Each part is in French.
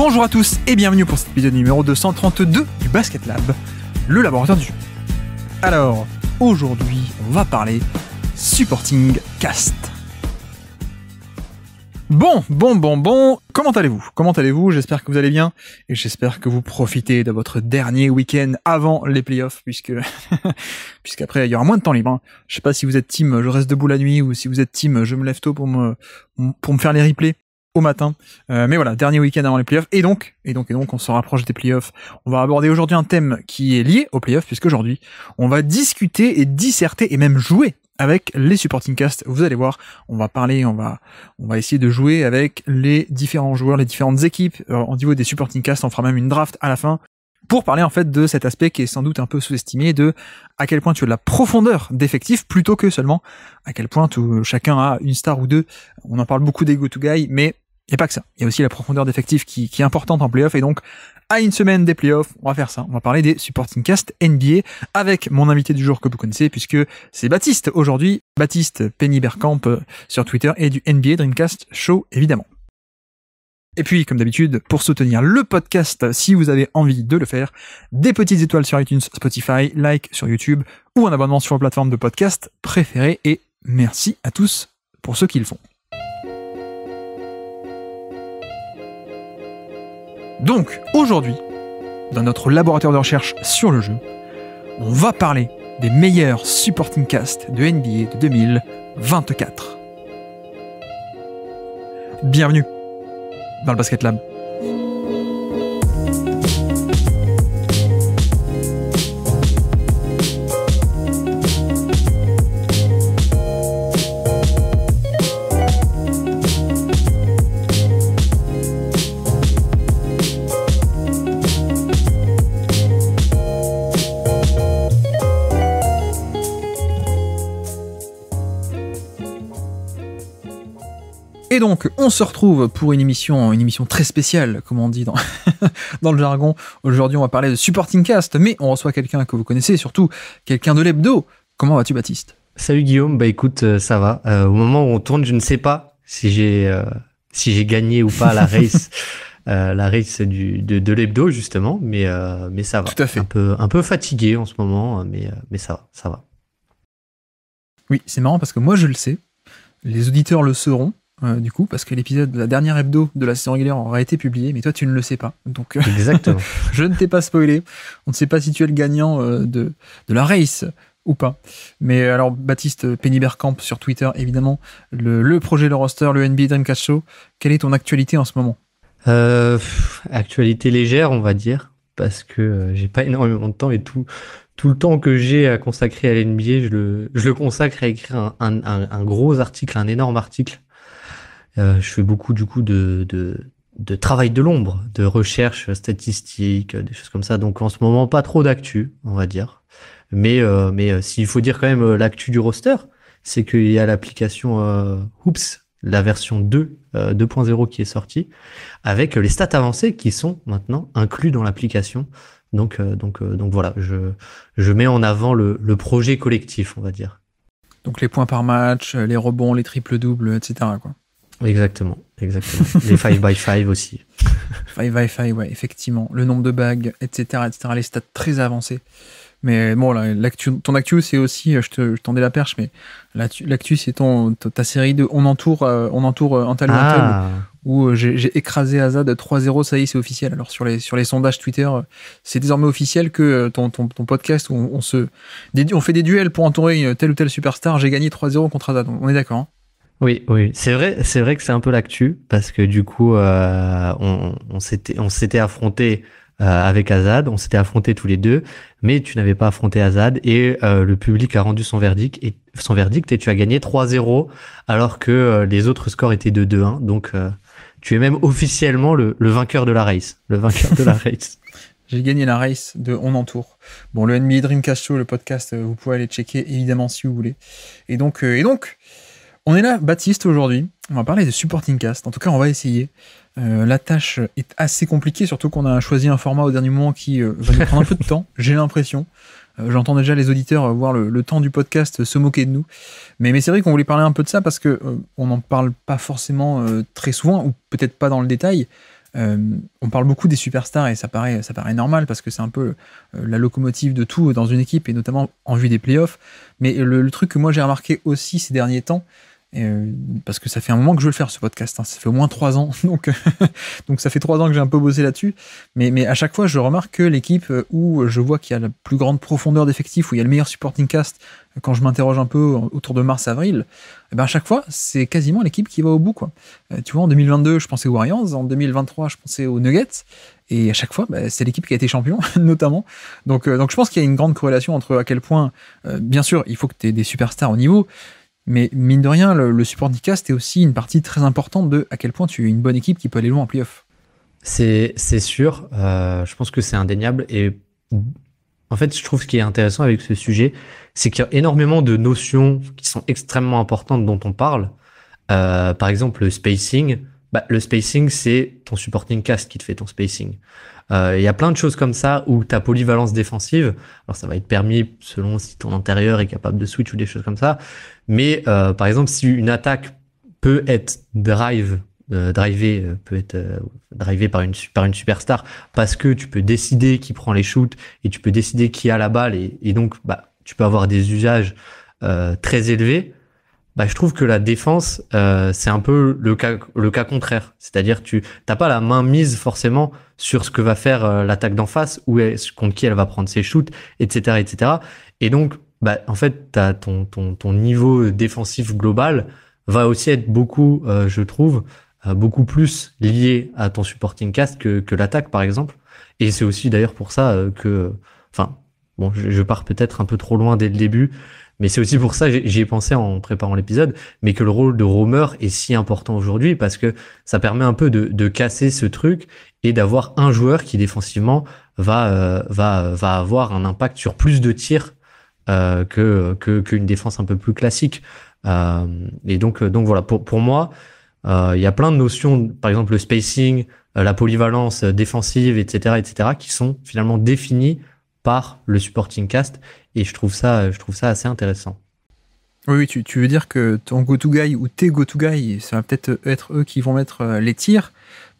Bonjour à tous et bienvenue pour cet épisode numéro 232 du Basket Lab, le laboratoire du jeu. Alors, aujourd'hui, on va parler supporting cast. Bon, bon, bon, bon, comment allez-vous Comment allez-vous J'espère que vous allez bien et j'espère que vous profitez de votre dernier week-end avant les playoffs puisque puisqu'après il y aura moins de temps libre. Je hein. Je sais pas si vous êtes team je reste debout la nuit ou si vous êtes team je me lève tôt pour me pour me faire les replays au matin. Euh, mais voilà, dernier week-end avant les playoffs. Et donc, et donc, et donc, on se rapproche des playoffs. On va aborder aujourd'hui un thème qui est lié aux playoffs, puisqu'aujourd'hui, on va discuter et disserter et même jouer avec les supporting cast. Vous allez voir, on va parler, on va, on va essayer de jouer avec les différents joueurs, les différentes équipes. en euh, au niveau des supporting cast, on fera même une draft à la fin pour parler en fait de cet aspect qui est sans doute un peu sous-estimé de à quel point tu as de la profondeur d'effectifs plutôt que seulement à quel point tout, chacun a une star ou deux. On en parle beaucoup des go to guy, mais et pas que ça. Il y a aussi la profondeur d'effectifs qui, est importante en playoff. Et donc, à une semaine des playoffs, on va faire ça. On va parler des supporting cast NBA avec mon invité du jour que vous connaissez, puisque c'est Baptiste aujourd'hui. Baptiste Penny euh, sur Twitter et du NBA Dreamcast Show, évidemment. Et puis, comme d'habitude, pour soutenir le podcast, si vous avez envie de le faire, des petites étoiles sur iTunes, Spotify, like sur YouTube ou un abonnement sur vos plateformes de podcast préférées. Et merci à tous pour ceux qui le font. Donc, aujourd'hui, dans notre laboratoire de recherche sur le jeu, on va parler des meilleurs supporting cast de NBA de 2024. Bienvenue dans le Basket Lab. Et donc, on se retrouve pour une émission, une émission très spéciale, comme on dit dans, dans le jargon. Aujourd'hui, on va parler de supporting cast, mais on reçoit quelqu'un que vous connaissez, surtout quelqu'un de l'hebdo. Comment vas-tu, Baptiste Salut Guillaume, bah écoute, euh, ça va. Euh, au moment où on tourne, je ne sais pas si j'ai euh, si j'ai gagné ou pas la race. la race de, de l'hebdo justement, mais, mais ça va. Tout à fait. Un peu, fatigué en ce moment, mais, mais ça ça va. Oui, c'est marrant parce que moi je le sais, les auditeurs le sauront, euh, du coup, parce que l'épisode, de la dernière hebdo de la saison régulière aura été publié, mais toi, tu ne le sais pas. Donc, euh, Exactement. je ne t'ai pas spoilé. On ne sait pas si tu es le gagnant euh, de, de la race ou pas. Mais alors, Baptiste Pennyberkamp sur Twitter, évidemment, le, projet, le roster, le NBA Dreamcast Show, quelle est ton actualité en ce moment Actualité légère, on va dire, parce que j'ai pas énormément de temps et tout, tout le temps que j'ai à consacrer à l'NBA, je le, le consacre à écrire un, gros article, un énorme article euh, je fais beaucoup du coup de, de, travail de l'ombre, de recherche statistique, des choses comme ça. Donc en ce moment, pas trop d'actu, on va dire. Mais, euh, mais euh, s'il faut dire quand même l'actu du roster, c'est qu'il y a l'application Hoops, la version 2, 2.0 qui est sortie, avec les stats avancées qui sont maintenant inclus dans l'application. Donc, donc, donc voilà, je, mets en avant le, projet collectif, on va dire. Donc les points par match, les rebonds, les triples doubles, etc. Quoi. Exactement, exactement. les 5x5 aussi. 5x5, ouais, effectivement. Le nombre de bagues, etc., etc. Les stats très avancés. Mais bon, là, ton actu, c'est aussi, euh, je, te, je t'en la perche, mais l'actu, c'est ton, ta série de On entoure, euh, on entoure un euh, tel ah. où j'ai, j'ai écrasé Azad 3-0, ça y est, c'est officiel. Alors sur les, sur les sondages Twitter, c'est désormais officiel que ton, ton, podcast, on, se, on fait des duels pour entourer tel ou tel superstar, j'ai gagné 3-0 contre Azad. On est d'accord hein oui, oui, c'est vrai, c'est vrai que c'est un peu l'actu parce que du coup, euh, on, s'était, on s'était affronté euh, avec Azad, on s'était affronté tous les deux, mais tu n'avais pas affronté Azad et euh, le public a rendu son verdict et son verdict et tu as gagné 3-0 alors que les autres scores étaient de 2-1, donc tu es même officiellement le, vainqueur de la race, le vainqueur de la race. J'ai gagné la race de On Entoure. Bon, le NBA Dreamcast Show, le podcast, vous pouvez aller checker évidemment si vous voulez. Et donc, et donc, on est là, Baptiste, aujourd'hui. On va parler de supporting cast. En tout cas, on va essayer. Euh, la tâche est assez compliquée, surtout qu'on a choisi un format au dernier moment qui euh, va nous prendre un peu de temps, j'ai l'impression. Euh, j'entends déjà les auditeurs voir le, temps du podcast se moquer de nous. Mais, c'est vrai qu'on voulait parler un peu de ça parce que on n'en parle pas forcément très souvent, ou peut-être pas dans le détail. on parle beaucoup des superstars et ça paraît, normal parce que c'est un peu la locomotive de tout dans une équipe et notamment en vue des playoffs. Mais le, le truc que moi j'ai remarqué aussi ces derniers temps, euh, parce que ça fait un moment que je veux le faire ce podcast, hein. ça fait au moins trois ans, donc euh, donc ça fait trois ans que j'ai un peu bossé là-dessus. Mais, mais à chaque fois, je remarque que l'équipe euh, où je vois qu'il y a la plus grande profondeur d'effectifs où il y a le meilleur supporting cast, quand je m'interroge un peu autour de mars-avril, eh ben à chaque fois, c'est quasiment l'équipe qui va au bout. Quoi. tu vois, en 2022, je pensais aux Warriors, en 2023, je pensais aux Nuggets, et à chaque fois, bah, c'est l'équipe qui a été champion, notamment. Donc, donc je pense qu'il y a une grande corrélation entre à quel point, bien sûr, il faut que tu aies des superstars au niveau, mais mine de rien, le, supporting cast est aussi une partie très importante de à quel point tu es une bonne équipe qui peut aller loin en playoff. C'est sûr, euh, je pense que c'est indéniable. Et en fait, je trouve ce qui est intéressant avec ce sujet, c'est qu'il y a énormément de notions qui sont extrêmement importantes dont on parle. Euh, par exemple, le spacing. Bah, le spacing, c'est ton supporting cast qui te fait ton spacing. Euh, il y a plein de choses comme ça où ta polyvalence défensive, alors ça va être permis selon si ton intérieur est capable de switch ou des choses comme ça, mais euh, par exemple si une attaque peut être drive euh, euh peut être par une par une superstar parce que tu peux décider qui prend les shoots et tu peux décider qui a la balle et, et donc bah tu peux avoir des usages très élevés bah, je trouve que la défense, euh, c'est un peu le cas, le cas contraire. C'est-à-dire tu n'as pas la main mise forcément sur ce que va faire euh, l'attaque d'en face, ou contre qui elle va prendre ses shoots, etc., etc. Et donc, bah, en fait, as ton, ton, ton niveau défensif global va aussi être beaucoup, euh, je trouve, beaucoup plus lié à ton supporting cast que, que l'attaque, par exemple. Et c'est aussi d'ailleurs pour ça que, enfin, bon, je, je pars peut-être un peu trop loin dès le début, mais c'est aussi pour ça, j'y ai pensé en préparant l'épisode, mais que le rôle de roamer est si important aujourd'hui parce que ça permet un peu de, de casser ce truc et d'avoir un joueur qui défensivement va, euh, va, va avoir un impact sur plus de tirs euh, que qu'une défense un peu plus classique. Euh, et donc, euh, donc voilà, pour, pour moi, euh, il y a plein de notions, par exemple le spacing, la polyvalence défensive, etc., etc., qui sont finalement définies par le supporting cast et je trouve ça, je trouve ça assez intéressant. Oui, tu, veux dire que ton go-to-guy ou tes go-to-guy, ça va peut-être être eux qui vont mettre euh, les tirs,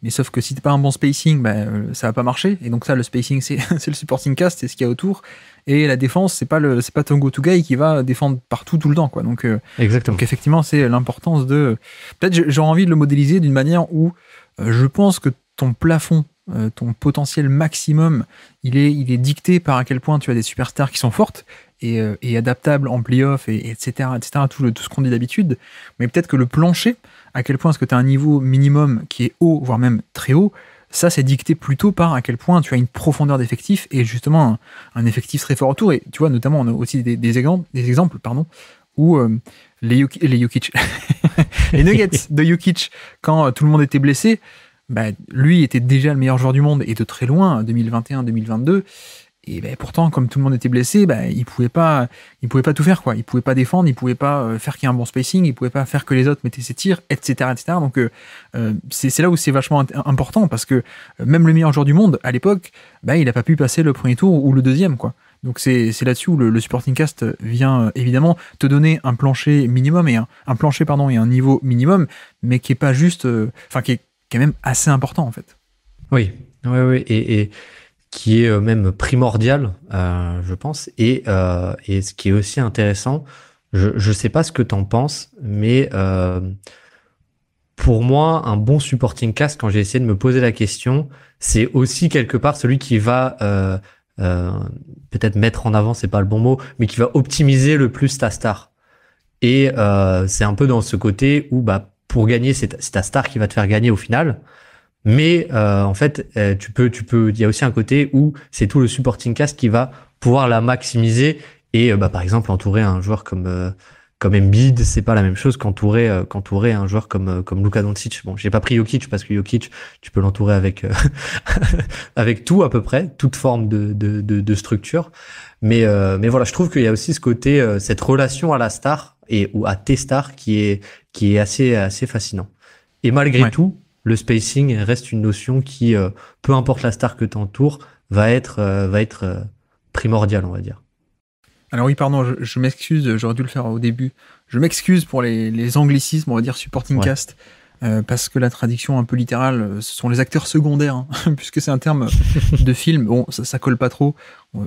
mais sauf que si t'as pas un bon spacing, ben ça va pas marcher. Et donc ça, le spacing, c'est le supporting cast, c'est ce qu'il y a autour. Et la défense, c'est pas pas ton go-to-guy qui va défendre partout tout le temps, quoi. Donc, euh, Exactement. donc effectivement, c'est l'importance de. Peut-être j'aurais envie de le modéliser d'une manière où je pense que ton plafond euh, ton potentiel maximum, il est, il est dicté par à quel point tu as des superstars qui sont fortes et, euh, adaptables en playoff, et, etc., etc., tout, ce qu'on dit d'habitude. Mais peut-être que le plancher, à quel point est-ce que tu as un niveau minimum qui est haut, voire même très haut, ça c'est dicté plutôt par à quel point tu as une profondeur d'effectif et justement un, effectif très fort autour. Et tu vois, notamment, on a aussi des, exemples, des exemples pardon, où euh, les, les Nuggets de Jokic, quand tout le monde était blessé, bah, lui était déjà le meilleur joueur du monde et de très loin, 2021-2022. Et bah, pourtant, comme tout le monde était blessé, bah, il pouvait pas, il pouvait pas tout faire quoi. Il pouvait pas défendre, il pouvait pas euh, faire qu'il y ait un bon spacing, il pouvait pas faire que les autres mettaient ses tirs, etc., etc. Donc euh, euh, c'est là où c'est vachement important parce que même le meilleur joueur du monde à l'époque, il a pas pu passer le premier tour ou le deuxième quoi. Donc c'est là-dessus où le, Sporting Supporting Cast vient évidemment te donner un plancher minimum et un, plancher pardon et un niveau minimum, mais qui est pas juste, enfin qui est qui est même assez important en fait. Oui, oui, oui. Et, qui est euh, même primordial, euh, je pense. Euh, et, ce qui est aussi intéressant, je ne sais pas ce que tu en penses, mais pour moi, un bon supporting cast, quand j'ai essayé de me poser la question, c'est aussi quelque part celui qui va peut-être mettre en avant, c'est pas le bon mot, mais qui va optimiser le plus ta star. Et c'est un peu dans ce côté où bah, pour gagner, c'est ta star qui va te faire gagner au final. Mais euh, en fait, euh, tu peux, tu peux. Il y a aussi un côté où c'est tout le supporting cast qui va pouvoir la maximiser et euh, bah, par exemple entourer un joueur comme comme Embiid, c'est pas la même chose qu'entourer qu'entourer un joueur comme comme Luka Doncic. Bon, j'ai pas pris Jokic parce que Jokic, tu peux l'entourer avec avec tout à peu près, toute forme de de, structure. Mais mais voilà, je trouve qu'il y a aussi ce côté cette relation à la star et ou à tes stars, qui est, qui est assez, assez fascinant. Et malgré tout, le spacing reste une notion qui, euh, peu importe la star que t'entoures, va être, euh, va être primordial, euh, primordiale, on va dire. Alors oui, pardon, je, m'excuse, j'aurais dû le faire au début. Je m'excuse pour les, anglicismes, on va dire supporting cast. Euh, parce que la traduction un peu littérale, euh, ce sont les acteurs secondaires, hein, puisque c'est un terme euh, de film. Bon, ça, colle pas trop.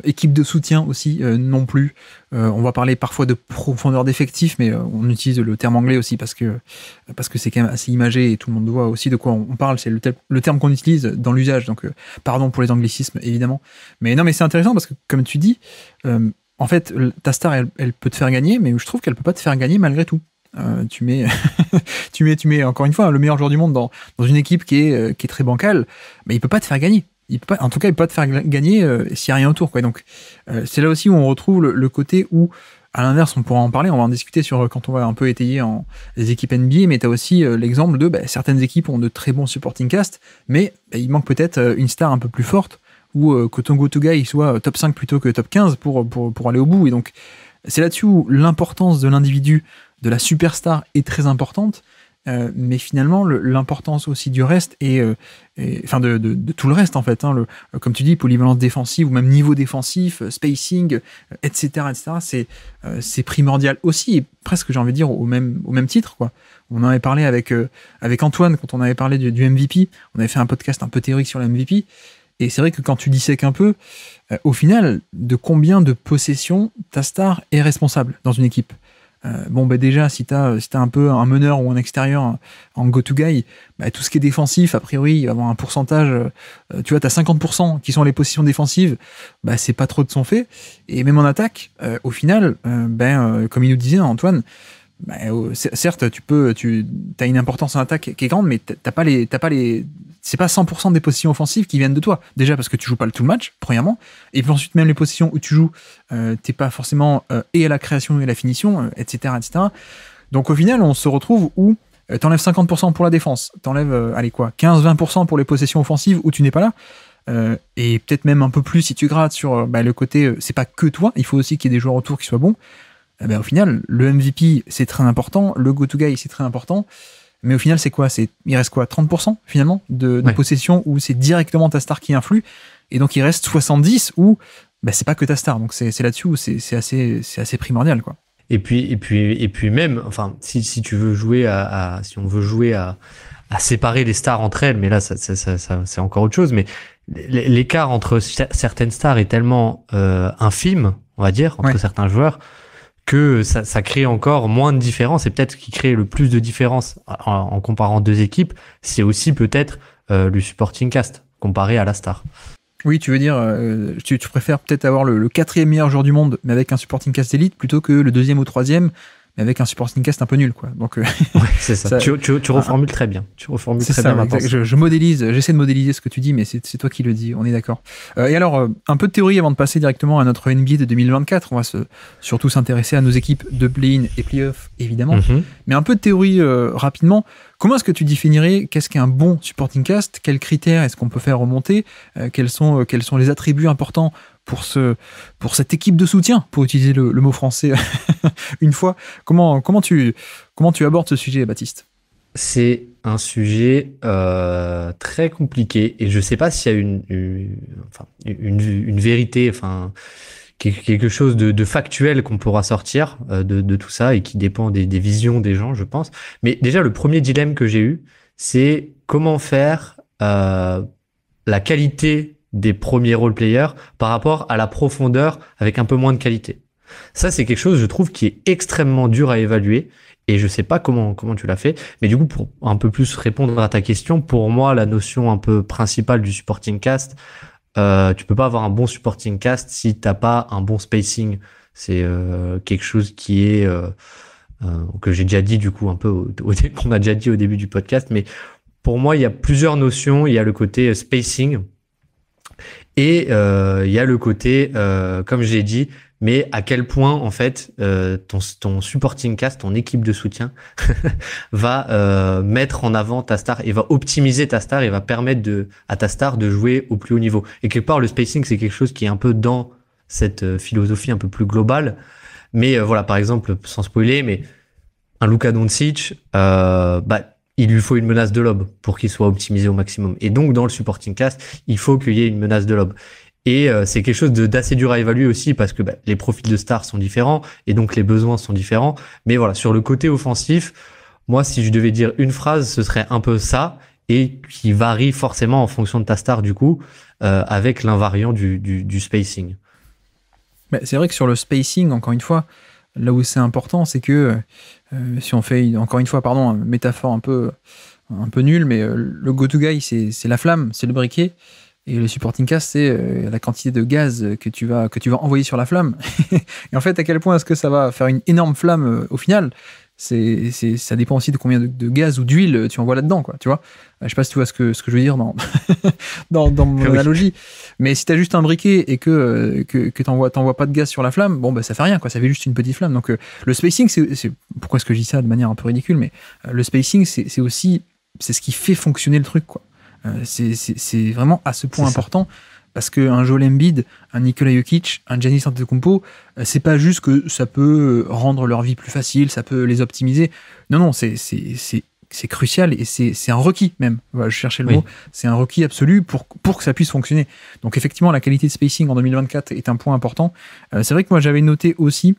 équipe de soutien aussi, non plus. on va parler parfois de profondeur d'effectif, mais on utilise le terme anglais aussi parce que parce que c'est quand même assez imagé et tout le monde voit aussi de quoi on parle. C'est le, terme qu'on utilise dans l'usage. Donc, pardon pour les anglicismes, évidemment. Mais non, mais c'est intéressant parce que comme tu dis en fait, ta star, elle, peut te faire gagner, mais je trouve qu'elle peut pas te faire gagner malgré tout. Euh, tu mets, tu mets, tu mets encore une fois hein, le meilleur joueur du monde dans, une équipe euh, qui est, très bancale, mais il peut pas te faire gagner. Il en tout cas, il peut pas te faire gagner euh, s'il n'y a rien autour. Quoi. Donc, c'est là aussi où on retrouve le, côté où, à l'inverse, on pourra en parler, on va en discuter sur quand on va un peu étayer en, les équipes NBA, mais tu as aussi l'exemple de bah, certaines équipes ont de très bons supporting cast, mais bah, il manque peut-être une star un peu plus forte ou que ton go soit top 5 plutôt que top 15 pour, pour, pour aller au bout. Et donc, c'est là-dessus où l'importance de l'individu de la superstar est très importante, euh, mais finalement, l'importance aussi du reste et, euh, enfin de, tout le reste en fait. Hein, le, comme tu dis, polyvalence défensive ou même niveau défensif, euh, spacing, etc., etc. C'est primordial aussi et presque j'ai envie de dire au même au même titre quoi. On en avait parlé avec avec Antoine quand on avait parlé du, du, MVP. On avait fait un podcast un peu théorique sur le MVP. Et c'est vrai que quand tu dissèques un peu, au final, de combien de possessions ta star est responsable dans une équipe euh, bon, bah déjà, si tu euh, si un peu un meneur ou un extérieur en go-to-guy, bah, tout ce qui est défensif, a priori, il va avoir un pourcentage. Euh, tu vois, tu as 50% qui sont les positions défensives, bah, c'est pas trop de son fait. Et même en attaque, au final, ben, comme il nous disait Antoine, bah, oh, certes, tu peux, tu as une importance en attaque qui est grande, mais t'as pas les, pas les c'est pas 100% des possessions offensives qui viennent de toi. Déjà parce que tu joues pas le tout le match, premièrement. Et puis ensuite, même les possessions où tu joues, tu euh, t'es pas forcément euh, et à la création et à la finition, etc., euh, etc. Donc au final, on se retrouve où t'enlèves 50% pour la défense, t'enlèves, allez quoi, 15-20% pour les possessions offensives où tu n'es pas là. et peut-être même un peu plus si tu grattes sur bah, le côté c'est pas que toi, il faut aussi qu'il y ait des joueurs autour qui soient bons. Eh ben, au final, le MVP c'est très important, le go-to-guy c'est très important. Mais au final, c'est quoi C'est Il reste quoi 30% finalement de, de possession où c'est directement ta star qui influe. Et donc, il reste 70 où bah, c'est pas que ta star. Donc, c'est là-dessus où c'est assez, assez primordial. quoi. Et puis, et puis, et puis même, enfin, si, si tu veux jouer à, à si on veut jouer à, à, séparer les stars entre elles, mais là, ça, ça, ça, c'est encore autre chose. Mais l'écart entre certaines stars est tellement euh, infime, on va dire, entre certains joueurs, que ça, crée encore moins de différence et peut-être qui crée le plus de différence en, comparant deux équipes, c'est aussi peut-être euh, le supporting cast comparé à la star. Oui, tu veux dire, euh, tu, préfères peut-être avoir le, le, quatrième meilleur joueur du monde, mais avec un supporting cast élite, plutôt que le deuxième ou troisième mais avec un Supporting Cast un peu nul, quoi. Donc, euh, Tu, reformules très bien. Tu reformules très bien. Je, modélise, j'essaie de modéliser ce que tu dis, mais c'est toi qui le dis. On est d'accord. Euh, et alors, euh, un peu de théorie avant de passer directement à notre NBA de 2024. On va se, surtout s'intéresser à nos équipes de play-in et play-off, évidemment. Mhm. Mais un peu de théorie rapidement. Comment est-ce que tu définirais qu'est-ce qu'un bon supporting cast Quels critères est-ce qu'on peut faire remonter quels, sont, quels sont les attributs importants pour, ce, pour cette équipe de soutien, pour utiliser le, mot français une fois. Comment, comment, tu, comment tu abordes ce sujet, Baptiste C'est un sujet euh, très compliqué et je ne sais pas s'il y a une, une, enfin, une, vérité, enfin quelque chose de, factuel qu'on pourra sortir euh, de, tout ça et qui dépend des, visions des gens, je pense. Mais déjà, le premier dilemme que j'ai eu, c'est comment faire euh, la qualité des premiers role players par rapport à la profondeur avec un peu moins de qualité. Ça, c'est quelque chose, je trouve, qui est extrêmement dur à évaluer. Et je sais pas comment, comment tu l'as fait. Mais du coup, pour un peu plus répondre à ta question, pour moi, la notion un peu principale du supporting cast, euh, tu peux pas avoir un bon supporting cast si t'as pas un bon spacing. C'est euh, quelque chose qui est, euh, euh, que j'ai déjà dit, du coup, un peu, qu'on a déjà dit au début du podcast. Mais pour moi, il y a plusieurs notions. Il y a le côté spacing, et euh, il y a le côté, euh, comme j'ai dit, mais à quel point en fait euh, ton, supporting cast, ton équipe de soutien va mettre en avant ta star et va optimiser ta star et va permettre de, à ta star de jouer au plus haut niveau. Et quelque part, le spacing, c'est quelque chose qui est un peu dans cette philosophie un peu plus globale. Mais voilà, par exemple, sans spoiler, mais un Luka Doncic, bah, il lui faut une menace de lob pour qu'il soit optimisé au maximum. Et donc, dans le supporting class, il faut qu'il y ait une menace de lob. Et euh, c'est quelque chose d'assez dur à évaluer aussi parce que bah, les profils de stars sont différents et donc les besoins sont différents. Mais voilà, sur le côté offensif, moi, si je devais dire une phrase, ce serait un peu ça et qui varie forcément en fonction de ta star du coup, euh, avec l'invariant du, du, spacing. C'est vrai que sur le spacing, encore une fois, là où c'est important, c'est que euh, si on fait, encore une fois, pardon, une métaphore un peu, un peu nulle, mais euh, le go-to-guy, c'est la flamme, c'est le briquet. Et le supporting cast, c'est euh, la quantité de gaz que tu vas, que tu vas envoyer sur la flamme. et en fait, à quel point est-ce que ça va faire une énorme flamme au final c'est, c'est, ça dépend aussi de combien de, gaz ou d'huile tu envoies là-dedans, quoi, tu vois. Euh, je sais pas si tu vois ce que, ce que je veux dire dans, dans, mon analogie. Mais si tu as juste un briquet et que, euh, que, t'envoies, pas de gaz sur la flamme, bon, bah, ça fait rien, quoi. Ça fait juste une petite flamme. Donc, euh, le spacing, c'est, pourquoi est-ce que je dis ça de manière un peu ridicule, mais le spacing, c'est, aussi, c'est ce qui fait fonctionner le truc, quoi. c'est, vraiment à ce point important. Parce qu'un Joel Embiid, un Nikola Jokic, un Giannis Antetokounmpo, euh, c'est pas juste que ça peut euh, rendre leur vie plus facile, ça peut les optimiser. Non, non, c'est c'est crucial et c'est un requis même. Voilà, je cherchais le mot. C'est un requis absolu pour, pour que ça puisse fonctionner. Donc effectivement, la qualité de spacing en 2024 est un point important. Euh, c'est vrai que moi j'avais noté aussi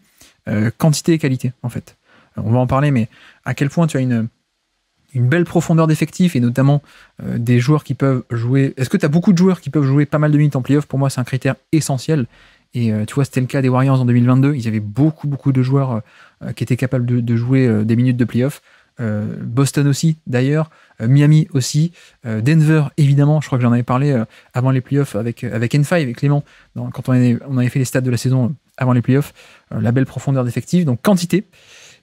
quantité et qualité en fait. On va en parler, mais à quel point tu as une, une belle profondeur d'effectifs et notamment euh, des joueurs qui peuvent jouer. Est-ce que tu as beaucoup de joueurs qui peuvent jouer pas mal de minutes en playoff Pour moi, c'est un critère essentiel. Et euh, tu vois, c'était le cas des Warriors en 2022. Ils avaient beaucoup, beaucoup de joueurs euh, qui étaient capables de, jouer des minutes de playoff. Boston aussi, d'ailleurs. Miami aussi. Denver, évidemment. Je crois que j'en avais parlé avant les playoffs avec, avec N5 et Clément, quand on on avait, fait les stats de la saison avant les playoffs. la belle profondeur d'effectifs. Donc, quantité.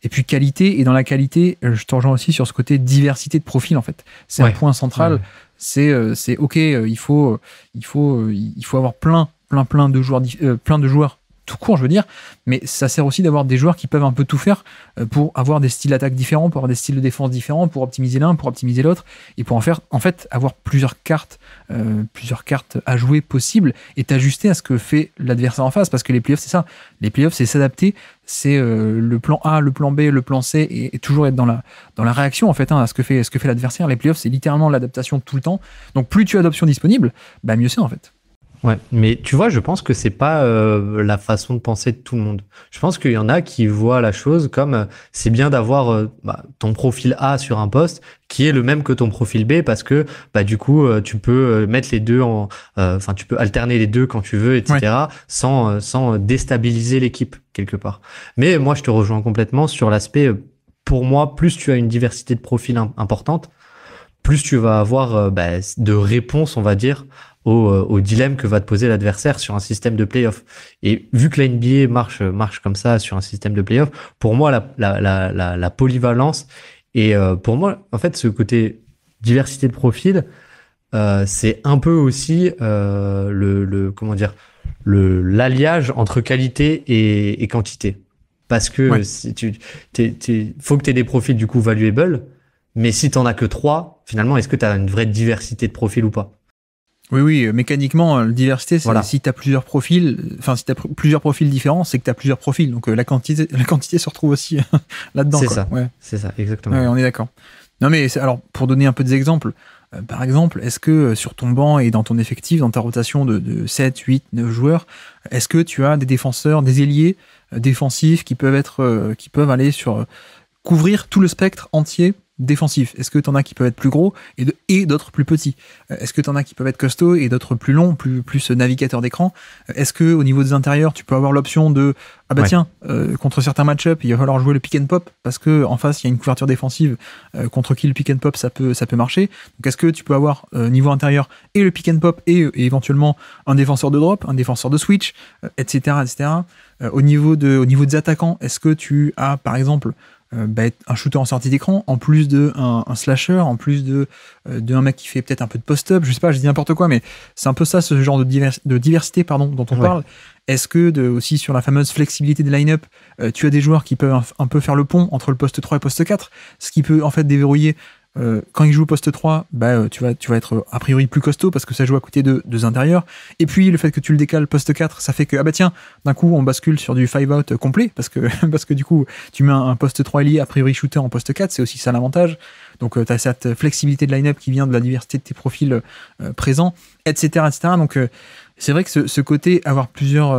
Et puis qualité, et dans la qualité, euh, je te rejoins aussi sur ce côté diversité de profil, en fait. C'est un point central. C'est, euh, c'est OK, euh, il faut, il, faut, il faut avoir plein, plein, plein de joueurs, plein de joueurs tout court, je veux dire. Mais ça sert aussi d'avoir des joueurs qui peuvent un peu tout faire euh, pour avoir des styles d'attaque différents, pour avoir des styles de défense différents, pour optimiser l'un, pour optimiser l'autre, et pour en faire, en fait, avoir plusieurs cartes, euh, plusieurs cartes à jouer possibles et t'ajuster à ce que fait l'adversaire en face. Parce que les playoffs, c'est ça. Les playoffs, c'est s'adapter c'est euh, le plan A, le plan B, le plan C, et, toujours être dans la, dans la réaction en fait hein, à ce que fait, ce que fait l'adversaire. Les playoffs, c'est littéralement l'adaptation tout le temps. Donc plus tu as d'options disponibles, bah mieux c'est en fait. Ouais, mais tu vois, je pense que c'est pas euh, la façon de penser de tout le monde. Je pense qu'il y en a qui voient la chose comme euh, c'est bien d'avoir euh, bah, ton profil A sur un poste qui est le même que ton profil B parce que bah du coup tu peux mettre les deux en, enfin tu peux alterner les deux quand tu veux, etc. Sans sans déstabiliser l'équipe quelque part. Mais moi, je te rejoins complètement sur l'aspect. Pour moi, plus tu as une diversité de profils importante, plus tu vas avoir bah, de réponses, on va dire, euh, au, dilemme que va te poser l'adversaire sur un système de playoff. Et vu que la NBA marche, euh, marche comme ça sur un système de playoff, pour moi, la, la, la, polyvalence et euh, pour moi, en fait, ce côté diversité de profil, c'est un peu aussi le, le, comment dire le l'alliage entre qualité et, quantité. Parce que si tu faut que tu aies des profils du coup valuable, mais si tu n'en as que trois, finalement, est-ce que tu as une vraie diversité de profil ou pas oui, oui, euh, mécaniquement, la euh, diversité, c'est si tu as plusieurs profils, enfin, si tu as plusieurs profils différents, c'est que tu as plusieurs profils. Donc, euh, la, quantité, la quantité se retrouve aussi là-dedans. C'est ça, ouais. c'est ça, exactement. on est d'accord. Non, mais alors, pour donner un peu des exemples, par exemple, est-ce que sur ton banc et dans ton effectif, dans ta rotation de, 7, 8, 9 joueurs, est-ce que tu as des défenseurs, des ailiers défensifs qui peuvent, être, qui peuvent aller sur couvrir tout le spectre entier défensif. Est-ce que tu en as qui peuvent être plus gros et, d'autres plus petits euh, Est-ce que tu en as qui peuvent être costauds et d'autres plus longs, plus, plus euh, navigateurs d'écran euh, Est-ce que au niveau des intérieurs, tu peux avoir l'option de ah bah tiens, contre certains match-up, il va falloir jouer le pick and pop parce qu'en face, il y a une couverture défensive contre qui le pick and pop ça peut ça peut marcher. Donc est-ce que tu peux avoir au niveau intérieur et le pick and pop et, éventuellement un défenseur de drop, un défenseur de switch, etc., etc. au niveau de au niveau des attaquants, est-ce que tu as par exemple euh, bah, un shooter en sortie d'écran, en plus de un, slasher, en plus de, euh, de, un mec qui fait peut-être un peu de post-up, je sais pas, je dis n'importe quoi, mais c'est un peu ça, ce genre de, diversité pardon, dont on parle. Est-ce que de, aussi sur la fameuse flexibilité des line-up, euh, tu as des joueurs qui peuvent un, peu faire le pont entre le poste 3 et poste 4, ce qui peut en fait déverrouiller euh, quand il joue au poste 3, bah, euh, tu, vas, tu vas être euh, a priori plus costaud parce que ça joue à côté de deux intérieurs. Et puis le fait que tu le décales poste 4, ça fait que, ah bah tiens, d'un coup on bascule sur du 5-out complet parce que, parce que du coup tu mets un, poste 3 lié a priori shooter en poste 4, c'est aussi ça l'avantage. Donc tu as cette flexibilité de line qui vient de la diversité de tes profils présents, etc. etc. Donc c'est vrai que ce, côté, avoir plusieurs,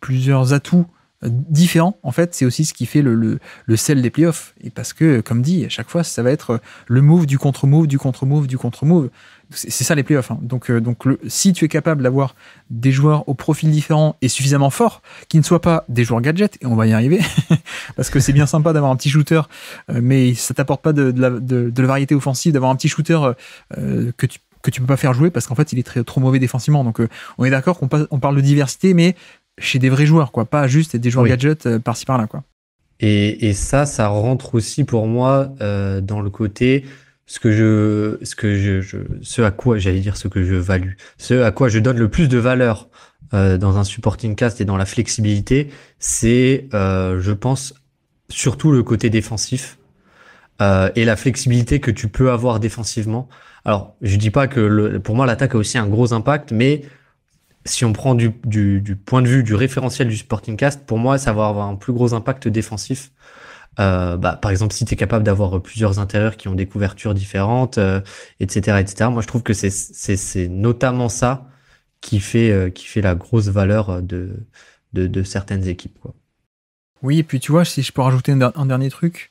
plusieurs atouts différent, en fait, c'est aussi ce qui fait le, le, le, sel des playoffs. Et parce que, comme dit, à chaque fois, ça va être le move du contre-move, du contre-move, du contre-move. C'est ça les playoffs. Hein. Donc, euh, donc si tu es capable d'avoir des joueurs au profil différent et suffisamment forts, qui ne soient pas des joueurs gadget, et on va y arriver, parce que c'est bien sympa d'avoir un petit shooter, euh, mais ça t'apporte pas de, de, la, de, variété offensive, d'avoir un petit shooter euh, que tu que tu peux pas faire jouer parce qu'en fait il est très, trop mauvais défensivement. Donc on est d'accord qu'on parle de diversité, mais chez des vrais joueurs, quoi, pas juste des joueurs gadgets euh, par-ci par-là, quoi. Et, ça, ça rentre aussi pour moi euh, dans le côté ce que je, ce que je, ce à quoi j'allais dire ce que je value, ce à quoi je donne le plus de valeur euh, dans un supporting cast et dans la flexibilité, c'est, je pense, surtout le côté défensif et la flexibilité que tu peux avoir défensivement. Alors, je dis pas que pour moi l'attaque a aussi un gros impact, mais si on prend du, point de vue du référentiel du Sporting Cast, pour moi, ça va avoir un plus gros impact défensif. Euh, bah, par exemple, si tu es capable d'avoir euh, plusieurs intérieurs qui ont des couvertures différentes, etc., euh, etc. Moi, je trouve que c'est notamment ça qui fait, qui fait la grosse valeur de, certaines équipes. Oui, et puis tu vois, si je peux rajouter un dernier truc,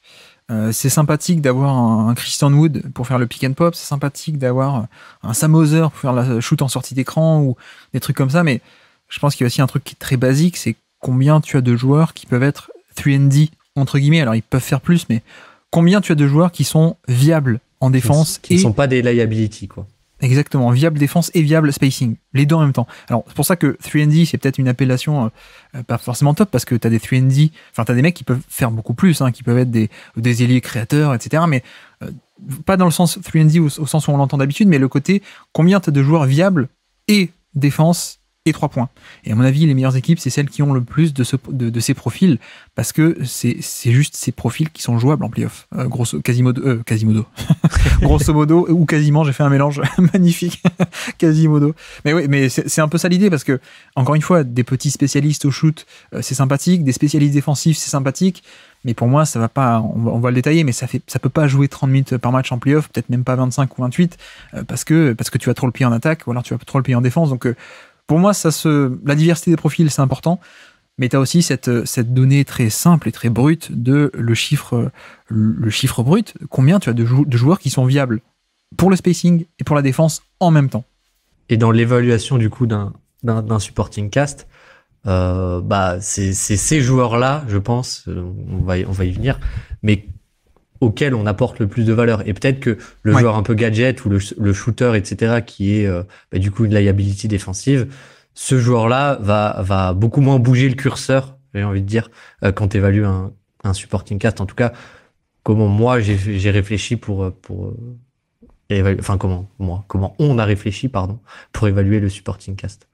euh, c'est sympathique d'avoir un, Christian Wood pour faire le pick and pop, c'est sympathique d'avoir euh, un Sam pour faire la shoot en sortie d'écran ou des trucs comme ça, mais je pense qu'il y a aussi un truc qui est très basique, c'est combien tu as de joueurs qui peuvent être 3D, entre guillemets, alors ils peuvent faire plus, mais combien tu as de joueurs qui sont viables en défense. Qui ne sont pas des liability, quoi. Exactement, viable défense et viable spacing, les deux en même temps. Alors, c'est pour ça que 3D, c'est peut-être une appellation euh, euh, pas forcément top, parce que tu as des 3D, enfin, tu as des mecs qui peuvent faire beaucoup plus, hein, qui peuvent être des, des ailiers créateurs, etc. Mais euh, pas dans le sens 3D au, au sens où on l'entend d'habitude, mais le côté combien tu de joueurs viables et défense et 3 points. Et à mon avis, les meilleures équipes, c'est celles qui ont le plus de, de, ces profils, parce que c'est juste ces profils qui sont jouables en playoff. off euh, grosso, quasimodo, euh, quasimodo. grosso modo, ou quasiment, j'ai fait un mélange magnifique, quasimodo. Mais oui, mais c'est un peu ça l'idée, parce que, encore une fois, des petits spécialistes au shoot, euh, c'est sympathique, des spécialistes défensifs, c'est sympathique, mais pour moi, ça va pas, on va, le détailler, mais ça fait, ça peut pas jouer 30 minutes par match en playoff, peut-être même pas 25 ou 28, parce que, parce que tu as trop le pied en attaque, ou alors tu as trop le pied en défense, donc, pour moi, ça se, la diversité des profils, c'est important. Mais tu as aussi cette, euh, cette donnée très simple et très brute de le chiffre, euh, le chiffre brut, combien tu as de, joueurs qui sont viables pour le spacing et pour la défense en même temps. Et dans l'évaluation du coup d'un supporting cast, euh, bah, c'est ces joueurs-là, je pense, on va, on va y venir, mais auquel on apporte le plus de valeur. Et peut-être que le joueur un peu gadget ou le, shooter, etc., qui est euh, bah, du coup une liability défensive, ce joueur-là va, va beaucoup moins bouger le curseur, j'ai envie de dire, euh, quand tu évalues un, un supporting cast. En tout cas, comment moi j'ai réfléchi pour, euh, pour évaluer, enfin comment moi, comment on a réfléchi, pardon, pour évaluer le supporting cast.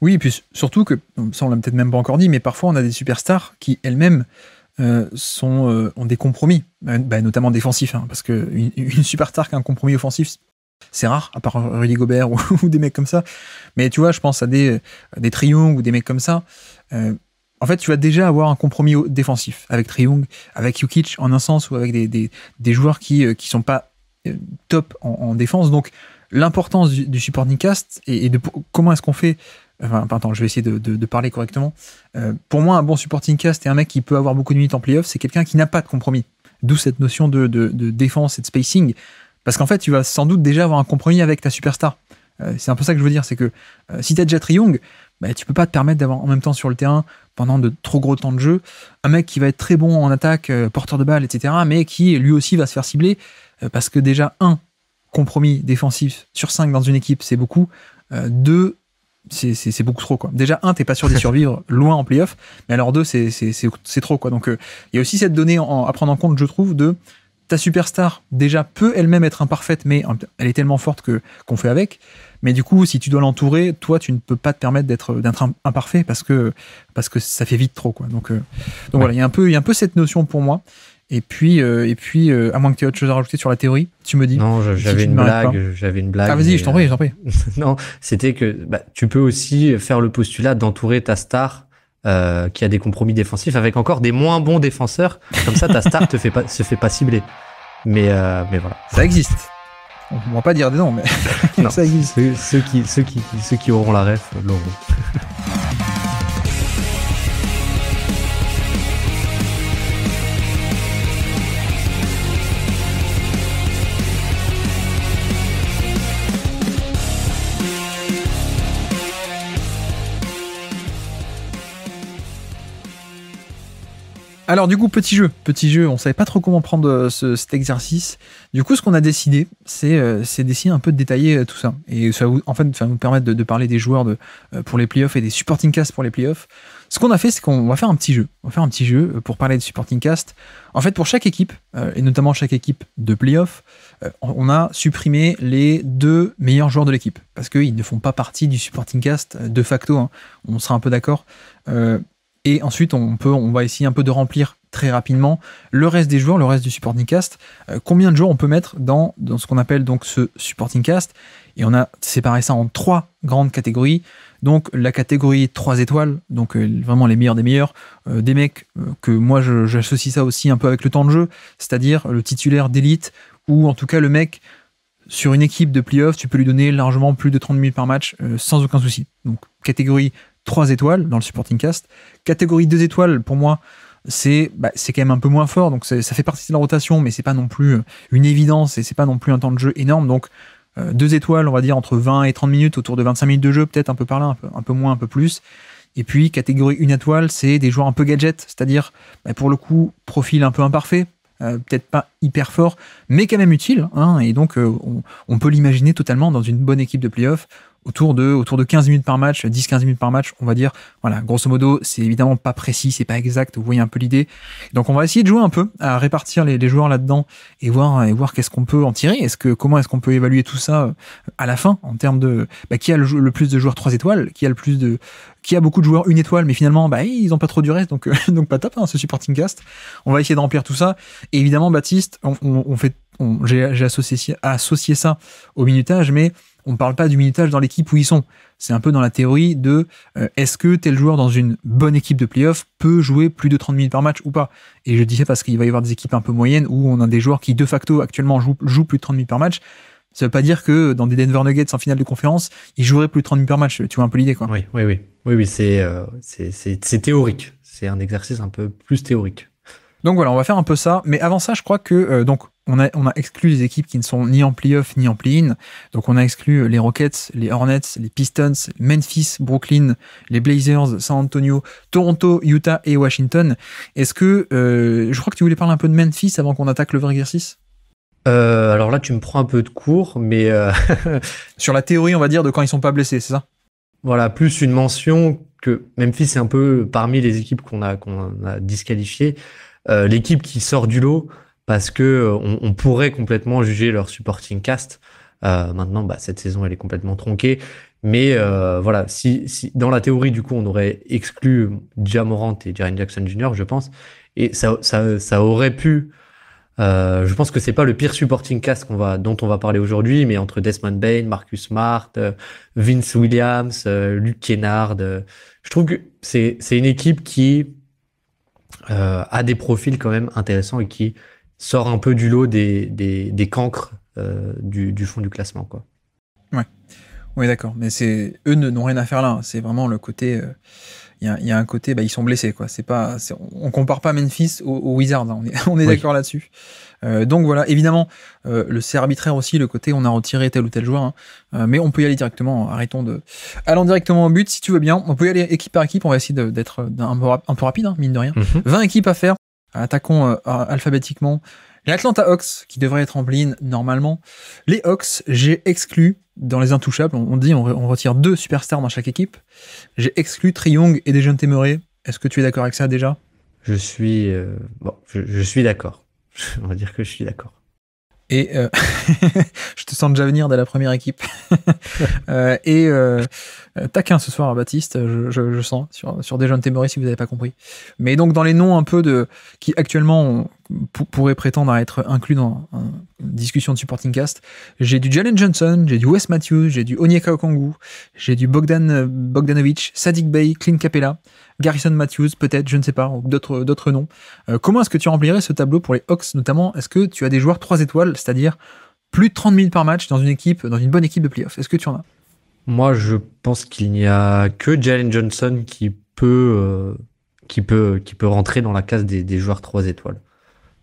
Oui, et puis surtout que, ça on l'a peut-être même pas encore dit, mais parfois on a des superstars qui elles-mêmes euh, sont, euh, ont des compromis, euh, bah, notamment défensifs, hein, parce qu'une une superstar qui a un compromis offensif, c'est rare, à part Rudy Gobert ou, des mecs comme ça. Mais tu vois, je pense à des, des Triung ou des mecs comme ça. en fait, tu vas déjà avoir un compromis défensif avec Triung, avec Jukic en un sens, ou avec des, joueurs qui ne sont pas top en, défense. Donc, l'importance du, support supporting et, et de comment est-ce qu'on fait Enfin, pardon, je vais essayer de, parler correctement. Euh, pour moi, un bon supporting cast et un mec qui peut avoir beaucoup de minutes en playoff, c'est quelqu'un qui n'a pas de compromis. D'où cette notion de, défense et de spacing. Parce qu'en fait, tu vas sans doute déjà avoir un compromis avec ta superstar. Euh, c'est un peu ça que je veux dire, c'est que si euh, si t'as déjà triong bah, tu peux pas te permettre d'avoir en même temps sur le terrain, pendant de trop gros temps de jeu, un mec qui va être très bon en attaque, porteur de balle, etc., mais qui lui aussi va se faire cibler, parce que déjà, un, compromis défensif sur 5 dans une équipe, c'est beaucoup. deux, c'est beaucoup trop quoi. Déjà un, t'es pas sûr de survivre loin en playoff, mais alors deux, c'est trop quoi. Donc euh, il y a aussi cette donnée à prendre en compte, je trouve, de ta superstar déjà peut elle-même être imparfaite, mais elle est tellement forte que qu'on fait avec. Mais du coup, si tu dois l'entourer, toi, tu ne peux pas te permettre d'être imparfait parce que parce que ça fait vite trop quoi. Donc euh, donc voilà, il y a un peu il y a un peu cette notion pour moi. Et puis, euh, et puis euh, à moins que tu aies autre chose à rajouter sur la théorie, tu me dis. Non, j'avais une blague. J'avais une blague. Ah, vas-y, je t'en prie, je t'en prie. Euh, non, c'était que bah, tu peux aussi faire le postulat d'entourer ta star qui a des compromis défensifs avec encore des moins bons défenseurs. Comme ça, ta star te fait pas, se fait pas cibler. Mais, mais voilà. Ça existe. On ne va pas dire des noms, mais ça existe. ceux, qui, ceux, qui, ceux qui auront la ref l'auront. Alors du coup, petit jeu, petit jeu, on savait pas trop comment prendre euh, cet exercice. Du coup, ce qu'on a décidé, c'est euh, d'essayer un peu de détailler euh, tout ça. Et ça vous, va nous permettre de, parler des joueurs de, pour les playoffs et des supporting cast pour les playoffs. Ce qu'on a fait, c'est qu'on va faire un petit jeu. On va faire un petit jeu pour parler de supporting cast. En fait, pour chaque équipe, et notamment chaque équipe de playoff, on a supprimé les deux meilleurs joueurs de l'équipe. Parce qu'ils ne font pas partie du supporting cast de facto. Hein. On sera un peu d'accord. Et ensuite, on, peut, on va essayer un peu de remplir très rapidement le reste des joueurs, le reste du supporting cast. Euh, combien de joueurs on peut mettre dans, dans ce qu'on appelle donc ce supporting cast Et on a séparé ça en trois grandes catégories. Donc la catégorie 3 étoiles, donc euh, vraiment les meilleurs des meilleurs, euh, des mecs que moi j'associe ça aussi un peu avec le temps de jeu, c'est-à-dire le titulaire d'élite ou en tout cas le mec sur une équipe de playoff, tu peux lui donner largement plus de 30 minutes par match sans aucun souci. Donc catégorie 3 étoiles dans le supporting cast. Catégorie 2 étoiles, pour moi, bah, c'est quand même un peu moins fort. Donc ça fait partie de la rotation, mais c'est pas non plus euh, une évidence et c'est pas non plus un temps de jeu énorme. Donc 2 euh, étoiles, on va dire entre 20 et 30 minutes, autour de 25 minutes de jeu, peut-être un peu par là, un peu, moins, un peu plus. Et puis catégorie 1 étoile, c'est des joueurs un peu gadget, c'est-à-dire bah, pour le coup profil un peu imparfait. Euh, peut-être pas hyper fort, mais quand même utile. Hein, et donc, on, on, peut l'imaginer totalement dans une bonne équipe de playoff autour de, autour de 15 minutes par match, 10-15 minutes par match, on va dire. Voilà, grosso modo, c'est évidemment pas précis, c'est pas exact, vous voyez un peu l'idée. Donc on va essayer de jouer un peu, à répartir les, les joueurs là-dedans et voir, et voir qu'est-ce qu'on peut en tirer. Est-ce que, comment est-ce qu'on peut évaluer tout ça euh, à la fin en termes de bah, qui a le, plus de joueurs 3 étoiles, qui a le plus de, qui a beaucoup de joueurs une étoile, mais finalement, bah, ils ont pas trop du reste, donc, euh, donc pas top, hein, ce supporting cast. On va essayer de remplir tout ça. Et évidemment, Baptiste, on, on, on fait j'ai associé, associé ça au minutage, mais on ne parle pas du minutage dans l'équipe où ils sont. C'est un peu dans la théorie de euh, est-ce que tel joueur dans une bonne équipe de playoff peut jouer plus de 30 minutes par match ou pas Et je dis ça parce qu'il va y avoir des équipes un peu moyennes où on a des joueurs qui de facto actuellement jouent, plus de 30 minutes par match. Ça veut pas dire que dans des Denver Nuggets en finale de conférence, ils joueraient plus de 30 minutes par match. Tu vois un peu l'idée, quoi. Oui, oui, oui. Oui, oui, c'est euh, théorique. C'est un exercice un peu plus théorique. Donc voilà, on va faire un peu ça. Mais avant ça, je crois que euh, donc on a, exclu les équipes qui ne sont ni en playoff ni en play-in. Donc on a exclu les Rockets, les Hornets, les Pistons, Memphis, Brooklyn, les Blazers, San Antonio, Toronto, Utah et Washington. Est-ce que euh, je crois que tu voulais parler un peu de Memphis avant qu'on attaque le vrai exercice euh, alors là, tu me prends un peu de cours, mais sur la théorie, on va dire de quand ils sont pas blessés, c'est ça Voilà, plus une mention que Memphis est un peu parmi les équipes qu'on a qu'on a disqualifiées. Euh, l'équipe qui sort du lot parce que euh, on, pourrait complètement juger leur supporting cast. Euh, maintenant, bah, cette saison, elle est complètement tronquée. Mais voilà, si, si, dans la théorie, du coup, on aurait exclu Jamorant et Jaren Jackson Jr., je pense, et ça, ça, ça aurait pu je pense que c'est pas le pire supporting cast qu'on va, dont on va parler aujourd'hui, mais entre Desmond Bain, Marcus Smart, Vince Williams, Luke Kennard, je trouve que c'est, c'est une équipe qui à euh, des profils quand même intéressants et qui sort un peu du lot des, des, cancres euh, du, fond du classement. Quoi. Ouais. Oui, d'accord. Mais c'est eux n'ont rien à faire là. Hein. C'est vraiment le côté. Euh, il y, a un côté, bah, ils sont blessés. Quoi. C'est pas, on compare pas Memphis au Wizard, hein. On est, d'accord là-dessus. Euh, donc voilà, évidemment, euh, le c'est arbitraire aussi, le côté on a retiré tel ou tel joueur, hein. euh, mais on peut y aller directement, arrêtons de... Allons directement au but, si tu veux bien, on peut y aller équipe par équipe, on va essayer d'être un, un, peu rapide, hein, mine de rien. 20 mhm. équipes à faire, attaquons alphabétiquement. Les Atlanta Hawks, qui devrait être en ligne normalement. Les Hawks, j'ai exclu dans les intouchables, on, dit on, retire deux superstars dans chaque équipe. J'ai exclu Triong et jeunes Temeré. Est-ce que tu es d'accord avec ça déjà Je suis... bon, je suis d'accord. on va dire que je suis d'accord. Et euh, je te sens déjà venir de la première équipe. Euh, et euh, euh, taquin ce soir, Baptiste, euh, je, sens, sur, sur jeunes témorés, si vous n'avez pas compris. Mais donc, dans les noms un peu de. qui actuellement pourraient prétendre être inclus dans une discussion de supporting cast, j'ai du Jalen Johnson, j'ai du Wes Matthews, j'ai du Onyeka Okongu, j'ai du Bogdan euh, Bogdanovic, Sadik Bay, Clint Capella, Garrison Matthews, peut-être, je ne sais pas, d'autres, d'autres noms. comment est-ce que tu remplirais ce tableau pour les Hawks, notamment Est-ce que tu as des joueurs 3 étoiles, c'est-à-dire plus de 30 minutes par match dans une équipe, dans une bonne équipe de playoffs Est-ce que tu en as moi, je pense qu'il n'y a que Jalen Johnson qui peut, euh, qui peut, qui peut rentrer dans la case des, joueurs 3 étoiles.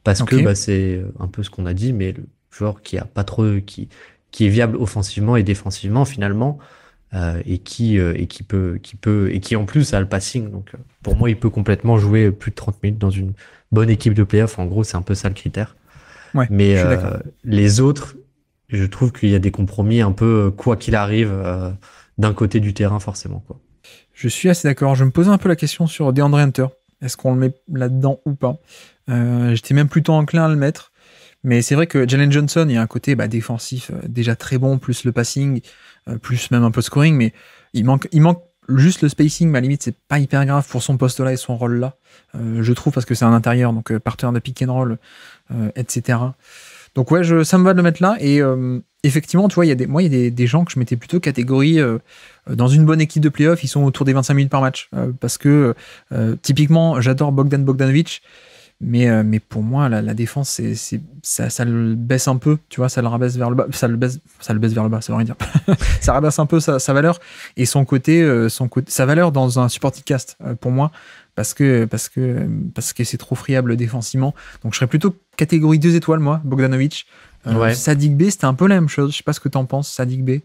Parce que bah, c'est euh, un peu ce qu'on a dit, mais le joueur qui a pas trop, qui, qui est viable offensivement et défensivement finalement, euh, et qui et qui peut, qui peut et qui en plus a le passing. Donc pour moi, il peut complètement jouer plus de 30 minutes dans une bonne équipe de playoffs. En gros, c'est un peu ça le critère. Ouais, mais les autres, je trouve qu'il y a des compromis un peu euh, quoi qu'il arrive euh, d'un côté du terrain forcément. Quoi. Je suis assez d'accord. Je me posais un peu la question sur DeAndre Hunter. Est-ce qu'on le met là-dedans ou pas euh, J'étais même plutôt enclin à le mettre. Mais c'est vrai que Jalen Johnson, il y a un côté bah, défensif déjà très bon, plus le passing, plus même un peu scoring, mais il manque, il manque juste le spacing, Ma limite, c'est pas hyper grave pour son poste là et son rôle là. je trouve parce que c'est un intérieur, donc partenaire de pick and roll, etc. Donc ouais, je, ça me va de le mettre là. Et euh, effectivement, tu vois, y a des, moi, il y a des, gens que je mettais plutôt catégorie euh, euh, dans une bonne équipe de playoff, ils sont autour des 25 minutes par match. parce que typiquement, j'adore Bogdan Bogdanovic. Mais, euh, mais pour moi, la, défense, c'est, ça, le baisse un peu, tu vois, ça le rabaisse vers le bas, ça le baisse, ça le baisse vers le bas, ça veut rien dire. ça rabaisse un peu sa, valeur et son côté, euh, son côté, sa valeur dans un de cast euh, pour moi, parce que parce que parce que c'est trop friable défensivement. Donc je serais plutôt catégorie 2 étoiles moi, Bogdanovic. Euh, Sadik B, c'était un peu la même chose. Je sais pas ce que en penses, Sadik B.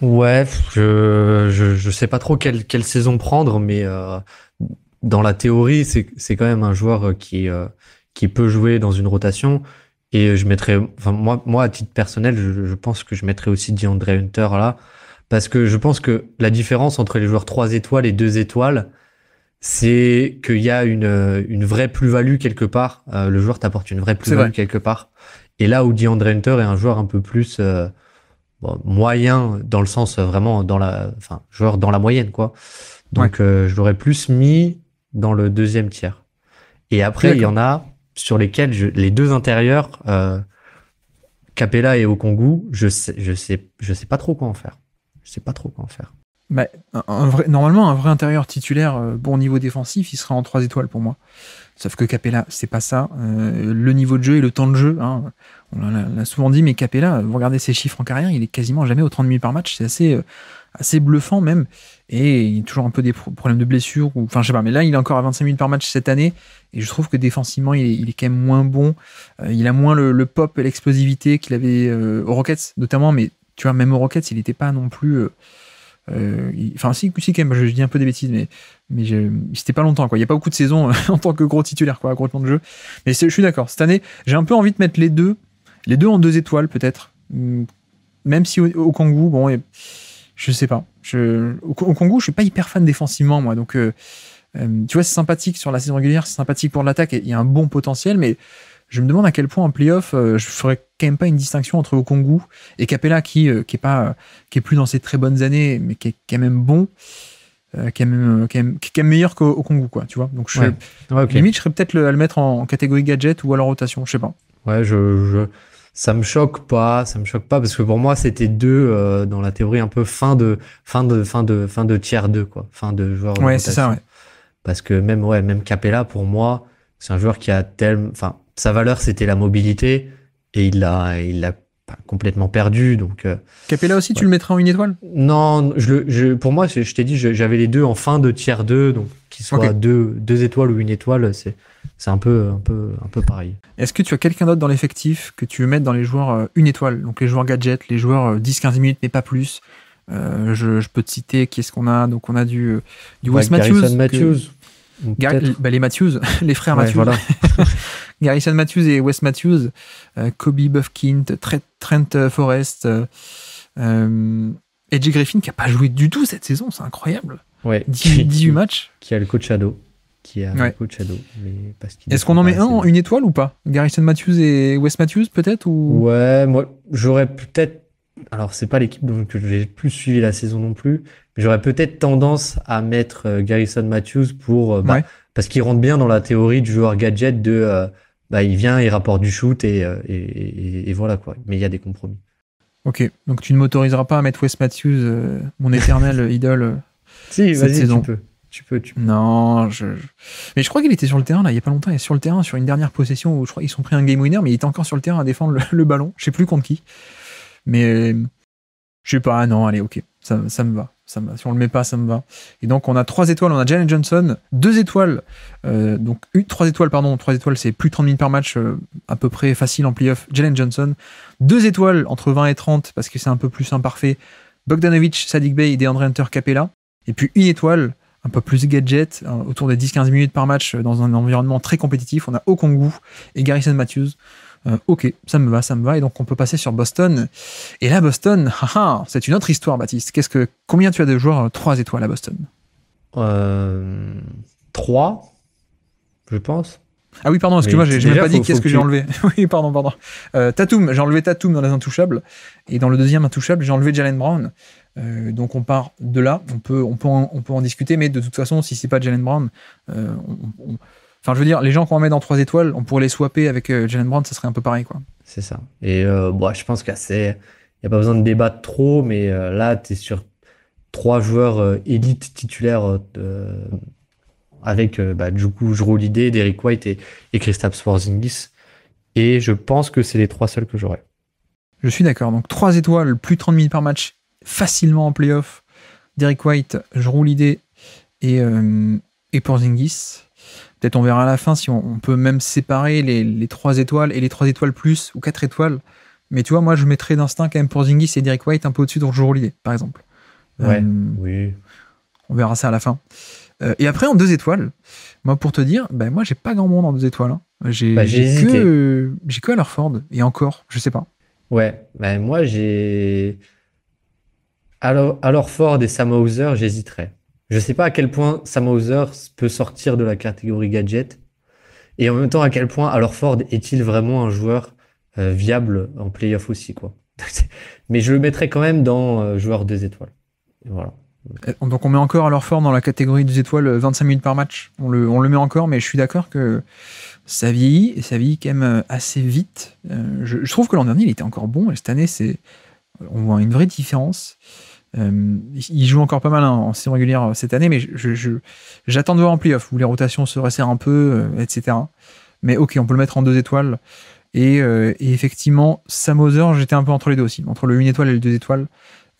Ouais, je, je, sais pas trop quelle, quelle saison prendre, mais dans la théorie, c'est quand même un joueur euh, qui, euh, qui peut jouer dans une rotation. Et je mettrais, enfin, moi, moi, à titre personnel, je, pense que je mettrais aussi DeAndre Hunter là. Parce que je pense que la différence entre les joueurs 3 étoiles et 2 étoiles, c'est qu'il y a une, euh, une vraie plus-value quelque part. le joueur t'apporte une vraie plus-value quelque part. Et là où DeAndre Hunter est un joueur un peu plus moyen, dans le sens vraiment dans la, enfin, joueur dans la moyenne, quoi. Donc, je l'aurais plus mis dans le deuxième tiers. Et après, il y en a sur lesquels je, les deux intérieurs, euh, Capella et Okongu, je ne sais, pas trop quoi en faire. Je sais pas trop quoi en faire. vrai, normalement, un vrai intérieur titulaire, euh, bon niveau défensif, il serait en trois étoiles pour moi. Sauf que Capella, c'est pas ça. Euh, le niveau de jeu et le temps de jeu, hein, on l'a souvent dit, mais Capella, vous regardez ses chiffres en carrière, il est quasiment jamais au 30 minutes par match. C'est assez, assez bluffant même. Et il a toujours un peu des problèmes de blessure. Ou, enfin, je sais pas, mais là, il est encore à 25 minutes par match cette année. Et je trouve que défensivement, il est, quand même moins bon. Euh, il a moins le, pop et l'explosivité qu'il avait euh, aux Rockets, notamment. Mais tu vois, même aux Rockets, il n'était pas non plus. Euh, euh, enfin, si, si, quand même, je, dis un peu des bêtises, mais, mais c'était pas longtemps. Quoi. Il n'y a pas beaucoup de saisons en tant que gros titulaire, quoi, gros temps de jeu. Mais je suis d'accord. Cette année, j'ai un peu envie de mettre les deux, les deux en deux étoiles, peut-être. Hum, même si au, au Kangoo, bon. Et, je sais pas. Je, au, Congo, je suis pas hyper fan défensivement, moi. Donc, euh, euh, tu vois, c'est sympathique sur la saison régulière, c'est sympathique pour l'attaque. Il y a un bon potentiel, mais je me demande à quel point en playoff, euh, je ferais quand même pas une distinction entre au Congo et Capella, qui, qui est pas, qui est plus dans ses très bonnes années, mais qui est quand même bon. Qui est, quand même, meilleur qu'au Congo, quoi, tu vois. Donc, je, limite, je serais peut-être à le mettre en, catégorie gadget ou à la rotation, je sais pas. Ouais, je, ça me choque pas, ça me choque pas parce que pour moi c'était deux euh, dans la théorie un peu fin de fin de fin de fin de tiers 2 quoi, fin de joueur. Ouais, c'est ça. Ouais. Parce que même ouais, même Capella pour moi, c'est un joueur qui a tellement enfin sa valeur c'était la mobilité et il l'a il l'a pas complètement perdu. Donc, euh, Capella aussi, tu le mettrais en une étoile Non, je, je, pour moi, je, t'ai dit, j'avais les deux en fin de tiers 2, donc qu'ils soient deux, deux étoiles ou une étoile, c'est un peu, un peu, un peu pareil. Est-ce que tu as quelqu'un d'autre dans l'effectif que tu veux mettre dans les joueurs euh, une étoile Donc les joueurs gadgets, les joueurs 10-15 euh, minutes, mais pas plus. je, peux te citer qui est-ce qu'on a Donc on a du, du Wes Matthews. Bah, les Matthews, les frères Matthews. Garrison Matthews et Wes Matthews, euh, Kobe Buffkint, Trent Forrest, Edgy euh, euh, Griffin qui n'a pas joué du tout cette saison, c'est incroyable. Ouais, 18, 18 matchs. Qui a le coach Shadow. Qui a le coach Shadow. Est-ce qu'on en met un, en une étoile ou pas Garrison Matthews et Wes Matthews peut-être ou... Ouais, moi j'aurais peut-être. Alors c'est pas l'équipe que j'ai plus suivi la saison non plus. J'aurais peut-être tendance à mettre Garrison Matthews pour. Bah, parce qu'il rentre bien dans la théorie du joueur gadget de bah, il vient, il rapporte du shoot euh, et, voilà quoi. Mais il y a des compromis. Ok, donc tu ne m'autoriseras pas à mettre Wes Matthews, euh, mon éternel idole. Euh, si, vas-y, tu peux. Tu Non, je... mais je crois qu'il était sur le terrain là, il n'y a pas longtemps. Il est sur le terrain sur une dernière possession où je crois qu'ils ont pris un game winner, mais il était encore sur le terrain à défendre le, ballon. Je sais plus contre qui, mais je sais pas. Non, allez, ok, ça me va si on le met pas, ça me va. Et donc on a 3 étoiles, on a Jalen Johnson, 2 étoiles, euh, donc une, trois étoiles, pardon, 3 étoiles, c'est plus 30 minutes par match, euh, à peu près facile en playoff, Jalen Johnson, 2 étoiles entre 20 et 30, parce que c'est un peu plus imparfait, Bogdanovic, Sadik Bey DeAndre Hunter Capella, et puis une étoile, un peu plus gadget, euh, autour des 10-15 minutes par match, dans un environnement très compétitif, on a Okongu et Garrison Matthews. Euh, ok, ça me va, ça me va. Et donc, on peut passer sur Boston. Et là, Boston, ah, ah, c'est une autre histoire, Baptiste. Qu'est-ce que, combien tu as de joueurs 3 euh, étoiles à Boston 3, euh, je pense. Ah oui, pardon, excuse-moi, j'ai même pas dit qu'est-ce que, j'ai enlevé. oui, pardon, pardon. Euh, Tatum, j'ai enlevé Tatum dans les Intouchables. Et dans le deuxième Intouchable, j'ai enlevé Jalen Brown. donc on part de là, on peut, on, en, on peut en discuter, mais de toute façon, si c'est pas Jalen Brown, Enfin, je veux dire, les gens qu'on met dans 3 étoiles, on pourrait les swapper avec euh, Jalen Brown, ça serait un peu pareil, quoi. C'est ça. Et euh, bon, je pense qu'il n'y a pas besoin de débattre trop, mais euh, là, tu es sur trois joueurs élites titulaires avec, bah, du coup, l'idée, Derek White et, et Kristaps Et je pense que c'est les trois seuls que j'aurais. Je suis d'accord. Donc, 3 étoiles, plus 30 000 par match, facilement en playoff. Derek White, l'idée et, et Porzingis. Peut-être on verra à la fin si on, peut même séparer les, trois étoiles et les trois étoiles plus ou quatre étoiles. Mais tu vois, moi, je mettrais d'instinct quand même pour Zingis et Derek White un peu au-dessus Roulier, par exemple. Ouais, euh, oui. On verra ça à la fin. Euh, et après, en deux étoiles, moi, pour te dire, ben, moi, j'ai pas grand monde en deux étoiles. Hein. Bah, j'ai que, j'ai et encore, je sais pas. Ouais, ben, moi, j'ai. Alors, alors Ford et Sam j'hésiterai. j'hésiterais. Je ne sais pas à quel point Sam peut sortir de la catégorie gadget et en même temps à quel point alors Ford est-il vraiment un joueur euh, viable en playoff aussi quoi. Mais je le mettrais quand même dans euh, joueur 2 étoiles. voilà. Euh, donc on met encore alors dans la catégorie 2 étoiles 25 minutes par match. On le, met encore, mais je suis d'accord que ça vieillit et ça vieillit quand même assez vite. je, trouve que l'an dernier il était encore bon et cette année on voit une vraie différence. Euh, il joue encore pas mal hein, en saison régulière euh, cette année, mais j'attends de voir en playoff où les rotations se resserrent un peu, euh, etc. Mais ok, on peut le mettre en deux étoiles. Et, effectivement, samoser j'étais un peu entre les deux aussi, entre le 1 étoile et le 2 étoiles.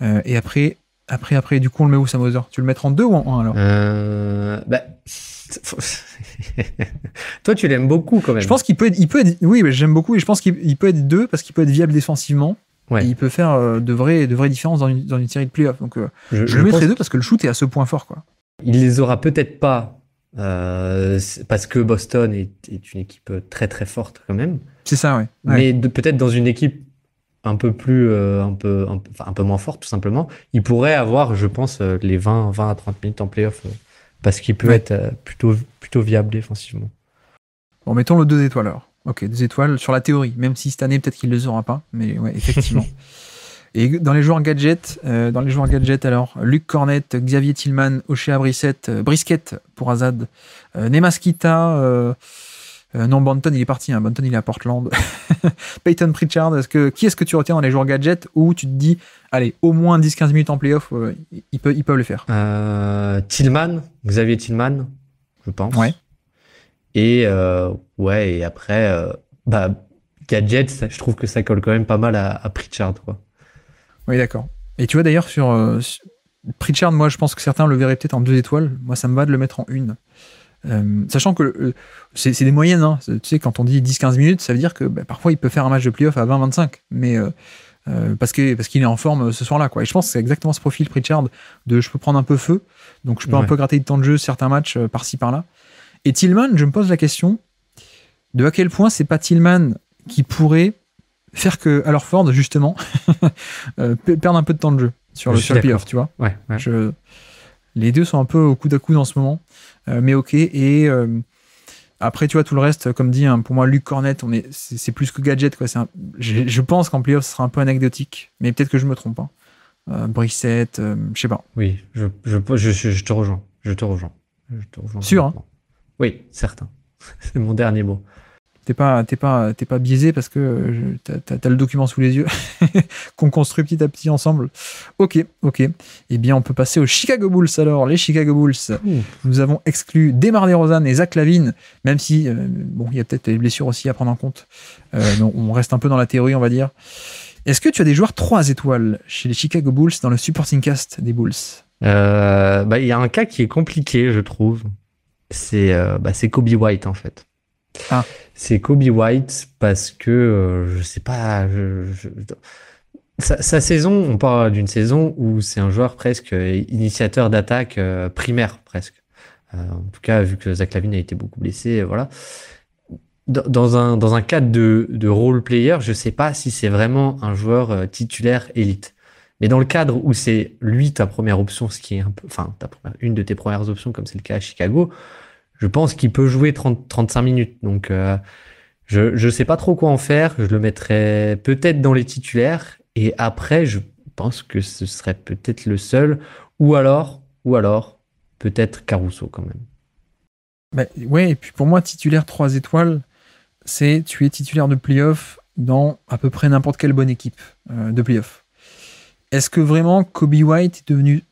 et après, après, après, du coup, on le met où, samoser Tu le mets en deux ou en 1 alors bah, Toi, tu l'aimes beaucoup quand même. Je pense qu'il peut être, il peut être, oui, j'aime beaucoup et je pense qu'il peut être deux parce qu'il peut être viable défensivement il peut faire euh, de, vraies, de vraies différences dans une, dans une série de playoffs. Donc, euh, je, je, le mettrai deux parce que le shoot est à ce point fort. Quoi. Il les aura peut-être pas euh, parce que Boston est, une équipe très très forte quand même. C'est ça, oui. Mais peut-être dans une équipe un peu plus, un, peu, un, peu moins forte tout simplement, il pourrait avoir, je pense, les 20, 20 à 30 minutes en playoff parce qu'il peut être plutôt, plutôt viable défensivement. En mettons le 2 étoiles alors. Ok, deux étoiles sur la théorie, même si cette année peut-être qu'il ne les aura pas, mais ouais, effectivement. Et dans les joueurs gadgets, euh, dans les joueurs gadgets alors, Luc Cornette, Xavier Tillman, Ochea Brissette, euh, pour Azad, euh, Nemaskita, euh, euh, non Banton il est parti, hein, Banton il est à Portland, Peyton Pritchard, est-ce que, qui est-ce que tu retiens dans les joueurs gadgets où tu te dis, allez, au moins 10-15 minutes en playoff, ils peuvent le faire Tillman, Xavier Tillman, je pense. Ouais. Et euh, ouais, et après, euh, bah, Gadget, je trouve que ça colle quand même pas mal à, Pritchard. Quoi. Oui, d'accord. Et tu vois d'ailleurs sur, euh, Pritchard, moi je pense que certains le verraient peut-être en deux étoiles. Moi, ça me va de le mettre en une. sachant que c'est des moyennes, hein. tu sais, quand on dit 10-15 minutes, ça veut dire que bah, parfois il peut faire un match de playoff à 20-25, mais parce qu'il parce qu'il est en forme ce soir-là. Et je pense que c'est exactement ce profil Pritchard de je peux prendre un peu feu, donc je peux un peu gratter du temps de jeu certains matchs par-ci par-là. Et Tillman, je me pose la question de à quel point c'est pas Tillman qui pourrait faire que alors Ford justement euh, perdre un peu de temps de jeu sur le, sur tu vois. Ouais, Je, les deux sont un peu au coup d'à coup dans ce moment, euh, mais ok. Et euh, après, tu vois tout le reste, comme dit, hein, pour moi, Luc cornet on est, c'est, plus que gadget quoi. je, pense qu'en playoff, ce sera un peu anecdotique, mais peut-être que je me trompe. Hein. Brissette, je sais pas. Oui, je, je, te rejoins. Je te rejoins. Je te rejoins. Sûr. Hein oui, certain. c'est mon dernier mot. T'es pas, t'es pas, t'es pas biaisé parce que t'as, as, le document sous les yeux qu'on construit petit à petit ensemble. Ok, ok. Eh bien, on peut passer aux Chicago Bulls alors. Les Chicago Bulls. Nous avons exclu Demar Derozan et Zach Lavine, même si euh, bon, il y a peut-être des blessures aussi à prendre en compte. Euh, on reste un peu dans la théorie, on va dire. Est-ce que tu as des joueurs 3 étoiles chez les Chicago Bulls dans le supporting cast des Bulls euh, bah, Il y a un cas qui est compliqué, je trouve. Euh, bah, c'est Kobe White en fait. Ah. C'est Kobe White parce que euh, je sais pas. Sa, saison, on parle d'une saison où c'est un joueur presque initiateur d'attaque euh, primaire presque. en tout cas, vu que Zach Lavine a été beaucoup blessé, voilà. Dans, un, cadre de, de role player, je sais pas si c'est vraiment un joueur titulaire élite. Mais dans le cadre où c'est lui ta première option, ce qui est enfin, ta une de tes premières options, comme c'est le cas à Chicago, je pense qu'il peut jouer 30, 35 minutes. Donc, euh, je ne sais pas trop quoi en faire. Je le mettrai peut-être dans les titulaires. Et après, je pense que ce serait peut-être le seul. Ou alors, ou alors, peut-être Caruso quand même. Oui, bah, ouais, et puis pour moi, titulaire 3 étoiles, c'est tu es titulaire de playoff dans à peu près n'importe quelle bonne équipe euh, de playoff. Est-ce que vraiment Kobe White est devenu.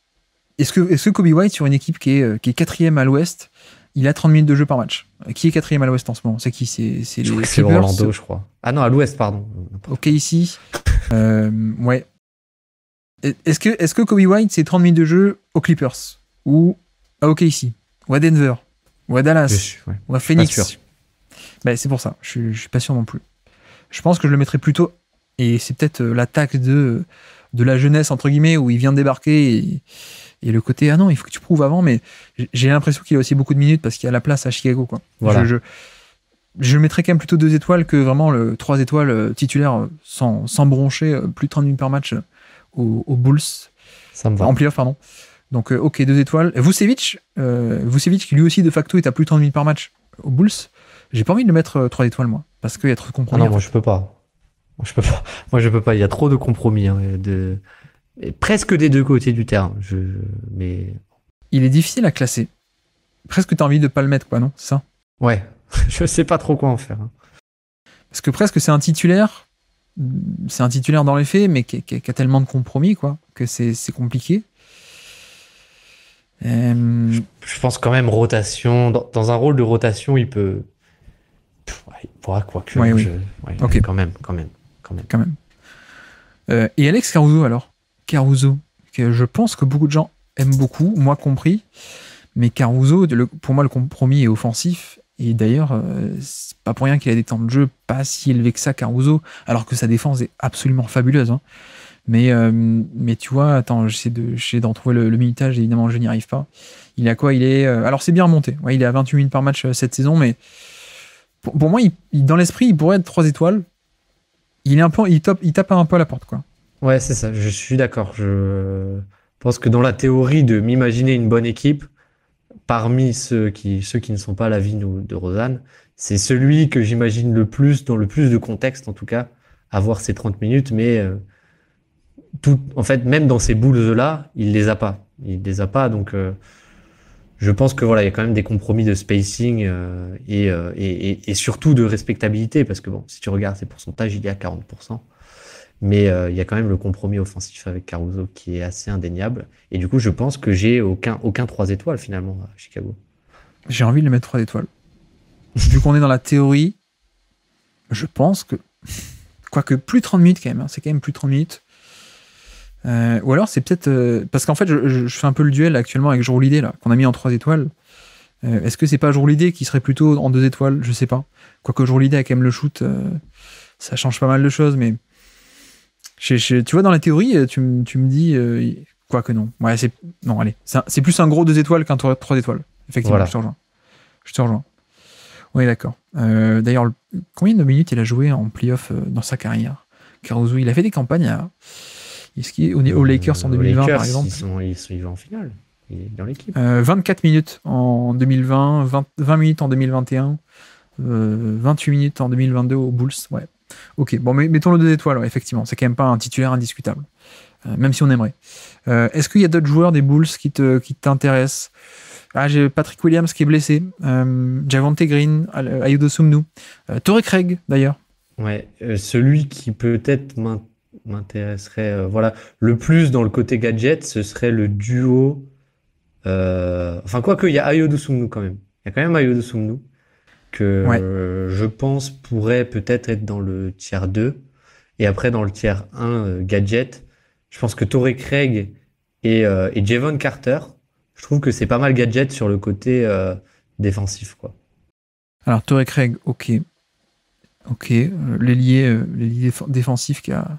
Est-ce que, est Kobe White, sur une équipe qui est euh, quatrième à l'ouest, il a 30 minutes de jeu par match. Qui est quatrième à l'ouest en ce moment C'est qui C'est c'est les C'est Orlando, je crois. Ah non, à l'ouest, pardon. Ok, ici. Euh, ouais. Est-ce que, est que Kobe White, c'est 30 minutes de jeu aux Clippers Ou à ah, OKC Ou à Denver Ou à Dallas Ou à Phoenix ben, C'est pour ça. Je, ne suis pas sûr non plus. Je pense que je le mettrais plutôt. Et c'est peut-être euh, l'attaque de, de la jeunesse, entre guillemets, où il vient de débarquer et et le côté, ah non, il faut que tu prouves avant, mais j'ai l'impression qu'il y a aussi beaucoup de minutes parce qu'il y a la place à Chicago. Quoi. Je, je, mettrais quand même plutôt deux étoiles que vraiment le trois étoiles euh, titulaire euh, sans, sans broncher, euh, plus de 30 minutes par match au Bulls. Ça me va. En playoff, pardon. Donc, ok, deux étoiles. Vucevic, euh, Vucevic, lui aussi, de facto, est à plus de 30 minutes par match au Bulls. J'ai pas envie de le mettre trois étoiles, moi, parce qu'il y a trop de ah compromis. non, moi, je peux pas. Je peux pas. Moi, je peux pas. Il y a trop de compromis. Hein, de presque des deux côtés du terrain. Je, mais il est difficile à classer. Presque t'as envie de pas le mettre, quoi, non ça Ouais. je sais pas trop quoi en faire. Hein. Parce que presque c'est un titulaire. C'est un titulaire dans les faits, mais qui, a tellement de compromis, quoi, que c'est compliqué. Euh, je, pense quand même rotation. Dans, un rôle de rotation, il peut. il pourra quoi que. Ouais, Quand même, quand même, quand même. Quand même. Euh, et Alex Caruso alors Caruso, que je pense que beaucoup de gens aiment beaucoup, moi compris. Mais Caruso, pour moi, le compromis est offensif. Et d'ailleurs, euh, c'est pas pour rien qu'il a des temps de jeu pas si élevés que ça, Caruso, alors que sa défense est absolument fabuleuse. Hein. Mais, euh, mais tu vois, attends, j'essaie d'en trouver le, le, minutage, évidemment, je n'y arrive pas. Il est à quoi Il est. Euh, alors, c'est bien remonté. il est à 28 minutes par match cette saison, mais pour, moi, dans l'esprit, il pourrait être 3 étoiles. Il est un il, il tape un peu à la porte, quoi. Ouais, c'est ça, je suis d'accord. Je pense que dans la théorie de m'imaginer une bonne équipe, parmi ceux qui, ceux qui ne sont pas la vie de Rosanne, c'est celui que j'imagine le plus, dans le plus de contexte en tout cas, avoir ces 30 minutes, mais euh, tout, en fait, même dans ces boules-là, il les a pas. Il les a pas, donc euh, je pense que voilà, il y a quand même des compromis de spacing euh, et, et, et, et, surtout de respectabilité, parce que bon, si tu regardes ces pourcentages, il y a 40%. Mais euh, il y a quand même le compromis offensif avec Caruso qui est assez indéniable. Et du coup, je pense que j'ai aucun, aucun 3 étoiles finalement à Chicago. J'ai envie de le mettre 3 étoiles. Vu qu'on est dans la théorie, je pense que. Quoique plus 30 minutes quand même, hein, c'est quand même plus 30 minutes. Euh, ou alors c'est peut-être. Euh, parce qu'en fait, je, fais un peu le duel actuellement avec Jour L'idée là, qu'on a mis en 3 étoiles. Est-ce que c'est pas Jour L'idée qui serait plutôt en 2 étoiles Je sais pas. Quoique Jour L'idée a quand même le shoot, ça change pas mal de choses, mais tu vois, dans la théorie, euh, tu, me dis. Euh, quoi que non. Ouais, c'est. Non, allez. C'est plus un gros deux étoiles qu'un trois étoiles. Effectivement, je te rejoins. Je te rejoins. Oui, d'accord. Euh, d'ailleurs, combien de minutes il a joué en playoff dans sa carrière Caruso, il a fait des campagnes à. Est-ce au... Lakers en 2020, par exemple ils sont, sont, en finale. dans l'équipe. 24 minutes en 2020, 20, minutes en 2021, 28 minutes en 2022 au Bulls. Ouais, Ok, bon, mais mettons le 2 étoiles, effectivement. C'est quand même pas un titulaire indiscutable, euh, même si on aimerait. Euh, est-ce qu'il y a d'autres joueurs des Bulls qui t'intéressent qui ah, j'ai Patrick Williams qui est blessé, euh, Javante Green, euh, Ayudo Sumnu, Torrey Craig d'ailleurs. Ouais, celui qui peut-être m'intéresserait, voilà, le plus dans le côté gadget, ce serait le duo. enfin, quoi il y a Ayodosumnu quand même. Il y a quand même Ayodosumnu que je pense pourrait peut-être être dans le tiers 2. Et après, dans le tiers 1, euh, gadget, je pense que Torrey Craig euh, et, Javon Carter, je trouve que c'est pas mal gadget sur le côté euh, défensif. quoi. Alors, Torrey Craig, ok. Ok, l'ailier défensif qui a,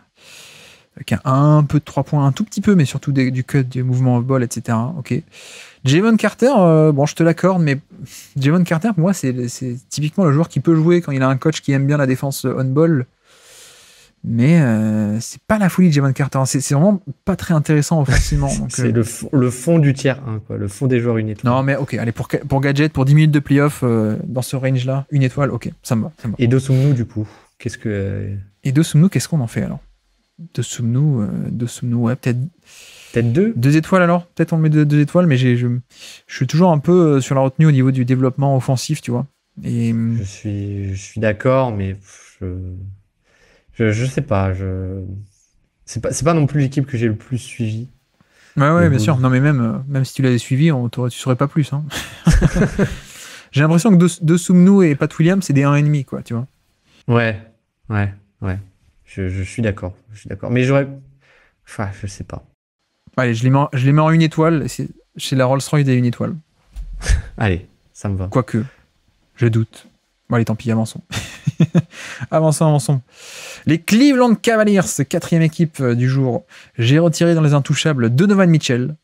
qui a un peu de 3 points, un tout petit peu, mais surtout du cut, du mouvement off-ball, etc. Ok. Javon Carter, euh, bon, je te l'accorde, mais Javon Carter, pour moi, c'est typiquement le joueur qui peut jouer quand il a un coach qui aime bien la défense on-ball. Mais euh, c'est pas la folie de Javon Carter. C'est vraiment pas très intéressant offensivement. c'est euh. le, fond du tiers 1, hein, quoi, le fond des joueurs une étoile. Non, mais ok, allez, pour, Gadget, pour 10 minutes de playoff dans ce range-là, une étoile, ok, ça me va. Et me sous Et du coup, qu'est-ce que. Et qu'est-ce qu'on en fait alors Deux sous nous, ouais, peut-être. Peut-être deux Deux étoiles alors Peut-être on met deux, étoiles, mais je, je suis toujours un peu euh, sur la retenue au niveau du développement offensif, tu vois. Et... Euh, je suis, je suis d'accord, mais je, je, sais pas. Je... C'est pas, pas non plus l'équipe que j'ai le plus suivi Ouais, ouais, bien sûr. Non, mais même, euh, même si tu l'avais suivi, tu saurais pas plus. Hein. J'ai l'impression que de, de Soumnou et Pat Williams, c'est des 1,5, quoi, tu vois. Ouais, ouais, ouais. Je, je suis d'accord. Je suis d'accord. Mais j'aurais. Enfin, je sais pas. Allez, je les, mets, en une étoile. Chez la Rolls-Royce, des une étoile. allez, ça me va. Quoique, je doute. Bon, allez, tant pis, avançons. avançons, avançons. Les Cleveland Cavaliers, quatrième équipe euh, du jour. J'ai retiré dans les intouchables de Donovan Mitchell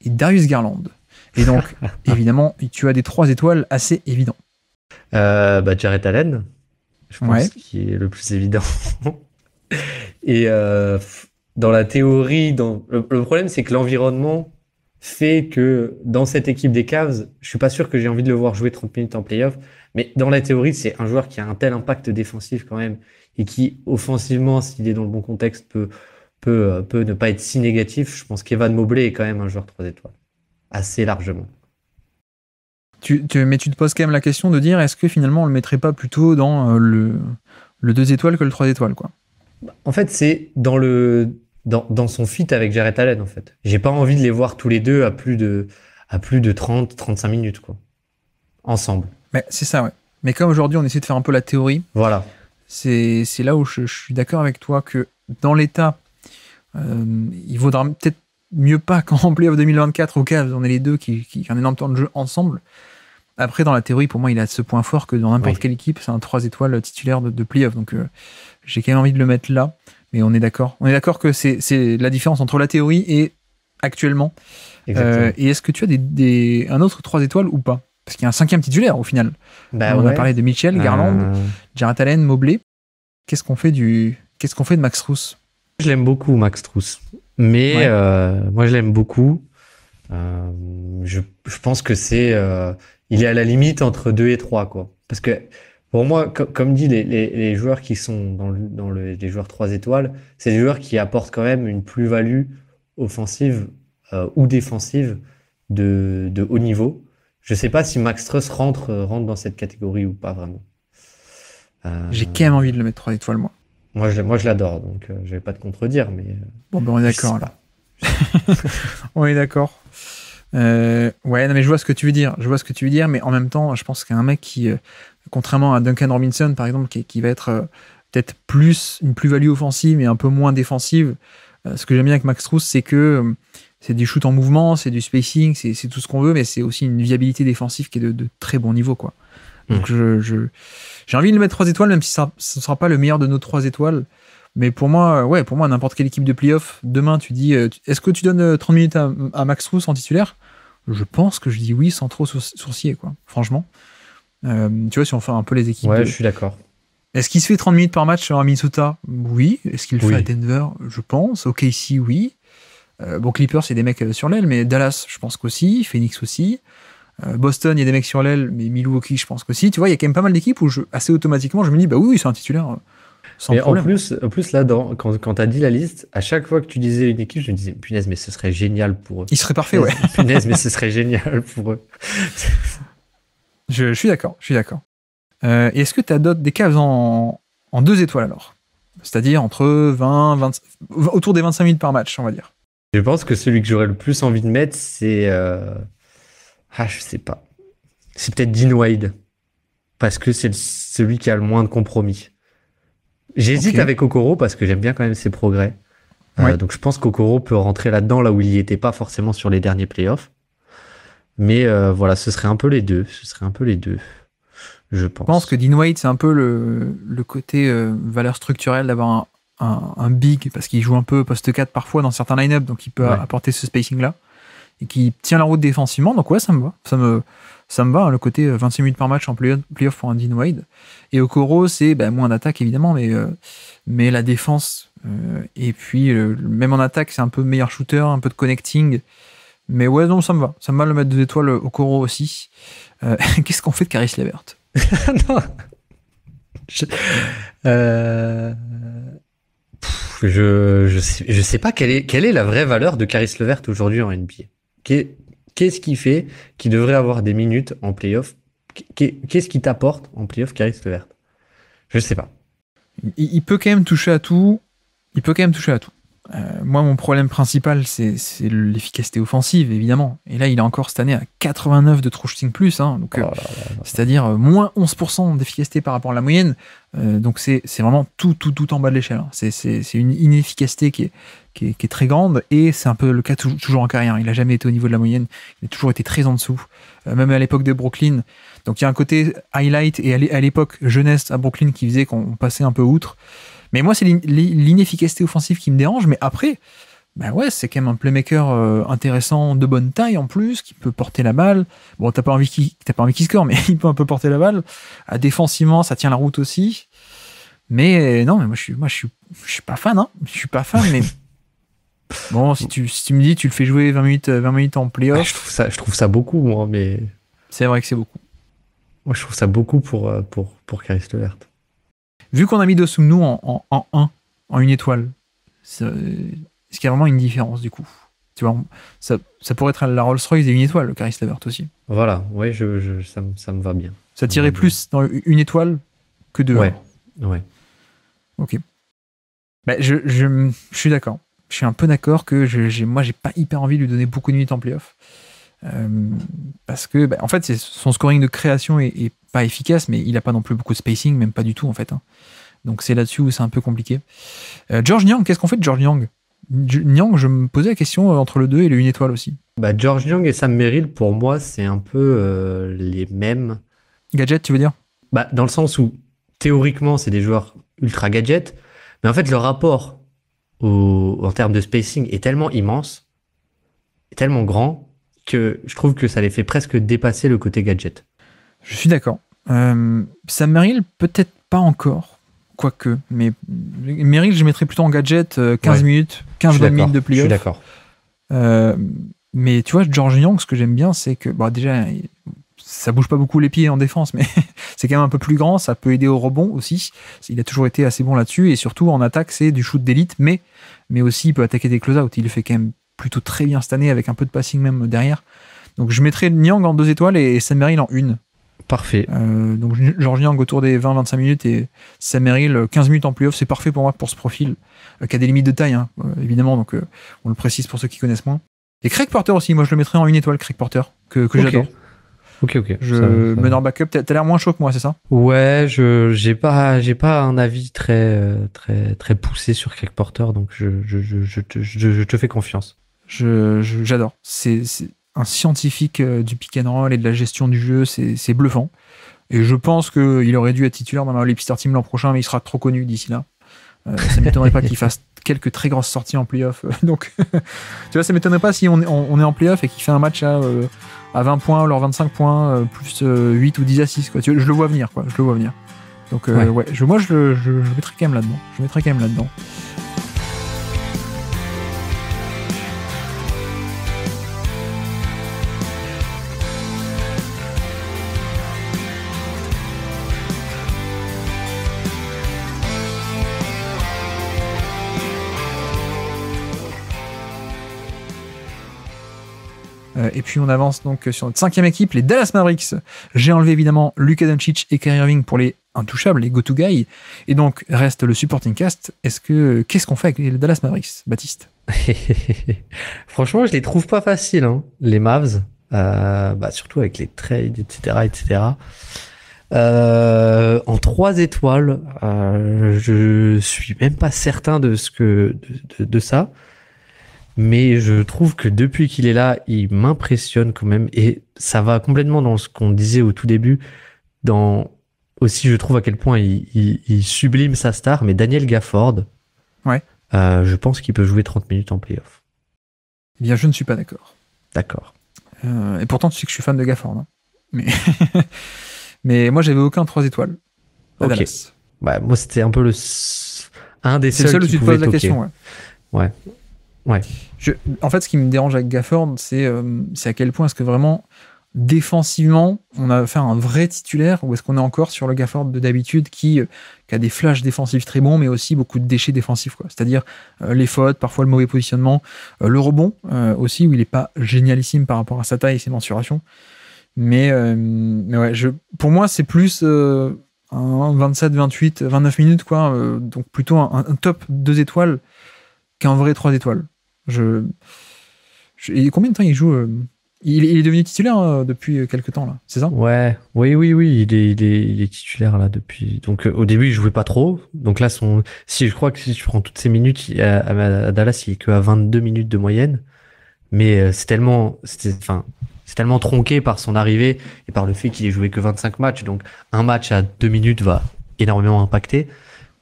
et Darius Garland. Et donc, évidemment, tu as des trois étoiles assez évidents. Euh, bah Jared Allen, je pense, qui est le plus évident. et euh, dans la théorie, dans... Le, problème, c'est que l'environnement fait que dans cette équipe des Cavs, je suis pas sûr que j'ai envie de le voir jouer 30 minutes en playoff, mais dans la théorie, c'est un joueur qui a un tel impact défensif quand même, et qui, offensivement, s'il est dans le bon contexte, peut, peut, euh, ne pas être si négatif. Je pense qu'Evan Mobley est quand même un joueur 3 étoiles, assez largement. mais tu te poses quand même la question de dire est-ce que finalement on le mettrait pas plutôt dans euh, le, le 2 étoiles que le 3 étoiles quoi En fait, c'est dans le dans, son feat avec Jared Allen, en fait. J'ai pas envie de les voir tous les deux à plus de, à plus de 30, 35 minutes, quoi. Ensemble. Mais c'est ça, ouais. Mais comme aujourd'hui, on essaie de faire un peu la théorie. Voilà. C'est là où je, suis d'accord avec toi que dans l'état, euh, il vaudra peut-être mieux pas qu'en playoff 2024 au cas où on est les deux qui, qui ont un énorme temps de jeu ensemble. Après, dans la théorie, pour moi, il a ce point fort que dans n'importe quelle équipe, c'est un 3 étoiles titulaire de, playoff. Donc, euh, j'ai quand même envie de le mettre là. Mais on est d'accord. On est d'accord que c'est la différence entre la théorie et actuellement. Euh, et est-ce que tu as un autre 3 étoiles ou pas Parce qu'il y a un cinquième titulaire au final. Bah on a parlé de Mitchell, euh, Garland, euh... Jarrett Allen, Mobley. Qu'est-ce qu'on fait, de Max Trousse Je l'aime beaucoup, Max Trousse. Mais euh, moi, je l'aime beaucoup. Je, pense que c'est. il est à la limite entre 2 et 3, quoi. Parce que pour moi, comme dit, les, joueurs qui sont dans, les joueurs 3 étoiles, c'est des joueurs qui apportent quand même une plus-value offensive euh, ou défensive de, haut niveau. Je ne sais pas si Max Truss euh, rentre, dans cette catégorie ou pas vraiment. Euh, J'ai quand même envie de le mettre 3 étoiles, moi. Moi, je, moi, je l'adore, donc je je vais pas te contredire, mais. bon, ben, on est d'accord, là. on est d'accord. ouais, non, mais je vois ce que tu veux dire. Je vois ce que tu veux dire, mais en même temps, je pense qu'un mec qui contrairement à Duncan Robinson, par exemple, qui, va être euh, peut-être plus une plus-value offensive et un peu moins défensive. Euh, ce que j'aime bien avec Max Truss, c'est que euh, c'est du shoot en mouvement, c'est du spacing, c'est tout ce qu'on veut, mais c'est aussi une viabilité défensive qui est de, très bon niveau. quoi. Donc je j'ai envie de le mettre 3 étoiles, même si ce ne sera pas le meilleur de nos 3 étoiles. Mais pour moi, ouais, pour moi, n'importe quelle équipe de playoff, demain, tu dis, est-ce que tu donnes 30 minutes à, Max Trousse en titulaire Je pense que je dis oui sans trop sourcier. quoi. Franchement. Euh, tu vois, si on fait un peu les équipes. Ouais, je suis d'accord. Est-ce qu'il se fait 30 minutes par match à Minnesota Oui. Est-ce qu'il le fait à Denver Je pense. OK, si, oui. Euh, bon, Clippers, c'est des mecs euh, sur l'aile, mais Dallas, je pense qu'aussi. Phoenix aussi. Boston, il y a des mecs sur l'aile, mais Milwaukee, je pense qu'aussi. Tu vois, il y a quand même pas mal d'équipes où assez automatiquement, je me dis, bah oui, oui c'est un titulaire. Hein. Sans en plus, en plus là, quand, quand tu as dit la liste, à chaque fois que tu disais une équipe, je me disais, punaise, mais ce serait génial pour eux. Il serait parfait, ouais. punaise, mais ce serait génial pour eux. Je, suis d'accord, je suis d'accord. et euh, est-ce que tu as des caves en, deux étoiles alors C'est-à-dire entre 20, 20, autour des 25 minutes par match, on va dire. Je pense que celui que j'aurais le plus envie de mettre, c'est. Euh, ah, je sais pas. C'est peut-être Dean Wade. Parce que c'est celui qui a le moins de compromis. J'hésite avec Okoro parce que j'aime bien quand même ses progrès. Euh, donc je pense qu'Okoro peut rentrer là-dedans, là où il n'y était pas forcément sur les derniers playoffs. Mais euh, voilà, ce serait un peu les deux. Ce serait un peu les deux, je pense. Je pense que Dean White, c'est un peu le, côté euh, valeur structurelle d'avoir un, big, parce qu'il joue un peu poste 4 parfois dans certains line-up, donc il peut apporter ce spacing-là, et qui tient la route défensivement. Donc ouais, ça me va. Ça me, ça me va, hein, le côté 26 euh, minutes par match en playoff pour un Dean Wade. Et Okoro, c'est bah, moins d'attaque, évidemment, mais, mais la défense, et puis même en attaque, c'est un peu meilleur shooter, un peu de connecting. Mais ouais, non, ça me va. Ça me va le mettre deux étoiles au Coro aussi. Euh, qu'est-ce qu'on fait de Caris Levert Je... Euh, je, sais, pas quelle est, quelle est la vraie valeur de Caris Levert aujourd'hui en NBA. Qu'est-ce qui fait qu'il devrait avoir des minutes en playoff Qu'est-ce qui t'apporte en playoff Caris Levert Je sais pas. il peut quand même toucher à tout. Il peut quand même toucher à tout. Euh, moi, mon problème principal, c'est l'efficacité offensive, évidemment. Et là, il est encore cette année à 89 de true shooting plus, hein. donc, euh, oh c'est-à-dire euh, moins 11% d'efficacité par rapport à la moyenne. donc, c'est vraiment tout, tout, tout en bas de l'échelle. Hein. C'est une inefficacité qui est, très grande et c'est un peu le cas toujours en carrière. Il n'a jamais été au niveau de la moyenne, il a toujours été très en dessous, même à l'époque de Brooklyn. Donc, il y a un côté highlight et à l'époque jeunesse à Brooklyn qui faisait qu'on passait un peu outre. Mais moi, c'est l'inefficacité offensive qui me dérange. Mais après, ben ouais, c'est quand même un playmaker euh, intéressant, de bonne taille en plus, qui peut porter la balle. Bon, t'as pas envie qu'il, t'as pas envie score, mais il peut un peu porter la balle. À ah, défensivement, ça tient la route aussi. Mais non, mais moi je suis, moi je suis, je suis pas fan. Hein. Je suis pas fan, mais bon, si tu, si tu me dis, tu le fais jouer 20 minutes, 20 euh, minutes en playoff. je trouve ça, je trouve ça beaucoup, moi, mais c'est vrai que c'est beaucoup. Moi, je trouve ça beaucoup pour euh, pour pour Caris Levert. Vu qu'on a mis Dosumnu en, en, en 1, en une étoile, est-ce est qu'il y a vraiment une différence du coup tu vois, ça, ça, pourrait être la Rolls-Royce et une étoile, le Caris Lavert aussi. Voilà, ouais, je, ça, ça, me va bien. Ça tirait plus dans une étoile que deux. Ouais, ouais. Ok. Bah, je, je, je, suis d'accord. Je suis un peu d'accord que je, moi, j'ai pas hyper envie de lui donner beaucoup de minutes en playoff. Euh, parce que, bah, en fait, son scoring de création est, pas efficace, mais il a pas non plus beaucoup de spacing, même pas du tout, en fait. Hein. Donc c'est là-dessus où c'est un peu compliqué. Euh, George Niang, qu'est-ce qu'on fait de George Niang Niang, je me posais la question euh, entre le 2 et le 1 étoile aussi. Bah, George Niang et Sam Merrill, pour moi, c'est un peu euh, les mêmes. Gadget, tu veux dire bah, Dans le sens où, théoriquement, c'est des joueurs ultra gadget, mais en fait, le rapport en termes de spacing est tellement immense, tellement grand, que je trouve que ça les fait presque dépasser le côté gadget. Je suis d'accord. Sam Merrill, peut-être pas encore Quoique, mais Meryl, je mettrais plutôt en gadget 15 euh, minutes, 15 minutes de plus Je suis d'accord. Euh, mais tu vois, George Nyang ce que j'aime bien, c'est que bah, déjà, ça bouge pas beaucoup les pieds en défense, mais c'est quand même un peu plus grand, ça peut aider au rebond aussi. Il a toujours été assez bon là-dessus, et surtout en attaque, c'est du shoot d'élite, mais, mais aussi il peut attaquer des close-out. Il le fait quand même plutôt très bien cette année, avec un peu de passing même derrière. Donc je mettrais Nyang en deux étoiles et Sam Merrill en une. Parfait. Euh, donc George Niang autour des 20-25 minutes et Sam 15 euh, minutes en playoff, c'est parfait pour moi pour ce profil euh, qui a des limites de taille, hein, évidemment, donc on le précise pour ceux qui connaissent moins. Et Craig Porter aussi, moi je le mettrais en une étoile, Craig Porter, que, j'adore. Ok, ok. Je ça, backup. T'as l'air moins chaud que moi, c'est ça Ouais, je j'ai pas j'ai pas un avis très très très poussé sur Craig Porter, donc je je, je, je, je te fais confiance. Je j'adore. C'est un scientifique euh, du pick and roll et de la gestion du jeu, c'est bluffant. Et je pense qu'il aurait dû être titulaire dans les Team l'an prochain, mais il sera trop connu d'ici là. ça euh, ça m'étonnerait pas qu'il fasse quelques très grosses sorties en playoff. Euh, donc, tu vois, ça ne m'étonnerait pas si on, est en playoff et qu'il fait un match à, à 20 points, alors 25 points, plus 8 ou 10 à je le vois venir, quoi. Je le vois venir. Donc, ouais. moi, je, je, quand même là-dedans. Je mettrai quand même là-dedans. Euh, et puis on avance donc sur notre cinquième équipe, les Dallas Mavericks. J'ai enlevé évidemment Luka Doncic et Kyrie Irving pour les intouchables, les go-to guys. Et donc reste le supporting cast. est que qu'est-ce qu'on fait avec les Dallas Mavericks, Baptiste Franchement, je les trouve pas faciles, hein, les Mavs. Euh, bah, surtout avec les trades, etc., etc. Euh, en trois étoiles, je je suis même pas certain de ce que de ça mais je trouve que depuis qu'il est là, il m'impressionne quand même. Et ça va complètement dans ce qu'on disait au tout début, dans aussi je trouve à quel point il, sublime sa star, mais Daniel Gafford, ouais. Euh, je pense qu'il peut jouer 30 minutes en playoff. Eh bien, je ne suis pas d'accord. D'accord. Euh, et pourtant, tu sais que je suis fan de Gafford. Hein. mais, mais moi, j'avais aucun 3 étoiles. ok. Bah, moi, c'était un peu le... un des seuls. C'est seul où tu te la question. ouais en fait, ce qui me dérange avec Gafford, euh, c'est à quel point est-ce que vraiment défensivement, on a fait un vrai titulaire ou est-ce qu'on est encore sur le Gafford de d'habitude qui, euh, a des flashs défensifs très bons mais aussi beaucoup de déchets défensifs C'est-à-dire euh, les fautes, parfois le mauvais positionnement, le rebond aussi où il n'est pas génialissime par rapport à sa taille et ses mensurations. Mais, ouais, pour moi c'est plus un 27, 28, 29 minutes quoi, donc plutôt un, un top 2 étoiles qu'un vrai 3 étoiles. Je, combien de temps il joue euh, il, est devenu titulaire euh, depuis quelques temps là, c'est ça Ouais, oui, oui, oui, il est, il est, titulaire là depuis. Donc euh, au début il jouait pas trop, donc là son, si je crois que si tu prends toutes ces minutes à, Dallas, il est que à 22 minutes de moyenne, mais c'est tellement, c'est tellement tronqué par son arrivée et par le fait qu'il ait joué que 25 matchs. Donc un match à 2 minutes va énormément impacter.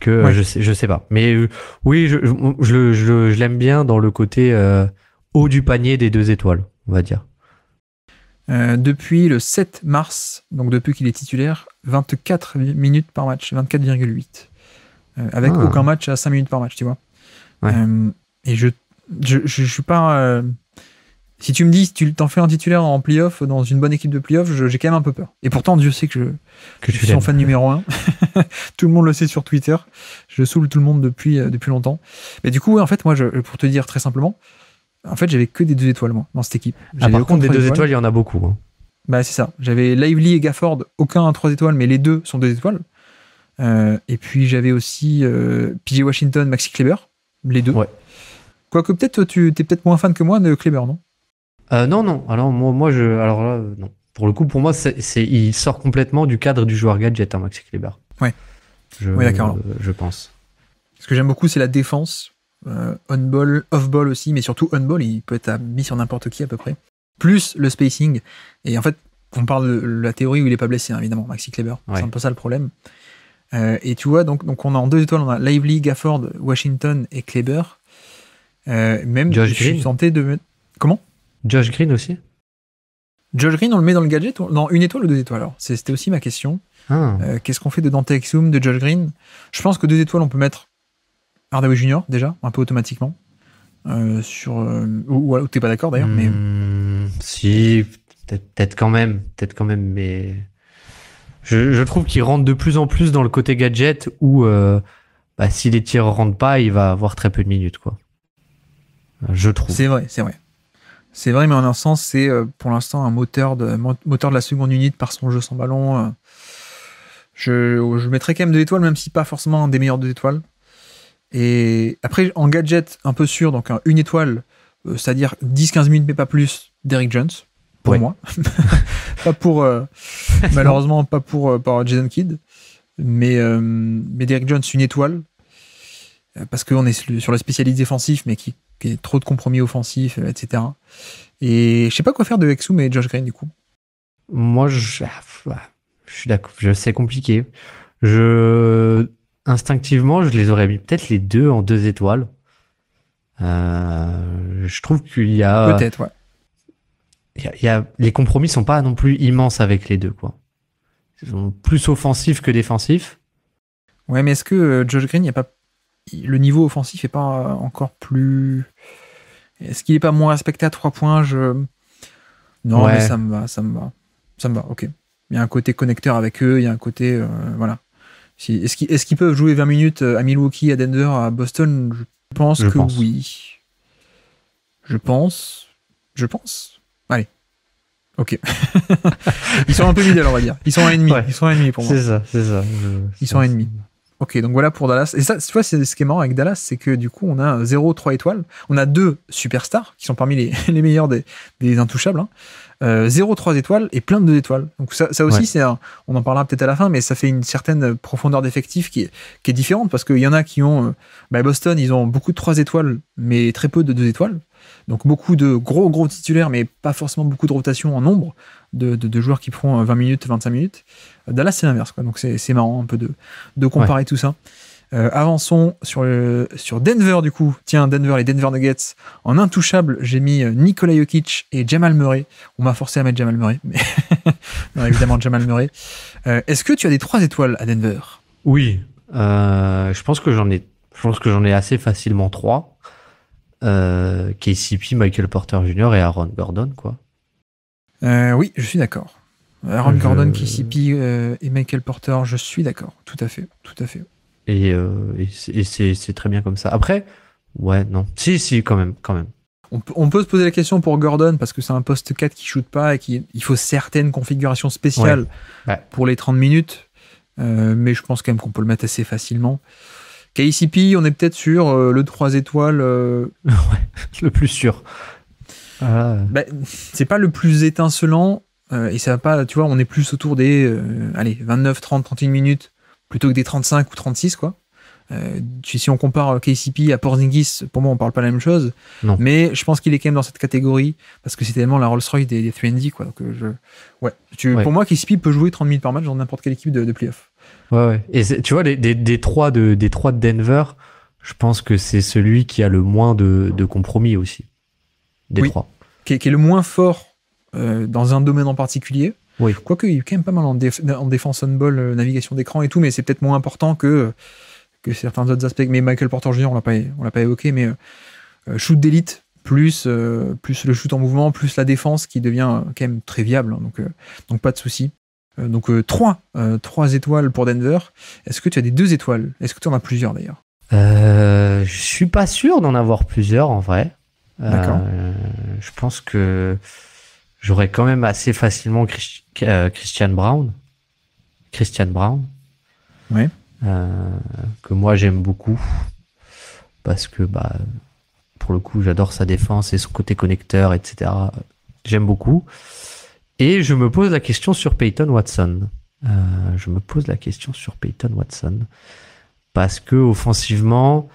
Euh, je sais je sais pas mais euh, oui je l'aime bien dans le côté euh, haut du panier des deux étoiles on va dire depuis le 7 mars donc depuis qu'il est titulaire 24 minutes par match 24,8 avec ah. aucun match à 5 minutes par match tu vois et je je, je suis pas si tu me dis, si tu t'en fais un titulaire en playoff, dans une bonne équipe de playoff, j'ai quand même un peu peur. Et pourtant, Dieu sait que je, suis son fan numéro un. tout le monde le sait sur Twitter. Je saoule tout le monde depuis, euh, depuis longtemps. Mais du coup, en fait, moi, pour te dire très simplement, en fait, j'avais que des deux étoiles, dans cette équipe. Ah, par contre, des deux étoiles, il y en a beaucoup. Hein. Bah, c'est ça. J'avais Lively et Gafford, aucun trois étoiles, mais les deux sont deux étoiles. Euh, et puis, j'avais aussi euh, PJ Washington, Maxi Kleber, les deux. Ouais. Quoique, peut-être, tu es peut-être moins fan que moi de Kleber, non euh, non, non. Alors moi, moi, je, alors là, non. Pour le coup, pour moi, c'est, il sort complètement du cadre du joueur gadget, hein, Maxi Max Kleber. Ouais. Je, oui, d'accord. Euh, je pense. Ce que j'aime beaucoup, c'est la défense. Euh, on-ball, off-ball aussi, mais surtout on-ball, il peut être mis sur n'importe qui à peu près. Plus le spacing. Et en fait, on parle de la théorie où il est pas blessé, hein, évidemment, Maxi Kleber. C'est un peu ça le problème. et tu vois, donc, donc on a en deux étoiles, on a Lively, Gafford, Washington et Kleber. même, Josh je suis tenté de. Comment Josh Green aussi Josh Green, on le met dans le gadget Non, une étoile ou deux étoiles alors C'était aussi ma question. Ah. Euh, qu'est-ce qu'on fait de Dante Exum, de Josh Green Je pense que deux étoiles, on peut mettre Hardaway Junior déjà, un peu automatiquement. Euh, sur, euh, ou, t'es pas d'accord d'ailleurs, mais. Hmm, si, peut-être quand même, peut-être quand même, mais. Je, trouve qu'il rentre de plus en plus dans le côté gadget où bah, si les tirs rentrent pas, il va avoir très peu de minutes, quoi. Je trouve. C'est vrai, c'est vrai. C'est vrai, mais en un sens, c'est euh, pour l'instant un moteur de, moteur de la seconde unité par son jeu sans ballon. Euh. Je, mettrais quand même deux étoiles, même si pas forcément des meilleurs deux étoiles. Et après, en gadget un peu sûr, donc une étoile, euh, c'est-à-dire 10-15 minutes, mais pas plus, Derek Jones, pour moi. pas pour, malheureusement, pas pour, Jason Kidd. Mais, mais Derek Jones, une étoile, parce qu'on est sur le spécialiste défensif, mais qui trop de compromis offensifs, euh, etc. Et je sais pas quoi faire de Exum mais Josh Green du coup. Moi, je, ah, je suis d'accord. C'est compliqué. Je instinctivement, je les aurais mis peut-être les deux en deux étoiles. Euh, je trouve qu'il y a peut-être ouais. Il y a, les compromis sont pas non plus immenses avec les deux quoi. Ils sont plus offensifs que défensifs. Ouais, mais est-ce que euh, Josh Green, il n'y a pas le niveau offensif est pas encore plus. Est-ce qu'il est pas moins respecté à 3 points Je non, mais ça me va, ça me va, ça me va. Ok. Il y a un côté connecteur avec eux, il y a un côté euh, voilà. est-ce qu'ils peuvent jouer 20 minutes euh, à Milwaukee, à Denver, à Boston Je pense que oui. Je pense. Je pense. Allez. Ok. ils sont un peu middle, on va dire. Ils sont un ennemi. Ils sont ennemis pour moi. C'est ça, c'est ça. Ils sont ennemis. ennemi. Ok, donc voilà pour Dallas. Et ça, tu vois, c'est ce qui est marrant avec Dallas, c'est que du coup, on a 0, 3 étoiles. On a deux superstars qui sont parmi les, les meilleurs des, des intouchables. Hein. 0, euh, 3 étoiles et plein de 2 étoiles. Donc ça, aussi, on en parlera peut-être à la fin, mais ça fait une certaine profondeur d'effectif qui est, qui est différente parce qu'il y en a qui ont. Euh, bah, Boston, ils ont beaucoup de 3 étoiles, mais très peu de 2 étoiles. Donc beaucoup de gros, gros titulaires, mais pas forcément beaucoup de rotation en nombre de, de, joueurs qui prend 20 euh, minutes, 25 minutes. Euh, Dallas, c'est l'inverse. Donc c'est, marrant un peu de, comparer tout ça. Euh, avançons sur, sur Denver, du coup. Tiens, Denver, les Denver Nuggets. En intouchable, j'ai mis Nikola Jokic et Jamal Murray. On m'a forcé à mettre Jamal Murray. Mais évidemment, Jamal Murray. est-ce que tu as des trois étoiles à Denver Oui. je pense que j'en ai, je pense que j'en ai assez facilement trois. KCP, euh, Michael Porter Jr. et Aaron Gordon, quoi. Euh, oui, je suis d'accord. Aaron Gordon, KCP euh, et Michael Porter, je suis d'accord, tout à fait, tout à fait. Et, c'est très bien comme ça. Après, ouais, non. Si, si, quand même, quand même. On peut, se poser la question pour Gordon parce que c'est un poste 4 qui shoot pas et qu'il faut certaines configurations spéciales pour les 30 minutes. mais je pense quand même qu'on peut le mettre assez facilement. KCP, on est peut-être sur euh, le 3 étoiles. Euh. le plus sûr. Ah. Bah, c'est pas le plus étincelant. Euh, et ça va pas, tu vois, on est plus autour des allez, 29, 30, 31 minutes plutôt que des 35 ou 36, quoi. si on compare KCP à Porzingis, pour moi, on parle pas la même chose. Non. Mais je pense qu'il est quand même dans cette catégorie parce que c'est tellement la Rolls-Royce des, 3D, quoi. Donc, je... ouais. Tu, Pour moi, KCP peut jouer 30 minutes par match dans n'importe quelle équipe de, de playoff. Ouais, Et tu vois, les, des, trois de, Denver, je pense que c'est celui qui a le moins de, compromis aussi. Des trois. Qui est, le moins fort euh, dans un domaine en particulier. Oui. Quoique, il est quand même pas mal en, défense on-ball, euh, navigation d'écran et tout, mais c'est peut-être moins important que, certains autres aspects. Mais Michael Porter Jr., on l'a pas évoqué, mais euh, shoot d'élite, plus, plus le shoot en mouvement, plus la défense qui devient quand même très viable. Hein. donc, donc, pas de souci. Euh, donc 3, euh, euh, étoiles pour Denver. Est-ce que tu as des deux étoiles Est-ce que tu en as plusieurs d'ailleurs Je suis pas sûr d'en avoir plusieurs en vrai. je pense que j'aurais quand même assez facilement Christian Brown. Christian Brown. Oui. que moi j'aime beaucoup parce que bah pour le coup j'adore sa défense et son côté connecteur etc j'aime beaucoup et je me pose la question sur Peyton Watson. Euh, je me pose la question sur Peyton Watson parce que offensivement,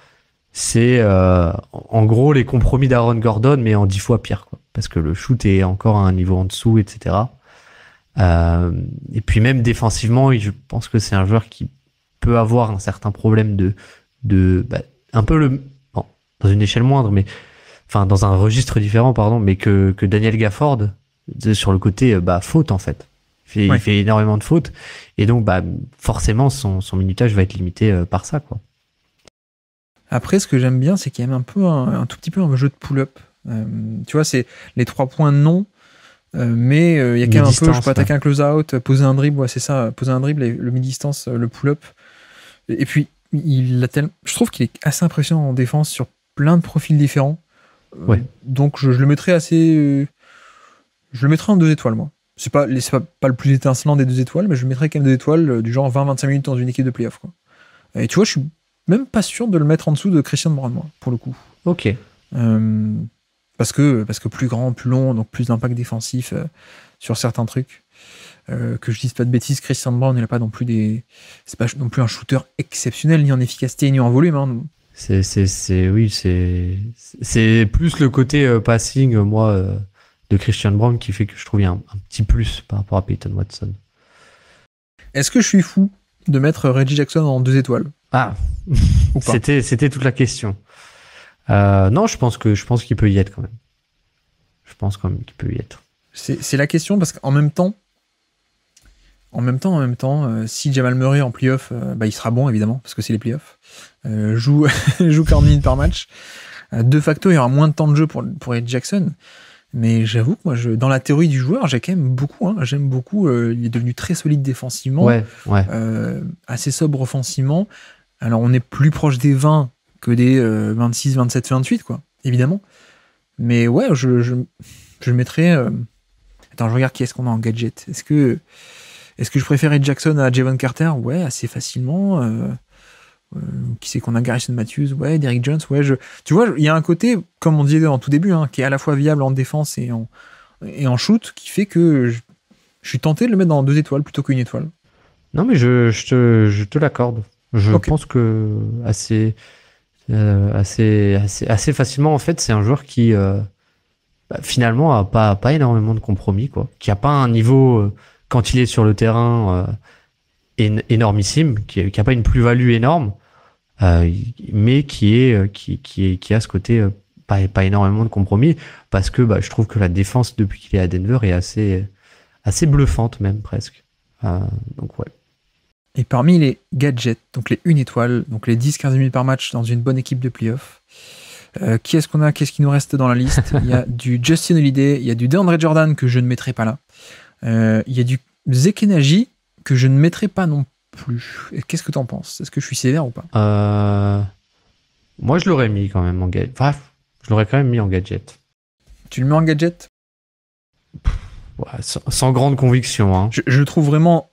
c'est euh, en gros les compromis d'Aaron Gordon, mais en dix fois pire, Parce que le shoot est encore à un niveau en dessous, etc. Euh, et puis même défensivement, je pense que c'est un joueur qui peut avoir un certain problème de, de, bah, un peu le, dans une échelle moindre, mais enfin dans un registre différent, pardon, mais que Daniel Gafford, sur le côté euh, bah, faute en fait. Il fait, énormément de fautes et donc bah, forcément son, minutage va être limité euh, par ça quoi. Après, ce que j'aime bien, c'est qu'il y a un peu un, tout petit peu un jeu de pull-up. Euh, tu vois, c'est les trois points non, mais il y a quand même un peu, je peux attaquer un close-out, poser un dribble, c'est ça, poser un dribble, et le mid distance le pull-up. Et puis, il a tel... je trouve qu'il est assez impressionnant en défense sur plein de profils différents. Donc je, je, le mettrais assez. Je le mettrais en deux étoiles, moi. C'est pas, pas, pas le plus étincelant des deux étoiles, mais je le mettrais quand même deux étoiles, euh, du genre 20-25 minutes dans une équipe de playoff. Et tu vois, je suis même pas sûr de le mettre en dessous de Christian Brown, moi, pour le coup. Ok. Euh, parce, que, parce que plus grand, plus long, donc plus d'impact défensif euh, sur certains trucs. que je dise pas de bêtises, Christian Brown, il n'a pas non plus des. C'est pas non plus un shooter exceptionnel, ni en efficacité, ni en volume. Hein, c'est, oui, c'est, c'est plus le côté passing, moi de Christian Brown qui fait que je trouve un, petit plus par rapport à Peyton Watson. Est-ce que je suis fou de mettre Reggie Jackson en deux étoiles Ah, c'était c'était toute la question. Euh, non, je pense que je pense qu'il peut y être quand même. Je pense quand même qu'il peut y être. C'est la question parce qu'en même temps, en même temps, en même temps, euh, si Jamal Murray en playoff, euh, bah, il sera bon évidemment parce que c'est les playoffs. joue joue 40 minutes par match. de facto, il y aura moins de temps de jeu pour pour Jackson. Mais j'avoue que moi, je, dans la théorie du joueur, j'ai beaucoup. Hein, j'aime beaucoup. Euh, il est devenu très solide défensivement, euh, assez sobre offensivement. Alors, on est plus proche des 20 que des 26, 27, 28, quoi, évidemment. Mais ouais, je, je, je mettrais. Euh, attends, je regarde qui est-ce qu'on a en gadget. Est-ce que, est -ce que je préférais Jackson à Javon Carter Ouais, assez facilement. Euh, qui sait qu'on a Garrison Matthews, ouais, Derrick Jones, ouais, tu vois, il y a un côté, comme on disait en tout début, hein, qui est à la fois viable en défense et en, et en shoot, qui fait que je, suis tenté de le mettre dans deux étoiles plutôt qu'une étoile. Non, mais je, je te, l'accorde. Je pense que euh, assez, assez, assez, facilement, en fait, c'est un joueur qui euh, bah, finalement a pas, pas énormément de compromis, quoi. Qui a pas un niveau quand il est sur le terrain énormissime, qui n'a pas une plus-value énorme, euh, mais qui, est, euh, qui, qui, qui a ce côté euh, pas, pas énormément de compromis, parce que bah, je trouve que la défense depuis qu'il est à Denver est assez, assez bluffante même presque. donc ouais. Et parmi les gadgets, donc les une étoile, donc les 10-15 minutes par match dans une bonne équipe de playoff, qui est-ce qu'on a Qu'est-ce qui nous reste dans la liste Il y a du Justin Holiday, il y a du DeAndre Jordan que je ne mettrai pas là. il y a du Nagy que je ne mettrai pas non plus. Qu'est-ce que t'en penses Est-ce que je suis sévère ou pas euh, Moi, je l'aurais mis quand même en gadget. Bref, je l'aurais quand même mis en gadget. Tu le mets en gadget sans, grande conviction. Hein. Je, le trouve vraiment,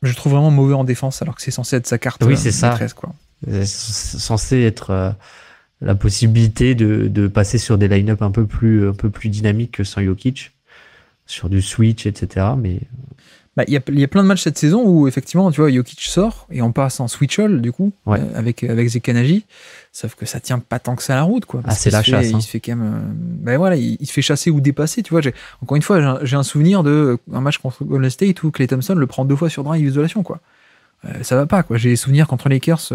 je trouve vraiment mauvais en défense alors que c'est censé être sa carte. Oui, euh, c'est ça. C'est censé être euh, la possibilité de, passer sur des line-up un peu plus, un peu plus dynamiques que sans Jokic, sur du switch, etc. Mais bah, il y, a, y, a plein de matchs cette saison où effectivement, tu vois, Jokic sort et on passe en all du coup euh, avec euh, avec Zekanagi, sauf que ça tient pas tant que ça la route quoi. Ah, c'est la chasse. Il hein. se fait quand même, ben voilà, il, se fait chasser ou dépasser, tu vois. Encore une fois, j'ai un souvenir de un match contre Golden State où Clay Thompson le prend deux fois sur drive isolation quoi. Euh, ça va pas quoi. J'ai des souvenirs contre les Lakers.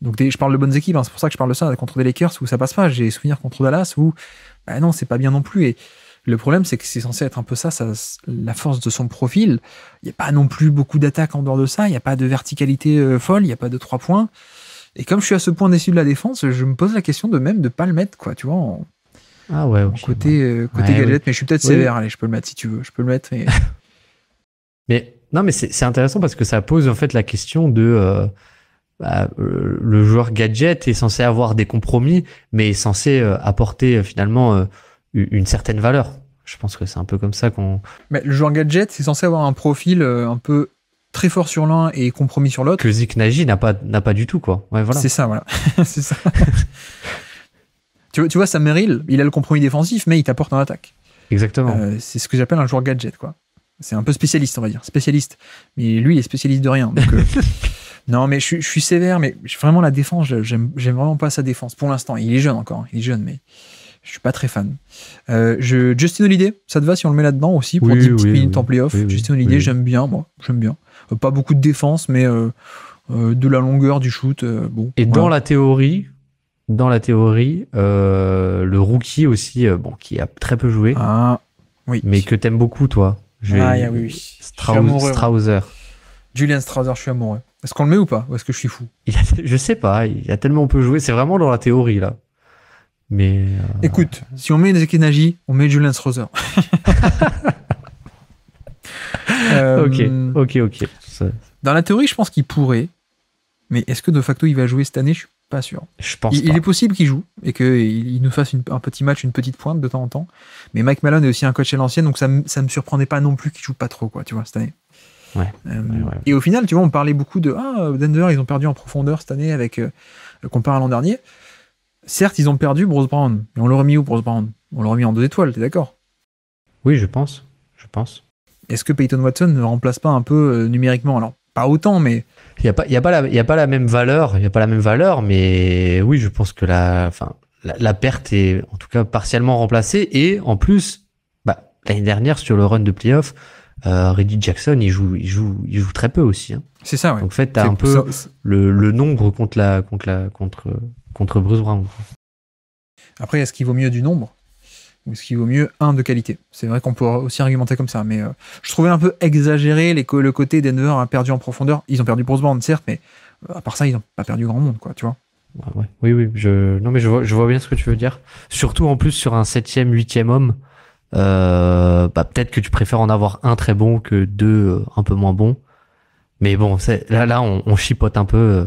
donc je parle de bonnes équipes, hein, c'est pour ça que je parle de ça contre des Lakers où ça passe pas. J'ai des souvenirs contre Dallas où bah non c'est pas bien non plus et le problème, c'est que c'est censé être un peu ça, la force de son profil. Il n'y a pas non plus beaucoup d'attaques en dehors de ça. Il n'y a pas de verticalité euh, folle. Il n'y a pas de trois points. Et comme je suis à ce point déçu de la défense, je me pose la question de même de pas le mettre, quoi. Tu vois. Ah côté euh, côté gadget, mais je suis peut-être sévère. Allez, je peux le mettre si tu veux. Je peux le mettre. mais non, mais c'est intéressant parce que ça pose en fait la question de. Euh, bah, le joueur gadget est censé avoir des compromis, mais est censé apporter finalement une certaine valeur. Je pense que c'est un peu comme ça qu'on. Mais le joueur gadget, c'est censé avoir un profil euh, un peu très fort sur l'un et compromis sur l'autre. Que Zik n'a pas, n'a pas du tout, quoi. voilà. C'est ça, voilà. c'est ça. tu, vois, tu il a le compromis défensif, mais il t'apporte en attaque. Exactement. Euh, c'est ce que j'appelle un joueur gadget, quoi. C'est un peu spécialiste, on va dire. Spécialiste. Mais lui, il est spécialiste de rien. Euh, non, mais je, suis sévère, mais vraiment la défense, j'aime, j'aime vraiment pas sa défense. Pour l'instant, il est jeune encore. Hein. Il est jeune, mais je suis pas très fan. Euh, je, Justin Holiday, ça te va si on le met là-dedans aussi pour oui, 10 petites minutes en playoff Justin Holiday, j'aime bien, moi, j'aime bien. Euh, pas beaucoup de défense, mais euh, de la longueur, du shoot. bon, Et dans la théorie, dans la théorie, le rookie aussi, bon, qui a très peu joué, ah, oui. mais que t'aimes beaucoup, toi. Ah, oui, Strauser. Julien Strauser, je suis amoureux. Est-ce qu'on le met ou pas Ou est-ce que je suis fou Je sais pas, il a tellement peu joué, c'est vraiment dans la théorie là. Mais euh, Écoute, si on met des Nagy on met Julian Schroeder euh, ok, ok, ok. Dans la théorie, je pense qu'il pourrait. Mais est-ce que de facto il va jouer cette année Je suis pas sûr. Je pense. Il, pas. il est possible qu'il joue et qu'il nous fasse un petit match, une petite pointe de temps en temps. Mais Mike Malone est aussi un coach à l'ancienne, donc ça, ça me surprenait pas non plus qu'il joue pas trop, quoi, tu vois, cette année. Euh, ouais, Et au final, tu vois, on parlait beaucoup de Ah, Denver, ils ont perdu en profondeur cette année avec euh, comparé à l'an dernier. Certes, ils ont perdu Bruce Brown, mais on l'aurait mis où Bruce Brown On l'aurait mis en deux étoiles, t'es d'accord Oui, je pense. Je pense. Est-ce que Peyton Watson ne remplace pas un peu euh, numériquement Alors, pas autant, mais. Il n'y a, pas, y a, pas la, y a pas la même valeur, il n'y a pas la même valeur, mais oui, je pense que la, la, perte est en tout cas partiellement remplacée. Et en plus, bah, l'année dernière, sur le run de playoff, euh, Jackson, il joue, il joue, il joue très peu aussi. Hein. C'est ça. oui. Donc en fait, t'as un peu le, le, nombre contre la, contre la, contre euh, contre Bruce Brown. Après, est-ce qu'il vaut mieux du nombre ou est-ce qu'il vaut mieux un de qualité C'est vrai qu'on peut aussi argumenter comme ça, mais euh, je trouvais un peu exagéré le côté Denver a perdu en profondeur. Ils ont perdu Bruce Brown, certes, mais euh, à part ça, ils n'ont pas perdu grand monde, quoi, tu vois. Bah oui, oui, je, non, mais je vois, bien ce que tu veux dire. Surtout en plus sur un septième, huitième homme, euh, bah, peut-être que tu préfères en avoir un très bon que deux euh, un peu moins bons. Mais bon, là, on, chipote un peu.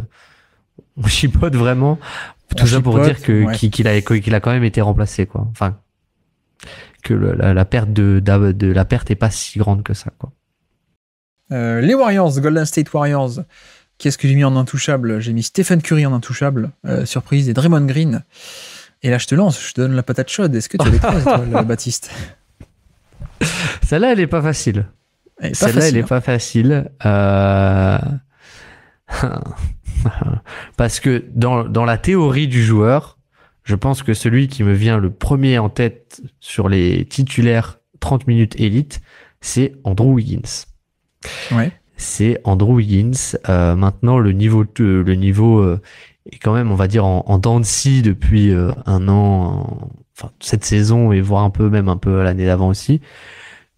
on chipote vraiment. Tout ça pour dire que qu'il a qu'il a quand même été remplacé quoi. Enfin que la, perte de, la perte est pas si grande que ça quoi. Euh, les Warriors, Golden State Warriors. Qu'est-ce que j'ai mis en intouchable J'ai mis Stephen Curry en intouchable, euh, surprise, et Draymond Green. Et là, je te lance, je te donne la patate chaude. Est-ce que tu as Baptiste Celle-là, elle n'est pas facile. Celle-là, elle n'est hein. pas facile. pas euh, Parce que dans, dans la théorie du joueur, je pense que celui qui me vient le premier en tête sur les titulaires 30 minutes élite, c'est Andrew Wiggins. Ouais. C'est Andrew Wiggins. Euh, maintenant, le niveau, le niveau euh, est quand même, on va dire, en, en dents de scie depuis euh, un an, enfin cette saison et voire un peu même un peu l'année d'avant aussi.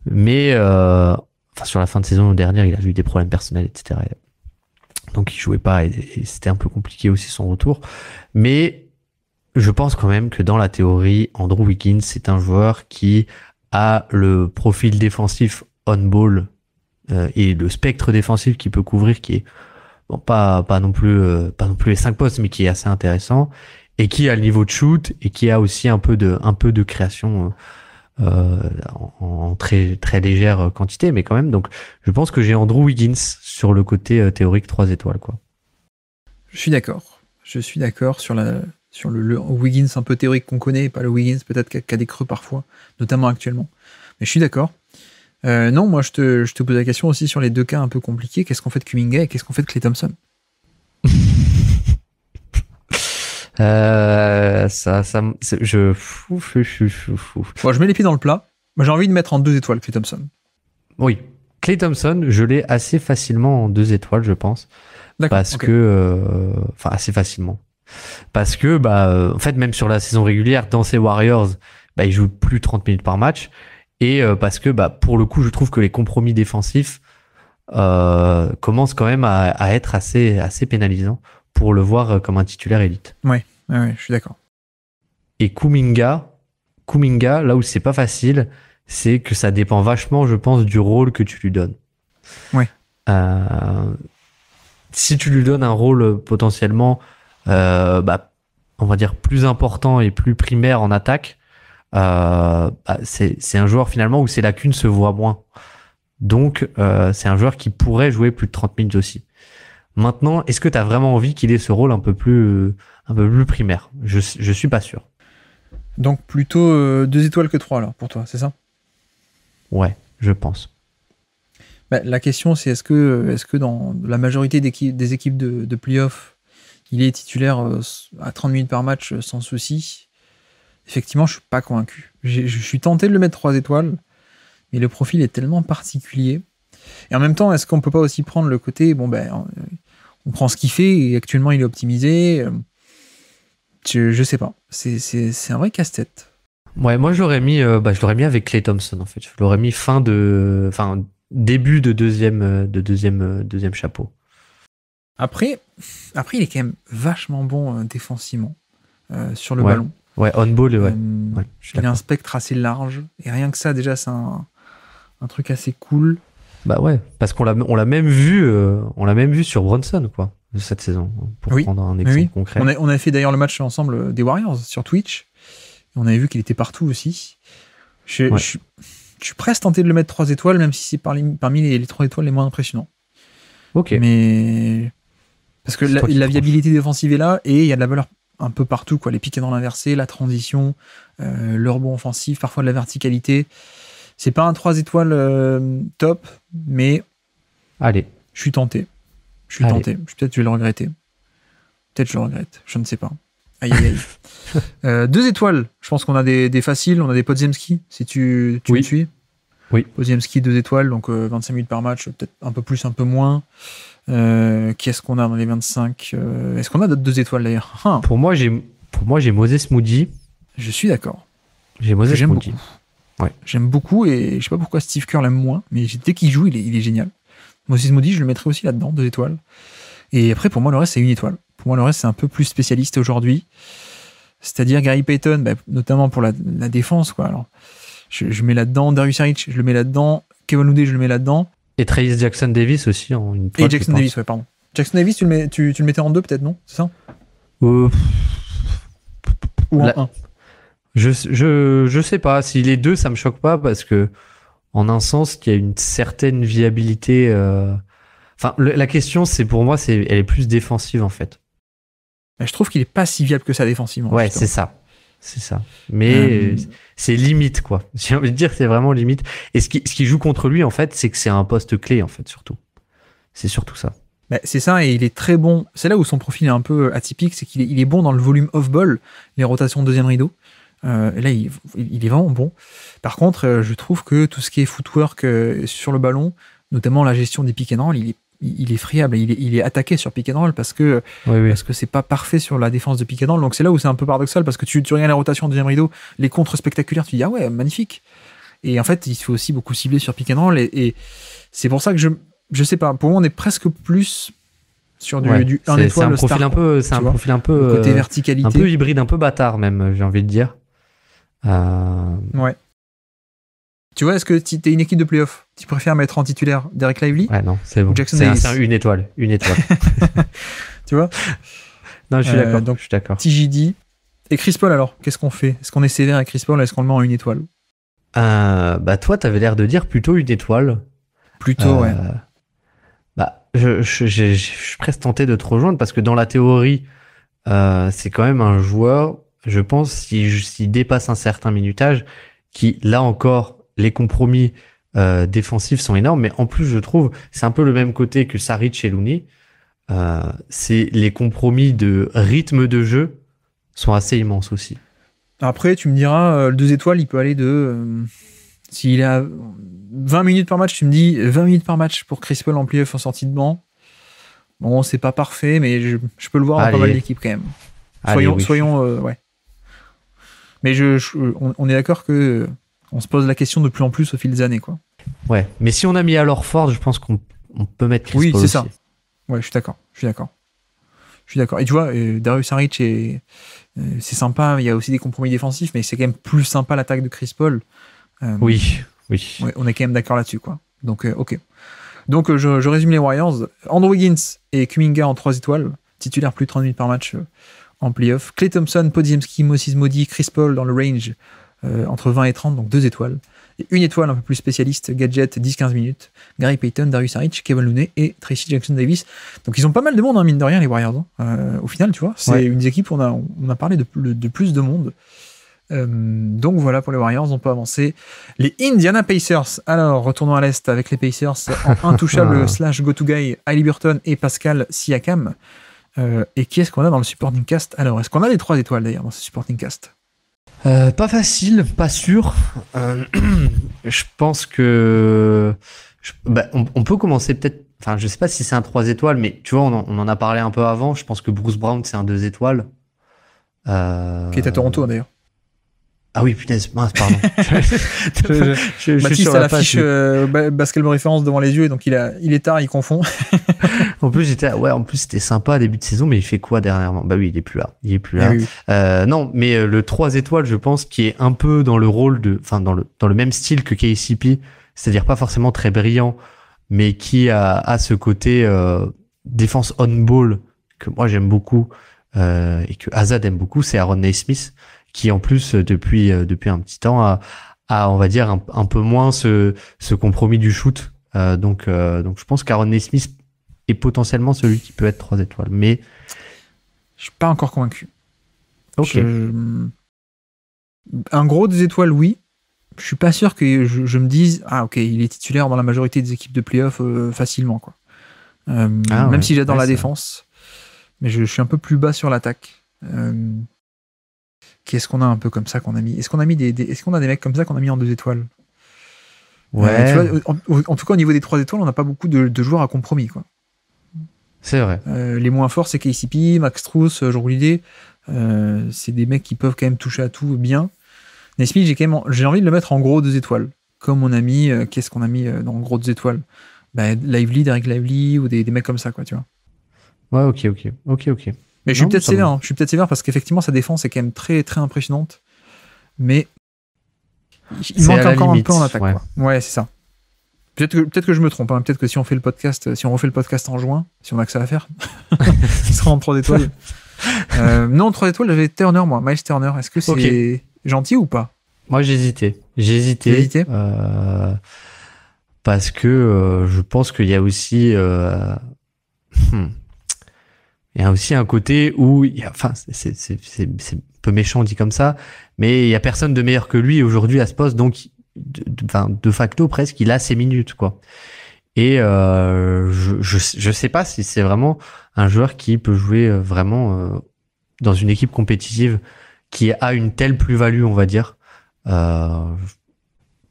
Mais enfin sur la fin de saison dernière, il a eu des problèmes personnels, etc. Donc il jouait pas et, c'était un peu compliqué aussi son retour. Mais je pense quand même que dans la théorie, Andrew Wiggins, c'est un joueur qui a le profil défensif on-ball euh, et le spectre défensif qu'il peut couvrir qui est bon, pas, pas non plus euh, pas non plus les cinq postes mais qui est assez intéressant et qui a le niveau de shoot et qui a aussi un peu de un peu de création euh, euh, en, très très légère quantité, mais quand même. Donc, je pense que j'ai Andrew Wiggins sur le côté euh, théorique 3 étoiles, quoi. Je suis d'accord. Je suis d'accord sur le, Wiggins un peu théorique qu'on connaît, pas le Wiggins peut-être qui a des creux parfois, notamment actuellement. Mais je suis d'accord. Euh, non, moi je te, pose la question aussi sur les deux cas un peu compliqués. Qu'est-ce qu'on fait de Kuminga et qu'est-ce qu'on fait de Clay Thompson Euh, ça, ça, je, je mets les pieds dans le plat. J'ai envie de mettre en deux étoiles Clay Thompson. Oui, Clay Thompson, je l'ai assez facilement en deux étoiles, je pense, parce que, euh, enfin, assez facilement, parce que, bah, euh, en fait, même sur la saison régulière, dans ces Warriors, bah, il joue plus 30 minutes par match, et parce que, bah, pour le coup, je trouve que les compromis défensifs commencent quand même à, à être assez, assez pénalisants pour le voir euh, comme un titulaire élite. Oui, oui, je suis d'accord. Et Kuminga, Kuminga, là où c'est pas facile, c'est que ça dépend vachement, je pense, du rôle que tu lui donnes. Oui. Euh, si tu lui donnes un rôle euh, potentiellement, bah, on va dire, plus important et plus primaire en attaque, bah, c'est un joueur finalement où ses lacunes se voient moins. Donc, c'est un joueur qui pourrait jouer plus de 30 minutes aussi. Maintenant, est-ce que tu as vraiment envie qu'il ait ce rôle un peu plus, un peu plus primaire je, ne suis pas sûr. Donc plutôt euh, deux étoiles que trois, alors pour toi, c'est ça Ouais, je pense. Bah, la question, c'est est-ce que, euh, est que dans la majorité des, équipes de, de off il est titulaire euh, à 30 minutes par match sans souci Effectivement, je suis pas convaincu. Je suis tenté de le mettre trois étoiles, mais le profil est tellement particulier. Et en même temps, est-ce qu'on peut pas aussi prendre le côté, bon ben, on prend ce qu'il fait et actuellement il est optimisé. Euh, je, je sais pas. C'est un vrai casse-tête. Ouais, moi j'aurais mis, euh, bah, je l'aurais mis avec Clay Thompson en fait. Je l'aurais mis fin de, enfin début de deuxième, euh, de deuxième, deuxième chapeau. Après, après il est quand même vachement bon défensivement sur le ballon. Ouais, on ball, il a un spectre assez large et rien que ça déjà c'est un, truc assez cool. Bah ouais, parce qu'on l'a, on l'a même vu, euh, on l'a même vu sur Bronson quoi cette saison, pour prendre un exemple concret. On a, on a fait d'ailleurs le match ensemble euh, des Warriors sur Twitch. On avait vu qu'il était partout aussi. Je, je, je, suis presque tenté de le mettre 3 étoiles, même si c'est parmi, parmi les, les, 3 étoiles les moins impressionnants. Ok. Mais. Parce que la, viabilité défensive est là et il y a de la valeur un peu partout, quoi. Les piquets dans l'inversé, la transition, euh, le rebond offensif, parfois de la verticalité. C'est pas un 3 étoiles euh, top, mais. Allez. Je suis tenté. Je suis tenté. Peut-être je vais le regretter. Peut-être je le regrette. Je ne sais pas. Aïe, aïe, euh, deux étoiles. Je pense qu'on a des, faciles. On a des Podziemski, si tu, tu me suis. Oui. Podziemski, deux étoiles. Donc 25 euh, minutes par match. Peut-être un peu plus, un peu moins. quest ce qu'on a dans les 25 Est-ce qu'on a d'autres deux étoiles d'ailleurs Pour moi, j'ai. Pour moi, j'ai Moses Moody. Je suis d'accord. J'ai Moses Moody. Beaucoup. J'aime beaucoup et je sais pas pourquoi Steve Kerr l'aime moins, mais dès qu'il joue, il est, il est génial. Moses Moody, je le mettrais aussi là-dedans, deux étoiles. Et après, pour moi, le reste, c'est une étoile. Pour moi, le reste, c'est un peu plus spécialiste aujourd'hui. C'est-à-dire Gary Payton, bah, notamment pour la, défense. Quoi. Alors, je, je mets là-dedans Darius Rich, je le mets là-dedans. Kevin Looney, je le mets là-dedans. Et Travis Jackson Davis aussi en une Et Jackson Davis, pardon. Jackson Davis, tu le, mets, tu, tu le mettais en deux peut-être, non C'est ça euh, Ou en un je, je, sais pas. Si les deux, ça me choque pas parce que, en un sens, il y a une certaine viabilité. Euh, enfin, la question, c'est pour moi, c'est, elle est plus défensive en fait. Bah, je trouve qu'il est pas si viable que ça défensivement. Ouais, c'est ça. C'est ça. Mais euh, c'est limite, quoi. J'ai envie de dire, que c'est vraiment limite. Et ce qui, ce qui joue contre lui, en fait, c'est que c'est un poste clé, en fait, surtout. C'est surtout ça. Bah, c'est ça, et il est très bon. C'est là où son profil est un peu atypique, c'est qu'il il est bon dans le volume off-ball, les rotations de deuxième rideau. Euh, là, il, est vraiment bon. Par contre, euh, je trouve que tout ce qui est footwork euh, sur le ballon, notamment la gestion des pick and roll, il est friable, il est, il est, attaqué sur pick and roll parce que parce que c'est pas parfait sur la défense de pick and roll. Donc c'est là où c'est un peu paradoxal parce que tu, tu regardes la rotation deuxième rideau, les contres spectaculaires, tu dis ah ouais magnifique. Et en fait, il faut aussi beaucoup cibler sur pick and roll et, c'est pour ça que je je sais pas. Pour moi, on est presque plus sur du, un étoile. C'est un profil un peu, c'est un profil un peu verticalité, un peu hybride, un peu bâtard même, j'ai envie de dire. Euh, ouais. Tu vois, est-ce que tu es une équipe de playoff Tu préfères mettre en titulaire Derek Lively Ouais, non, c'est bon. Jackson Davis. c'est une étoile. Une étoile. tu vois Non, je suis euh, d'accord. TJD. Et Chris Paul, alors Qu'est-ce qu'on fait Est-ce qu'on est sévère avec Chris Paul Est-ce qu'on le met en une étoile euh, Bah, toi, t'avais l'air de dire plutôt une étoile. Plutôt, ouais. Bah, je, suis presque tenté de te rejoindre parce que dans la théorie, c'est quand même un joueur je pense, s'il dépasse un certain minutage, qui, là encore, les compromis euh, défensifs sont énormes. Mais en plus, je trouve, c'est un peu le même côté que Saric et Looney. Euh, c'est les compromis de rythme de jeu sont assez immenses aussi. Après, tu me diras, euh, le 2 étoiles, il peut aller de... S'il a 20 minutes par match, tu me dis 20 minutes par match pour Chris Paul en playoff en sortie de banc. Bon, c'est pas parfait, mais je, peux le voir en pas mal d'équipes quand même. soyons, ouais. Mais je, on, est d'accord que on se pose la question de plus en plus au fil des années, quoi. Ouais, mais si on a mis alors Ford, je pense qu'on peut mettre. Chris oui, c'est ça. Ouais, je suis d'accord. Je suis d'accord. Je suis d'accord. Et tu vois, euh, Darius Saric euh, c'est sympa. Il y a aussi des compromis défensifs, mais c'est quand même plus sympa l'attaque de Chris Paul. Euh, oui, oui. on est quand même d'accord là-dessus, quoi. Donc, ok. Donc, je, je, résume les Warriors. Andrew Wiggins et Kuminga en 3 étoiles, titulaire plus de 30 minutes par match en playoff. Clay Thompson, Podziemski, Moses Modi, Chris Paul dans le range euh, entre 20 et 30, donc deux étoiles. Et une étoile un peu plus spécialiste, gadget 10-15 minutes. Gary Payton, Darius Harich, Kevin Looney et Tracy Jackson Davis. Donc ils ont pas mal de monde, en hein, mine de rien, les Warriors. Hein. Euh, au final, tu vois, c'est une équipe on a, on a parlé de, plus de monde. Euh, donc voilà pour les Warriors, on peut avancer. Les Indiana Pacers. Alors, retournons à l'Est avec les Pacers intouchable ah. slash go-to-guy, Ali Burton et Pascal Siakam. Euh, et qui est-ce qu'on a dans le supporting cast Alors, est-ce qu'on a les trois étoiles d'ailleurs dans ce supporting cast euh, Pas facile, pas sûr. Euh, je pense que. Bah, on, peut commencer peut-être. Enfin, je sais pas si c'est un trois étoiles, mais tu vois, on en, a parlé un peu avant. Je pense que Bruce Brown, c'est un deux étoiles. Qui est à Toronto d'ailleurs. Ah oui, punaise, mince, pardon. je, je, Baptiste a l'affiche euh, référence devant les yeux, et donc il, a, il est tard, il confond. en plus, j'étais, ouais, en plus c'était sympa début de saison, mais il fait quoi dernièrement Bah oui, il est plus là, il est plus là. Ah euh, non, mais euh, le 3 étoiles, je pense, qui est un peu dans le rôle de, enfin dans le dans le même style que KCP, c'est-à-dire pas forcément très brillant, mais qui a, ce côté euh, défense on ball que moi j'aime beaucoup. et que Azad aime beaucoup, c'est Aaron Naismith qui en plus euh, depuis euh, depuis un petit temps a, on va dire un, peu moins ce, compromis du shoot. Euh, donc donc je pense qu'Aaron Nesmith est potentiellement celui qui peut être trois étoiles, mais je suis pas encore convaincu. Ok. Un gros des étoiles, oui. Je suis pas sûr que je, me dise ah ok il est titulaire dans la majorité des équipes de playoff facilement quoi. Ah même si j'adore la défense, mais je, je, suis un peu plus bas sur l'attaque. Qu'est-ce qu'on a un peu comme ça qu'on a mis Est-ce qu'on a mis des, est-ce qu'on a des mecs comme ça qu'on a mis en deux étoiles euh, Ouais. en, tout cas, au niveau des trois étoiles, on n'a pas beaucoup de, joueurs à compromis, quoi. C'est vrai. Euh, les moins forts, c'est KCP, Max Truss, euh, Jean c'est des mecs qui peuvent quand même toucher à tout bien. Nesmith, j'ai quand j'ai envie de le mettre en gros deux étoiles. Comme on a mis, qu'est-ce qu'on a mis dans gros deux étoiles bah, Lively, Derek Lively ou des, des, mecs comme ça, quoi, tu vois. Ouais, ok, ok, ok, ok. Hein. je suis peut-être sévère. parce qu'effectivement, sa défense est quand même très, très impressionnante. Mais il manque encore un peu en attaque. Ouais, c'est ça. Peut-être que, je me trompe. Hein. Peut-être que si on fait le podcast, si on refait le podcast en juin, si on a que ça à faire, il sera en 3 étoiles. Euh, non, non, 3 étoiles, j'avais Turner, moi. Miles Turner. Est-ce que c'est gentil ou pas Moi, j'hésitais. J'hésitais. Euh, parce que euh, je pense qu'il y a aussi. Euh, hmm. Il y a aussi un côté où, il y a, enfin, c'est, c'est, c'est, c'est un peu méchant dit comme ça, mais il y a personne de meilleur que lui aujourd'hui à ce poste, donc de, de, facto presque, il a ses minutes, quoi. Et euh, je, je, je sais pas si c'est vraiment un joueur qui peut jouer euh, vraiment euh, dans une équipe compétitive qui a une telle plus-value, on va dire. Euh,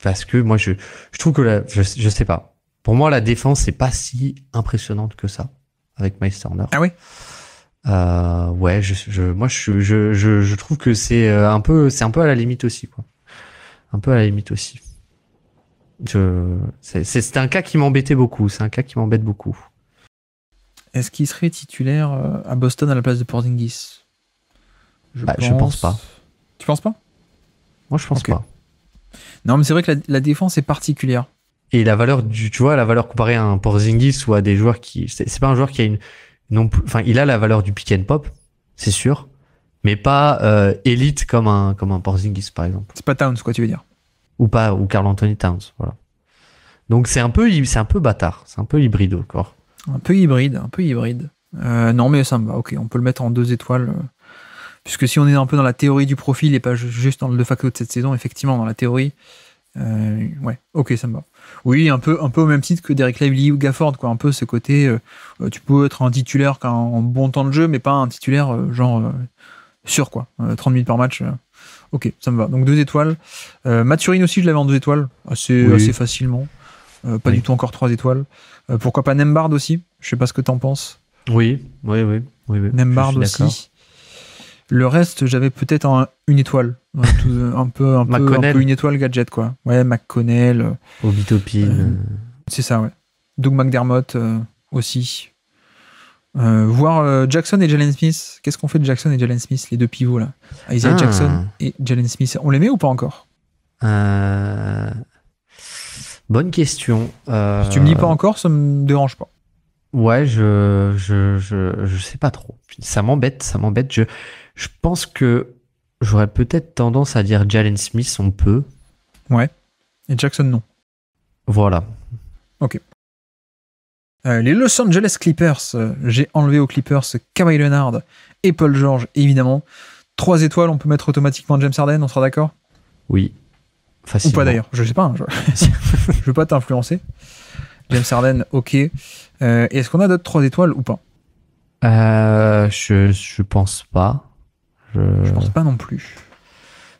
parce que moi, je, je trouve que la, je, je sais pas. Pour moi, la défense, c'est pas si impressionnante que ça avec Miles Ah oui? Euh, ouais, je, je, moi je, je, je, trouve que c'est euh, un peu, c'est un peu à la limite aussi, quoi. Un peu à la limite aussi. Je, c'est, c'est un cas qui m'embêtait beaucoup. C'est un cas qui m'embête beaucoup. Est-ce qu'il serait titulaire euh, à Boston à la place de Porzingis bah, je, pense... je pense pas. Tu penses pas Moi, je pense pas. Non, mais c'est vrai que la, la, défense est particulière. Et la valeur, du, tu vois, la valeur comparée à un Porzingis ou à des joueurs qui, c'est pas un joueur qui a une non Enfin, il a la valeur du pick and pop, c'est sûr, mais pas euh, élite comme un comme un Porzingis par exemple. C'est pas Towns quoi, tu veux dire Ou pas ou Carl Anthony Towns, voilà. Donc c'est un peu c'est un peu bâtard, c'est un peu hybride encore. Un peu hybride, un peu hybride. Euh, non mais ça va. Ok, on peut le mettre en deux étoiles. Euh, puisque si on est un peu dans la théorie du profil et pas juste dans le de facto de cette saison, effectivement, dans la théorie, ouais, ok, ça me va. Oui, un peu, un peu au même titre que Derek Lively ou Gafford, quoi. Un peu ce côté, euh, euh, tu peux être un titulaire qu'un en bon temps de jeu, mais pas un titulaire euh, genre sûr, quoi. 30 minutes par match. ok, ça me va. Donc deux étoiles. Mathurine aussi, je l'avais en deux étoiles, assez, assez facilement. pas du tout encore trois étoiles. pourquoi pas Nembard aussi Je sais pas ce que t'en penses. Oui, oui, oui. oui, Nembard aussi. Le reste, j'avais peut-être une étoile. Euh, un, peu, un, peu, un peu une étoile gadget, quoi. Ouais, McConnell. Euh, Obitopine. Euh, c'est ça, ouais. Doug McDermott aussi. voir Jackson et Jalen Smith. Qu'est-ce qu'on fait de Jackson et Jalen Smith, les deux pivots là Isaiah ah. Jackson et Jalen Smith. On les met ou pas encore Bonne question. Si tu me dis pas encore, ça me dérange pas. Ouais, je je, je, je sais pas trop. Ça m'embête, ça m'embête. Je, je pense que J'aurais peut-être tendance à dire Jalen Smith, on peut. Ouais. Et Jackson, non. Voilà. Ok. Euh, les Los Angeles Clippers, euh, j'ai enlevé aux Clippers Kawhi Leonard et Paul George, évidemment. Trois étoiles, on peut mettre automatiquement James Harden, on sera d'accord Oui. Facile. Ou pas d'ailleurs, je sais pas. Hein, je... ne veux pas t'influencer. James Harden, ok. Euh, est-ce qu'on a d'autres trois étoiles ou pas je, je pense pas. Je... pense pas non plus.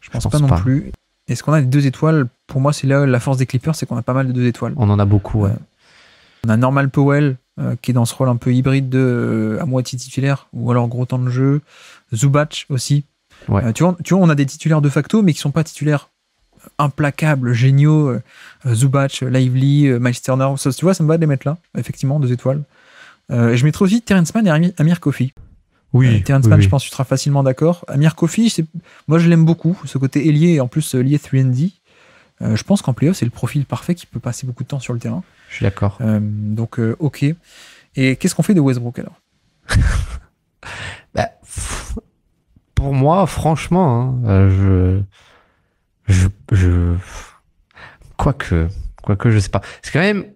Je pense, pas, non plus. Est-ce qu'on a des deux étoiles Pour moi, c'est là la force des Clippers, c'est qu'on a pas mal de deux étoiles. On en a beaucoup, ouais. Euh, on a Normal Powell, euh, qui est dans ce rôle un peu hybride de euh, à moitié titulaire, ou alors gros temps de jeu. Zubac aussi. Ouais. tu, vois, tu on a des titulaires de facto, mais qui sont pas titulaires implacables, géniaux. Zubac, Lively, Miles Turner. tu vois, ça me va de les mettre là, effectivement, deux étoiles. et je mettrai aussi Terence Mann et Amir Kofi. Oui. Euh, Terence Mann, je pense, tu seras facilement d'accord. Amir Kofi, moi, je l'aime beaucoup. Ce côté ailier et en plus euh, lié 3D. Euh, je pense qu'en playoff, c'est le profil parfait qui peut passer beaucoup de temps sur le terrain. Je suis d'accord. donc, ok. Et qu'est-ce qu'on fait de Westbrook alors bah, Pour moi, franchement, hein, je, je, je, quoi Quoique, je sais pas. C'est quand même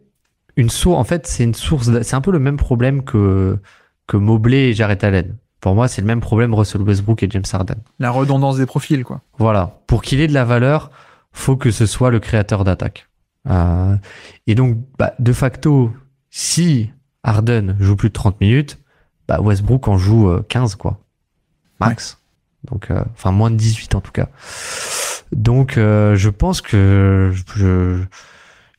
une source. En fait, c'est une source. C'est un peu le même problème que que Mobley et Jared Allen. Pour moi, c'est le même problème Russell Westbrook et James Harden. La redondance des profils, quoi. Voilà. Pour qu'il ait de la valeur, faut que ce soit le créateur d'attaque. Euh, et donc, bah, de facto, si Harden joue plus de 30 minutes, bah Westbrook en joue 15, euh, quoi. Max. Donc, euh, enfin, moins de 18 en tout cas. Donc, je pense que je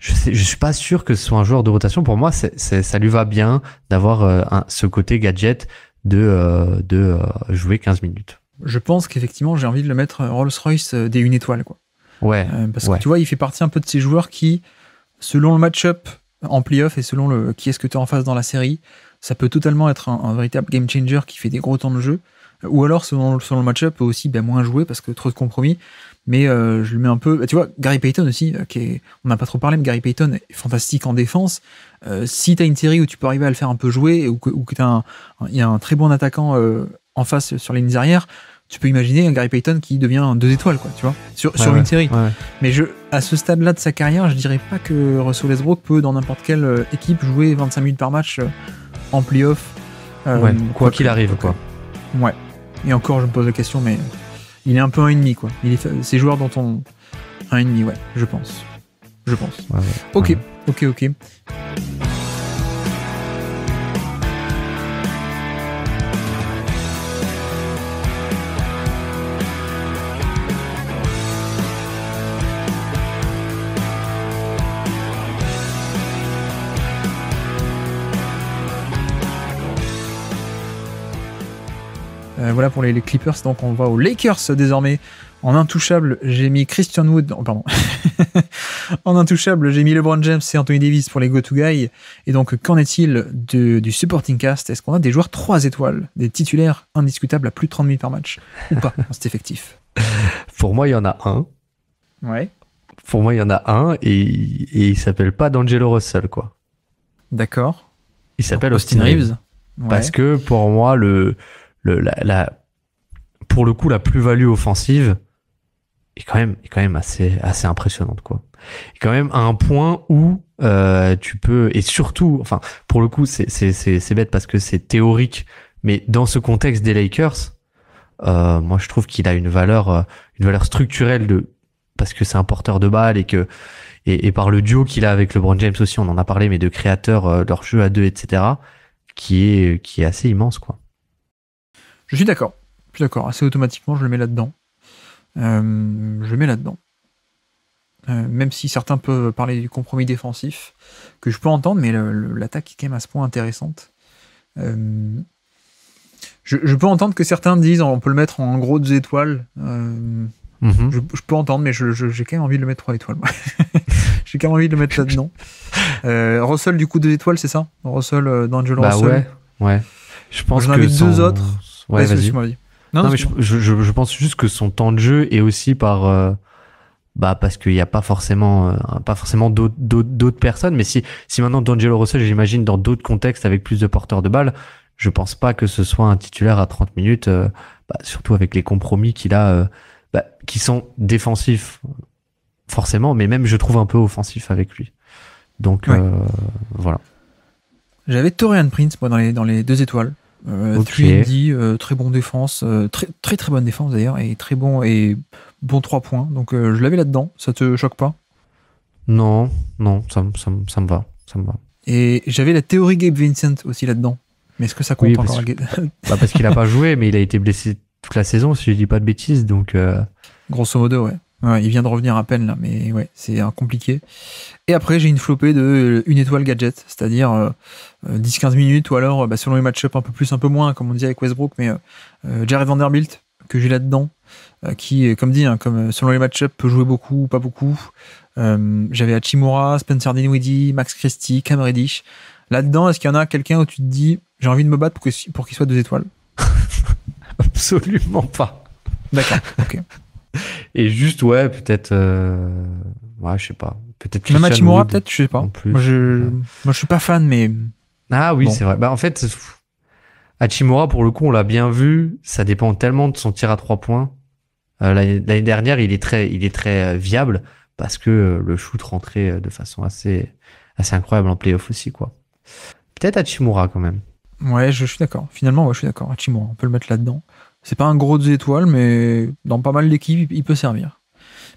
je ne suis pas sûr que ce soit un joueur de rotation. Pour moi, ça lui va bien d'avoir euh, ce côté gadget de, euh, euh, jouer 15 minutes. Je pense qu'effectivement, j'ai envie de le mettre Rolls-Royce des une étoile, quoi. Ouais. parce que tu vois, il fait partie un peu de ces joueurs qui, selon le match-up en play-off et selon le qui est-ce que tu es en face dans la série, ça peut totalement être un véritable game changer qui fait des gros temps de jeu. Ou alors, selon, le match-up, aussi ben, moins jouer parce que trop de compromis. Mais euh, je le mets un peu. Bah, tu vois, Gary Payton aussi, euh, qui on n'a pas trop parlé, mais Gary Payton est fantastique en défense. Euh, si tu as une série où tu peux arriver à le faire un peu jouer, ou que, y a un très bon attaquant en face sur les lignes arrière, tu peux imaginer un Gary Payton qui devient deux étoiles, quoi, tu vois, sur, une série. Mais je, à ce stade-là de sa carrière, je dirais pas que Russell Westbrook peut, dans n'importe quelle équipe, jouer 25 minutes par match en playoff. off quoi qu'il arrive, quoi. Ouais. Et encore, je me pose la question, mais il est un peu un ennemi, quoi. Il est, ces joueurs dont on. Un ennemi, ouais, je pense. Je pense. ok, ok, ok. Euh, voilà pour les, Clippers. Donc on va aux Lakers désormais. En intouchable, j'ai mis Christian Wood. Oh, pardon. en intouchable, j'ai mis LeBron James et Anthony Davis pour les go-to guys. Et donc, qu'en est-il du supporting cast Est-ce qu'on a des joueurs 3 étoiles, des titulaires indiscutables à plus de 30 minutes par match ou pas C'est effectif Pour moi, il y en a un. Ouais. Pour moi, il y en a un et, il s'appelle pas D'Angelo Russell, quoi. D'accord. Il s'appelle Austin, Reeves. Parce que pour moi, le, le, la, pour le coup, la plus-value offensive est quand même, est quand même assez, assez impressionnante, quoi. Et quand même à un point où euh, tu peux, et surtout, enfin, pour le coup, c'est, c'est, bête parce que c'est théorique, mais dans ce contexte des Lakers, euh, moi, je trouve qu'il a une valeur, euh, une valeur structurelle de, parce que c'est un porteur de balle et que, et, par le duo qu'il a avec le LeBron James aussi, on en a parlé, mais de créateurs, leur jeu à deux, etc., qui est, qui est assez immense, quoi. Je suis d'accord. Je d'accord. Assez automatiquement, je le mets là-dedans. Euh, je le mets là-dedans. Euh, même si certains peuvent parler du compromis défensif, que je peux entendre, mais l'attaque est quand même à ce point intéressante. Euh, je, peux entendre que certains disent on peut le mettre en gros deux étoiles. Mhm. je, peux entendre, mais j'ai quand même envie de le mettre trois étoiles. j'ai quand même envie de le mettre là-dedans. Russell, du coup, deux étoiles, c'est ça Russell, d'Angelo bah Ouais, ouais. Je pense J'en que deux autres. Ouais, vas-y. non, mais je, je, pense juste que son temps de jeu est aussi par euh, bah parce qu'il n'y a pas forcément euh, pas forcément d'autres personnes. Mais si si maintenant D'Angelo Russell, j'imagine dans d'autres contextes avec plus de porteurs de balles, je pense pas que ce soit un titulaire à 30 minutes, euh, bah, surtout avec les compromis qu'il a, bah, qui sont défensifs forcément, mais même je trouve un peu offensif avec lui. Donc voilà. J'avais Torian Prince dans les dans les deux étoiles. Euh, euh, très bonne défense, euh, très, très très bonne défense d'ailleurs, et très bon et bon 3 points. Donc euh, je l'avais là-dedans, ça te choque pas Non, non, ça, me va, ça va. Et j'avais la théorie Gabe Vincent aussi là-dedans. Mais est-ce que ça compte bah, Parce qu'il a pas joué, mais il a été blessé toute la saison, si je dis pas de bêtises. Donc, Grosso modo, ouais. Ouais, il vient de revenir à peine là, mais ouais, c'est compliqué. Et après, j'ai une flopée de euh, une étoile gadget, c'est-à-dire 10-15 euh, euh, minutes ou alors, bah, selon les match-up, un peu plus, un peu moins, comme on dit avec Westbrook, mais Jared Vanderbilt, que j'ai là-dedans, qui, comme dit, hein, comme, selon les match-up, peut jouer beaucoup ou pas beaucoup. J'avais Hachimura, Spencer Dinwiddie, Max Christie, Cam Reddish. Là-dedans, est-ce qu'il y en a quelqu'un où tu te dis, j'ai envie de me battre pour qu'il soit deux étoiles Absolument pas. D'accord, ok. Et juste, ouais, peut-être. Euh, ouais, je sais pas. Peut-être Même Atimura, peut-être, je sais pas. moi, je... suis pas fan, mais. Ah oui, c'est vrai. Bah, en fait, Hachimura, pour le coup, on l'a bien vu. Ça dépend tellement de son tir à trois points. Euh, l'année dernière, il est très, il est très euh, viable parce que le shoot rentrait de façon assez, assez incroyable en playoff aussi, quoi. Peut-être Hachimura quand même. Ouais, je, suis d'accord. Finalement, je suis d'accord. Hachimura, on peut le mettre là-dedans. C'est pas un gros deux étoiles, mais dans pas mal d'équipes, il peut servir.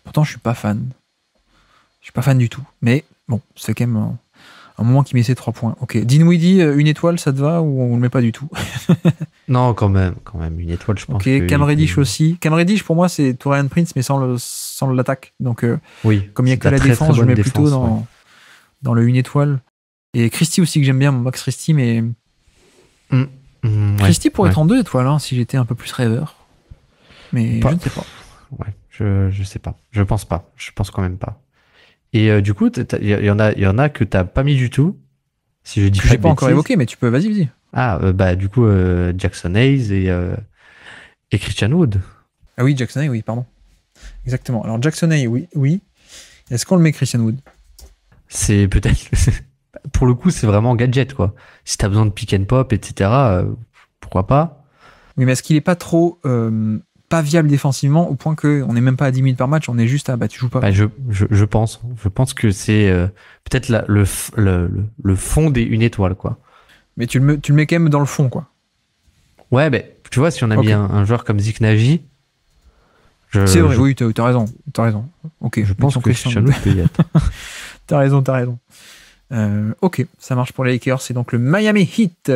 Pourtant, je suis pas fan. Je suis pas fan du tout. Mais bon, c'est quand même un, moment qui met ses trois points. Ok. Dinwiddie, euh, une étoile, ça te va ou on le met pas du tout Non, quand même, quand même, une étoile, je pense. Ok. Cam Reddish aussi. Cam Reddish, pour moi, c'est Torian Prince, mais sans le l'attaque. Donc, euh, oui, comme il n'y a que la défense, je le mets plutôt dans, dans le une étoile. Et Christy aussi, que j'aime bien, Max Christie, mais. Hmm. Mhm, Christy pourrait être en deux toi, hein, si j'étais un peu plus rêveur. Mais je ne sais pas. je, ne sais pas. Je pense pas. Je pense quand même pas. Et euh, du coup, il y, en a, il y en a que pas mis du tout. Si je dis l'ai pas, encore évoqué, mais tu peux. Vas-y, vas-y. Ah, euh, bah du coup, euh, Jackson Hayes et et Christian Wood. Ah oui, Jackson Hayes, oui, pardon. Exactement. Alors Jackson Hayes, oui, oui. Est-ce qu'on le met Christian Wood C'est peut-être pour le coup, c'est vraiment gadget, quoi. Si t'as besoin de pick and pop, etc., euh, pourquoi pas Oui, mais est-ce qu'il est pas trop euh, pas viable défensivement au point que on n'est même pas à 10 minutes par match, on est juste à bah tu joues pas bah, je, pense, je pense que c'est euh, peut-être le, le, fond d'une étoile, quoi. Mais tu le, tu mets quand même dans le fond, quoi. Ouais, mais tu vois, si on a mis un, joueur comme Zik c'est vrai, je... oui, t'as as raison, t'as raison. Ok, je pense que c'est peut y t'as raison, t'as raison. Euh, ok, ça marche pour les Lakers. C'est donc le Miami Heat.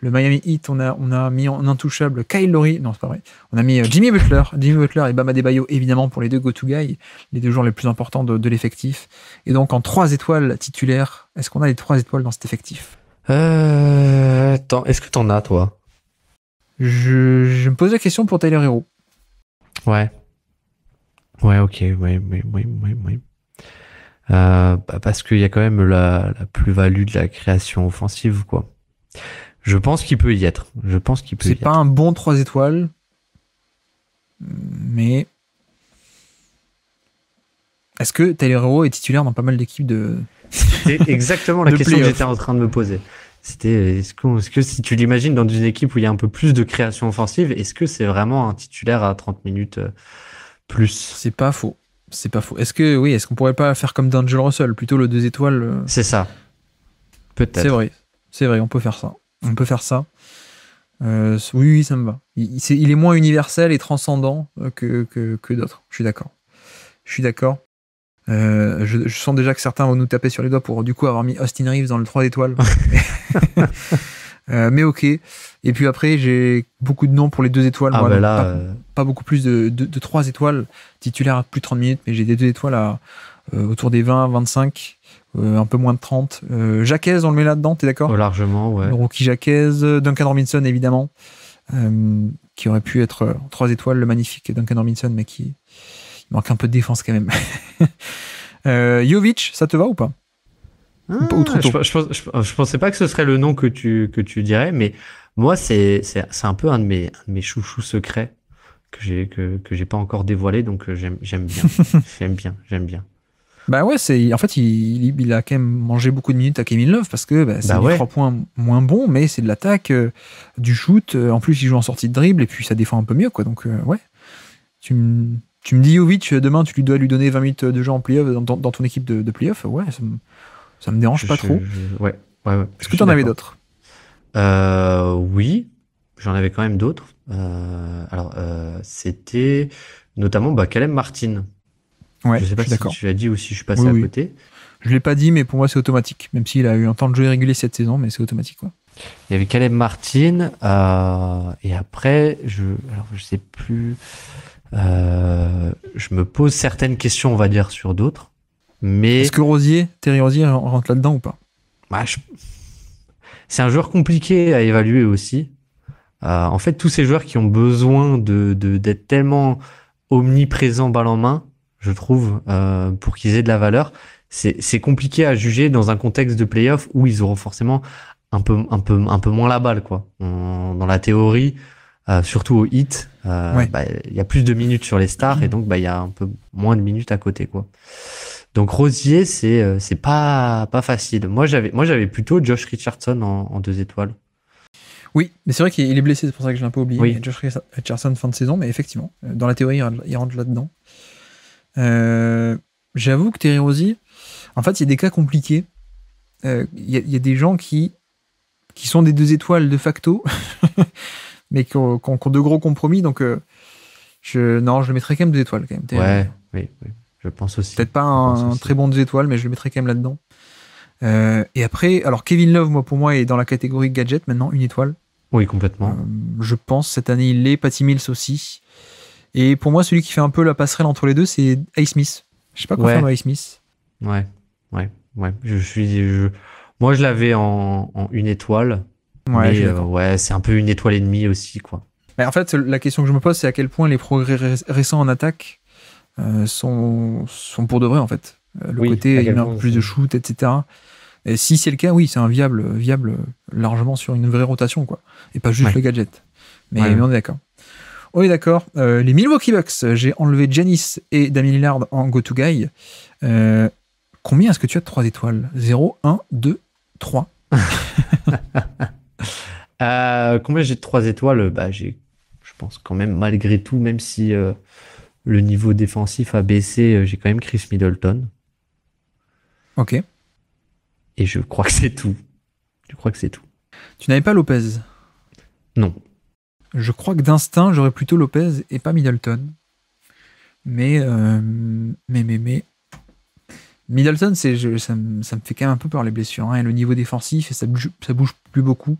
Le Miami Heat, on a, on a mis en intouchable Kyle Lowry. Non, c'est pas vrai. On a mis euh, Jimmy Butler. Jimmy Butler et Bama Debayo, évidemment, pour les deux go-to guys, les deux joueurs les plus importants de, l'effectif. Et donc, en trois étoiles titulaires, est-ce qu'on a les trois étoiles dans cet effectif euh, est-ce que t'en as, toi je, me pose la question pour Tyler Hero. Ouais. Ouais, ok, ouais, ouais, ouais, ouais, ouais. Euh, bah, parce qu'il y a quand même la, plus-value de la création offensive, quoi. Je pense qu'il peut y être. Je pense qu'il peut. C'est pas un bon 3 étoiles, mais est-ce que Taylor est titulaire dans pas mal d'équipes de C'est exactement la question que j'étais en train de me poser. C'était est-ce que, si tu l'imagines dans une équipe où il y a un peu plus de création offensive, est-ce que c'est vraiment un titulaire à 30 minutes euh, plus C'est pas faux. C'est pas faux. Est-ce que oui, est-ce qu'on pourrait pas faire comme d'Angel Russell, plutôt le 2 étoiles euh C'est ça. Peut-être. C'est vrai. C'est vrai, on peut faire ça. On peut faire ça. Euh, oui, oui, ça me va. Il, est, moins universel et transcendant euh, que, que, d'autres. Je suis d'accord. Je suis d'accord. je, sens déjà que certains vont nous taper sur les doigts pour du coup avoir mis Austin Reeves dans le 3 étoiles. Euh, mais ok. Et puis après, j'ai beaucoup de noms pour les deux étoiles. Ah bah euh, pas, beaucoup plus de, trois étoiles titulaires à plus de 30 minutes, mais j'ai des deux étoiles euh, autour des 20, 25, un peu moins de 30. Jacques, on le met là-dedans, t'es d'accord oh, Largement, ouais. Rocky Jacques, Duncan Robinson, évidemment, qui aurait pu être trois étoiles, le magnifique Duncan Robinson, mais qui manque un peu de défense quand même. Jovic, ça te va ou pas ah, je, je, pensais pas que ce serait le nom que tu, que tu dirais, mais moi, c'est un peu un de mes, mes chouchous secrets que j'ai que, que j'ai pas encore dévoilé, donc euh, j'aime bien. j'aime bien, j'aime bien. Bah ouais, c'est en fait il, il, a quand même mangé beaucoup de minutes à Kevin Love parce que bah, c'est bah 3 points moins bon, mais c'est de l'attaque, euh, du shoot. Euh, en plus, il joue en sortie de dribble et puis ça défend un peu mieux quoi. Donc ouais, tu me dis Jovic demain, tu lui dois lui donner 20 minutes de jeu en play dans, dans, ton équipe de, de play-off. Ouais, ça me dérange pas trop. ouais, Est-ce que tu en avais d'autres euh, Oui, j'en avais quand même d'autres. Euh, alors, euh, c'était notamment Calem bah, Caleb Martin. Ouais, je sais pas si tu l'as dit ou si je suis passé à côté. Je l'ai pas dit, mais pour moi, c'est automatique. Même s'il a eu un temps de jeu irrégulier cette saison, mais c'est automatique. Quoi. Il y avait Caleb Martin. et après, je ne je sais plus. je me pose certaines questions, on va dire, sur d'autres. Mais... Est-ce que Rosier, Terry Rosier rentre là-dedans ou pas bah, C'est un joueur compliqué à évaluer aussi. Euh, en fait, tous ces joueurs qui ont besoin de, d'être tellement omniprésents balle en main, je trouve, euh, pour qu'ils aient de la valeur, c'est, compliqué à juger dans un contexte de playoff où ils auront forcément un peu, un peu, un peu moins la balle. Quoi. dans la théorie, euh, surtout au hit, euh, bah, il y a plus de minutes sur les stars et donc bah, il y a un peu moins de minutes à côté. quoi. Donc Rosier, c'est euh, c'est pas pas facile. Moi j'avais moi j'avais plutôt Josh Richardson en, deux étoiles. Oui, mais c'est vrai qu'il est blessé, c'est pour ça que je l'ai un peu oublié. Josh Richardson fin de saison, mais effectivement, euh, dans la théorie, il rentre là-dedans. Euh, j'avoue que Terry Rosier, en fait, il y a des cas compliqués. Il y, a, des gens qui, qui sont des deux étoiles de facto, mais qui ont, de gros compromis. Donc, je, non, je le mettrais quand même deux étoiles quand même. ouais, oui, oui. Je pense aussi. Peut-être pas un, très bon deux étoiles, mais je le mettrai quand même là-dedans. Euh, et après, alors Kevin Love, moi, pour moi, est dans la catégorie gadget maintenant, une étoile. Oui, complètement. Euh, je pense, cette année, il l'est. Patty Mills aussi. Et pour moi, celui qui fait un peu la passerelle entre les deux, c'est Ice Smith. Je sais pas quoi faire avec Smith. Ouais, ouais, ouais. Je Moi, je l'avais en, une étoile. Ouais, euh, ouais c'est un peu une étoile et demie aussi, quoi. Mais en fait, la question que je me pose, c'est à quel point les progrès récents en attaque euh, sont, sont pour de vrai en fait. Euh, le côté il a un peu plus de shoot, etc. Et si c'est le cas, oui, c'est un viable, viable largement sur une vraie rotation, quoi. Et pas juste le gadget. Mais, on est d'accord. On est d'accord. Euh, les Milwaukee Bucks, j'ai enlevé Janice et Damien Lillard en go-to guy. combien est-ce que tu as de 3 étoiles 0, 1, 2, 3. combien j'ai de 3 étoiles bah, J'ai, je pense, quand même, malgré tout, même si le niveau défensif a baissé. Euh, j'ai quand même Chris Middleton. Ok. Et je crois que c'est tout. Je crois que c'est tout. Tu n'avais pas Lopez Non. Je crois que d'instinct, j'aurais plutôt Lopez et pas Middleton. Mais, euh, mais, mais, mais. Middleton, c'est, ça, me, fait quand même un peu peur les blessures. Hein, et le niveau défensif, ça bouge, bouge plus beaucoup.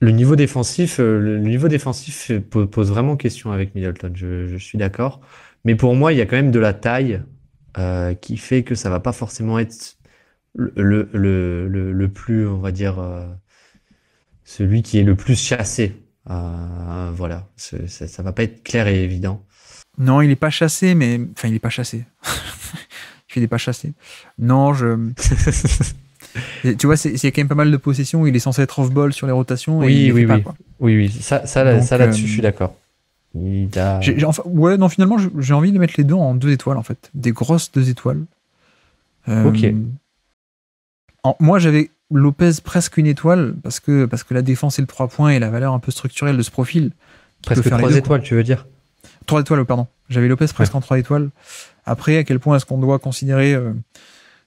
Le niveau défensif, euh, le niveau défensif pose vraiment question avec Middleton. je suis d'accord. Mais pour moi, il y a quand même de la taille euh, qui fait que ça va pas forcément être le, plus, on va dire, euh, celui qui est le plus chassé. Euh, voilà, ça, ça va pas être clair et évident. Non, il n'est pas chassé, mais enfin, il n'est pas chassé. il n'est pas chassé. Non, je. tu vois, il y a quand même pas mal de possessions. Il est censé être off-ball sur les rotations. oui, oui, oui. oui, oui. Ça, ça, ça là-dessus, je suis d'accord ouais, non, finalement, j'ai envie de mettre les deux en deux étoiles, en fait. Des grosses deux étoiles. Euh, ok. moi, j'avais Lopez presque une étoile parce que, parce que la défense et le trois points et la valeur un peu structurelle de ce profil. Presque 3 étoiles, tu veux dire trois étoiles, pardon. J'avais Lopez presque en trois étoiles. Après, à quel point est-ce qu'on doit considérer euh,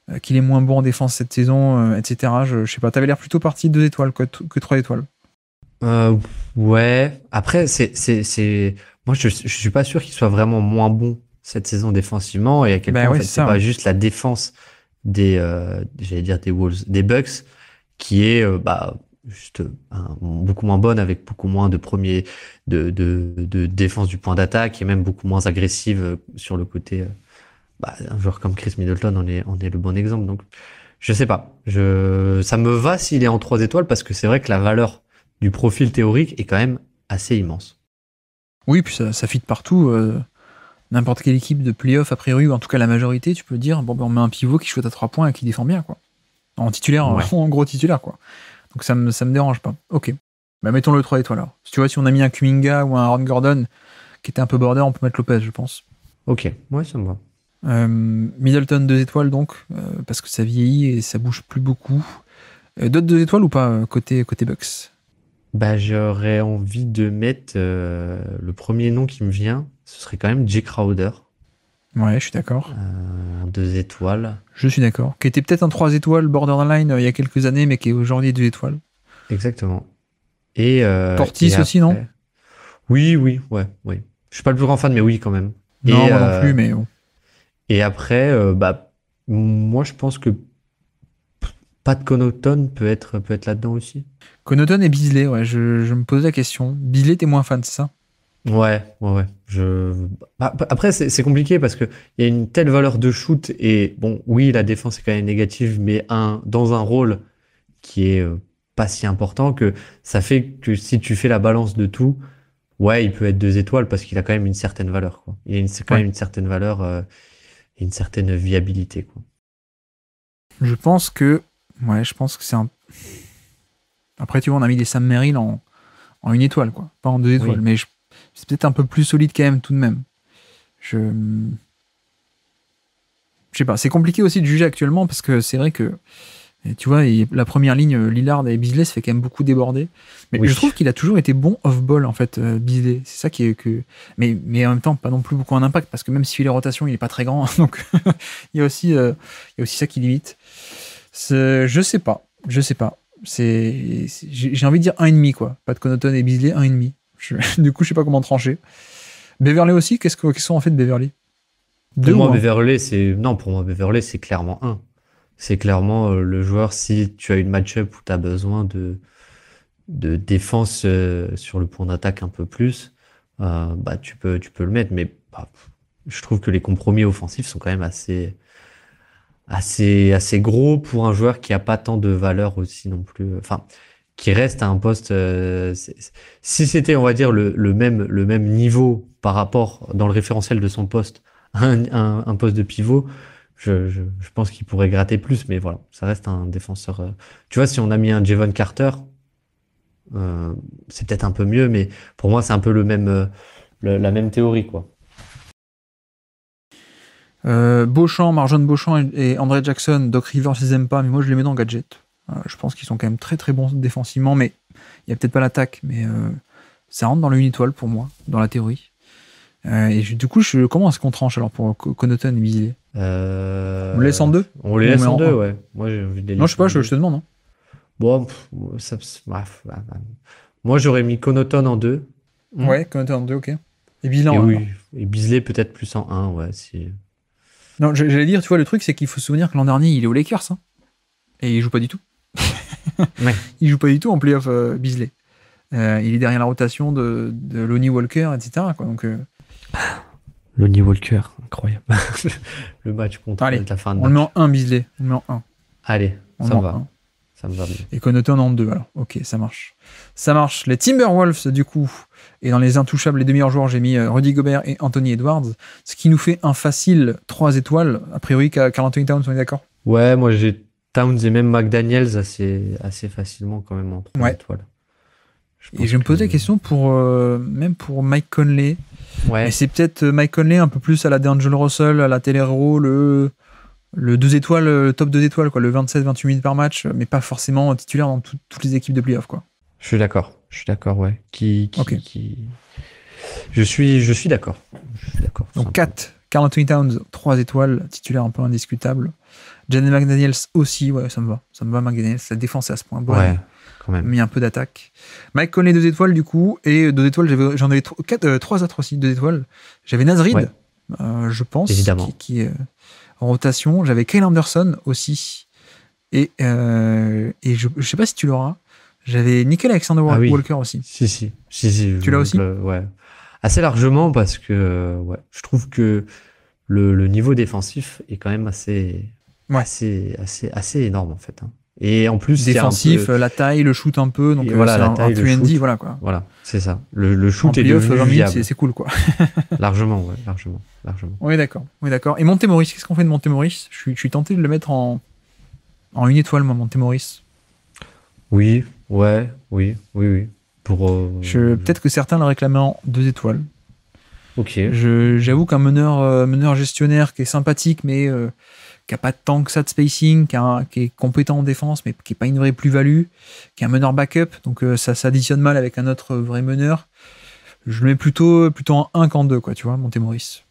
euh, qu'il est moins bon en défense cette saison, etc. Je, sais pas. T'avais l'air plutôt parti deux étoiles que trois étoiles. Euh, ouais. Après, c'est, c'est, c'est... moi, je, je suis pas sûr qu'il soit vraiment moins bon cette saison défensivement. Et à quel ben point, c'est pas hein. juste la défense des, euh, j'allais dire des Wolves, des Bucks, qui est, euh, bah, juste beaucoup moins bonne avec beaucoup moins de premiers de, de, de, défense du point d'attaque et même beaucoup moins agressive sur le côté. bah, un joueur comme Chris Middleton, on est, on est le bon exemple. Donc, je sais pas. Je, ça me va s'il est en trois étoiles parce que c'est vrai que la valeur du profil théorique est quand même assez immense. Oui, puis ça, ça fit partout. Euh, n'importe quelle équipe de playoff, a priori, ou en tout cas la majorité, tu peux dire bon, ben, on met un pivot qui shoot à 3 points et qui défend bien, quoi. En titulaire, en, gros titulaire, quoi. Donc ça me, me dérange pas. Ok. Bah, mettons le 3 étoiles alors. Si tu vois, si on a mis un Kuminga ou un Ron Gordon qui était un peu border, on peut mettre Lopez, je pense. Ok, moi ça me va. Euh, Middleton 2 étoiles donc, euh, parce que ça vieillit et ça bouge plus beaucoup. D'autres 2 étoiles ou pas côté, côté Bucks bah, j'aurais envie de mettre euh, le premier nom qui me vient, ce serait quand même Jake Crowder. Ouais, je suis d'accord. Euh, deux étoiles. Je suis d'accord. Qui était peut-être un trois étoiles borderline euh, il y a quelques années, mais qui est aujourd'hui deux étoiles. Exactement. Et Portis aussi, non Oui, oui, ouais, oui. Je suis pas le plus grand fan, mais oui, quand même. Non, moi non plus, mais Et après, bah, moi, je pense que de Connaughton peut être, peut être là-dedans aussi. Connaughton et Bisley, ouais, je, me pose la question. Bisley, t'es moins fan, de ça Ouais, ouais, ouais. Je... Bah, bah, après, c'est compliqué parce qu'il y a une telle valeur de shoot et bon, oui, la défense est quand même négative, mais un, dans un rôle qui est euh, pas si important que ça fait que si tu fais la balance de tout, ouais, il peut être deux étoiles parce qu'il a quand même une certaine valeur. Quoi. Il a quand même une certaine valeur, et euh, une certaine viabilité. Quoi. Je pense que Ouais, je pense que c'est un. Après, tu vois, on a mis des Sam Merrill en, une étoile, quoi. Pas en deux étoiles, mais c'est peut-être un peu plus solide quand même, tout de même. Je. Je sais pas, c'est compliqué aussi de juger actuellement parce que c'est vrai que. tu vois, la première ligne, euh, Lillard et Bisley ça fait quand même beaucoup déborder. Mais je trouve qu'il a toujours été bon off-ball, en fait, euh, Bisley. C'est ça qui est que. Mais, mais en même temps, pas non plus beaucoup en impact, parce que même si il les rotation il est pas très grand. Donc, il, y a aussi, euh, il y a aussi ça qui limite. Je sais pas. Je sais pas. C'est, j'ai envie de dire 1,5, quoi. Pas de Connaughton et Beasley, 1,5. demi. Du coup, je sais pas comment trancher. Beverly aussi, qu'est-ce qu'ils sont en fait de Beverly Pour moi, Beverly, c'est. Non, pour moi, Beverly, c'est clairement 1. C'est clairement euh, le joueur, si tu as une match-up où tu as besoin de, de défense euh, sur le point d'attaque un peu plus, euh, bah, tu, peux, tu peux le mettre. Mais bah, je trouve que les compromis offensifs sont quand même assez, assez, assez gros pour un joueur qui a pas tant de valeur aussi non plus. Enfin, qui reste à un poste. Euh, si c'était, on va dire, le, le, même, le même niveau par rapport dans le référentiel de son poste à un, un, poste de pivot, je, je, pense qu'il pourrait gratter plus, mais voilà, ça reste un défenseur. Euh. Tu vois, si on a mis un Javon Carter, euh, c'est peut-être un peu mieux, mais pour moi, c'est un peu le même, la même théorie, quoi. Euh, Beauchamp, Marjon Beauchamp et, André Jackson, Doc Rivers, je aiment pas, mais moi je les mets dans Gadget. Euh, je pense qu'ils sont quand même très très bons défensivement, mais il y a peut-être pas l'attaque, mais euh, ça rentre dans le une pour moi, dans la théorie. et du coup, je, comment est-ce qu'on tranche alors pour Connaughton et Bisley On les laisse en deux On les laisse en, deux, ouais. Moi, les non, je sais pas, je, te demande. Hein. Bon, ah, ah, ah. moi j'aurais mis Connaughton en deux. Ouais, Connaughton en deux, ok. Et Bilan. Et, oui, et Bisley peut-être plus en un, ouais. Si... Non, j'allais dire, tu vois, le truc, c'est qu'il faut se souvenir que l'an dernier, il est aux Lakers. Hein, et il joue pas du tout. Il Il joue pas du tout en playoff euh, Bisley. Euh, il est derrière la rotation de, Lonnie Walker, etc. Quoi, donc, euh, Lonnie Walker, incroyable. le match contre Allez, la fin On le met en 1, Beasley. On met en Allez, on ça va. Ça me va Et connoté en 2, alors. Ok, ça marche. Ça marche. Les Timberwolves, du coup, et dans les intouchables, les deux meilleurs joueurs, j'ai mis euh, Rudy Gobert et Anthony Edwards, ce qui nous fait un facile 3 étoiles, a priori, qu'à Anthony Towns, on est d'accord Ouais, moi j'ai Towns et même McDaniels assez, assez facilement quand même en 3 étoiles. et je me posais la question pour, euh, même pour Mike Conley. Ouais. c'est peut-être euh, Mike Conley un peu plus à la D'Angelo Russell, à la Telero, le le 2 étoiles, le top 2 étoiles, quoi, le 27-28 minutes par match, mais pas forcément titulaire dans toutes les équipes de playoff. Quoi. Je suis d'accord. Je suis d'accord, ouais. Qui, qui, Je suis, je suis d'accord. Donc 4, Carl Anthony Towns, 3 étoiles, titulaire un peu indiscutable. Janet McDaniels aussi, ouais, ça me va. Ça me va, McDaniels. La défense est à ce point. ouais, quand même. Mais un peu d'attaque. Mike Conley, 2 étoiles, du coup. Et 2 étoiles, j'en avais 3 autres euh, aussi, 2 étoiles. J'avais Nazrid, euh, je pense. Qui, en rotation. J'avais Kyle Anderson aussi. Et, euh, et je ne sais pas si tu l'auras. J'avais Nickel Alexander ah Walker aussi. Si, si. si, si tu l'as aussi Ouais. Assez largement parce que euh, ouais, je trouve que le, le niveau défensif est quand même assez, ouais. assez, assez, assez énorme en fait. Hein. Et en plus, défensif, la taille, le shoot un peu, donc euh, voilà, la un, voilà quoi. Voilà, c'est ça. Le, shoot est devenu c'est, cool quoi. largement, largement, largement. Oui, d'accord, oui, d'accord. Et Montemoris, qu'est-ce qu'on fait de Montemoris je suis, je suis tenté de le mettre en en une étoile, moi, Montemoris. Oui, Ouais, oui, oui, oui. Pour. Euh, peut-être que certains le réclament en deux étoiles. Ok. j'avoue qu'un meneur, euh, meneur gestionnaire qui est sympathique, mais euh, qui n'a pas tant que ça de spacing, qui, est compétent en défense, mais qui n'est pas une vraie plus-value, qui est un meneur backup, donc ça s'additionne mal avec un autre vrai meneur. Je le mets plutôt, plutôt en un qu'en deux, quoi, tu vois, Monté-Maurice.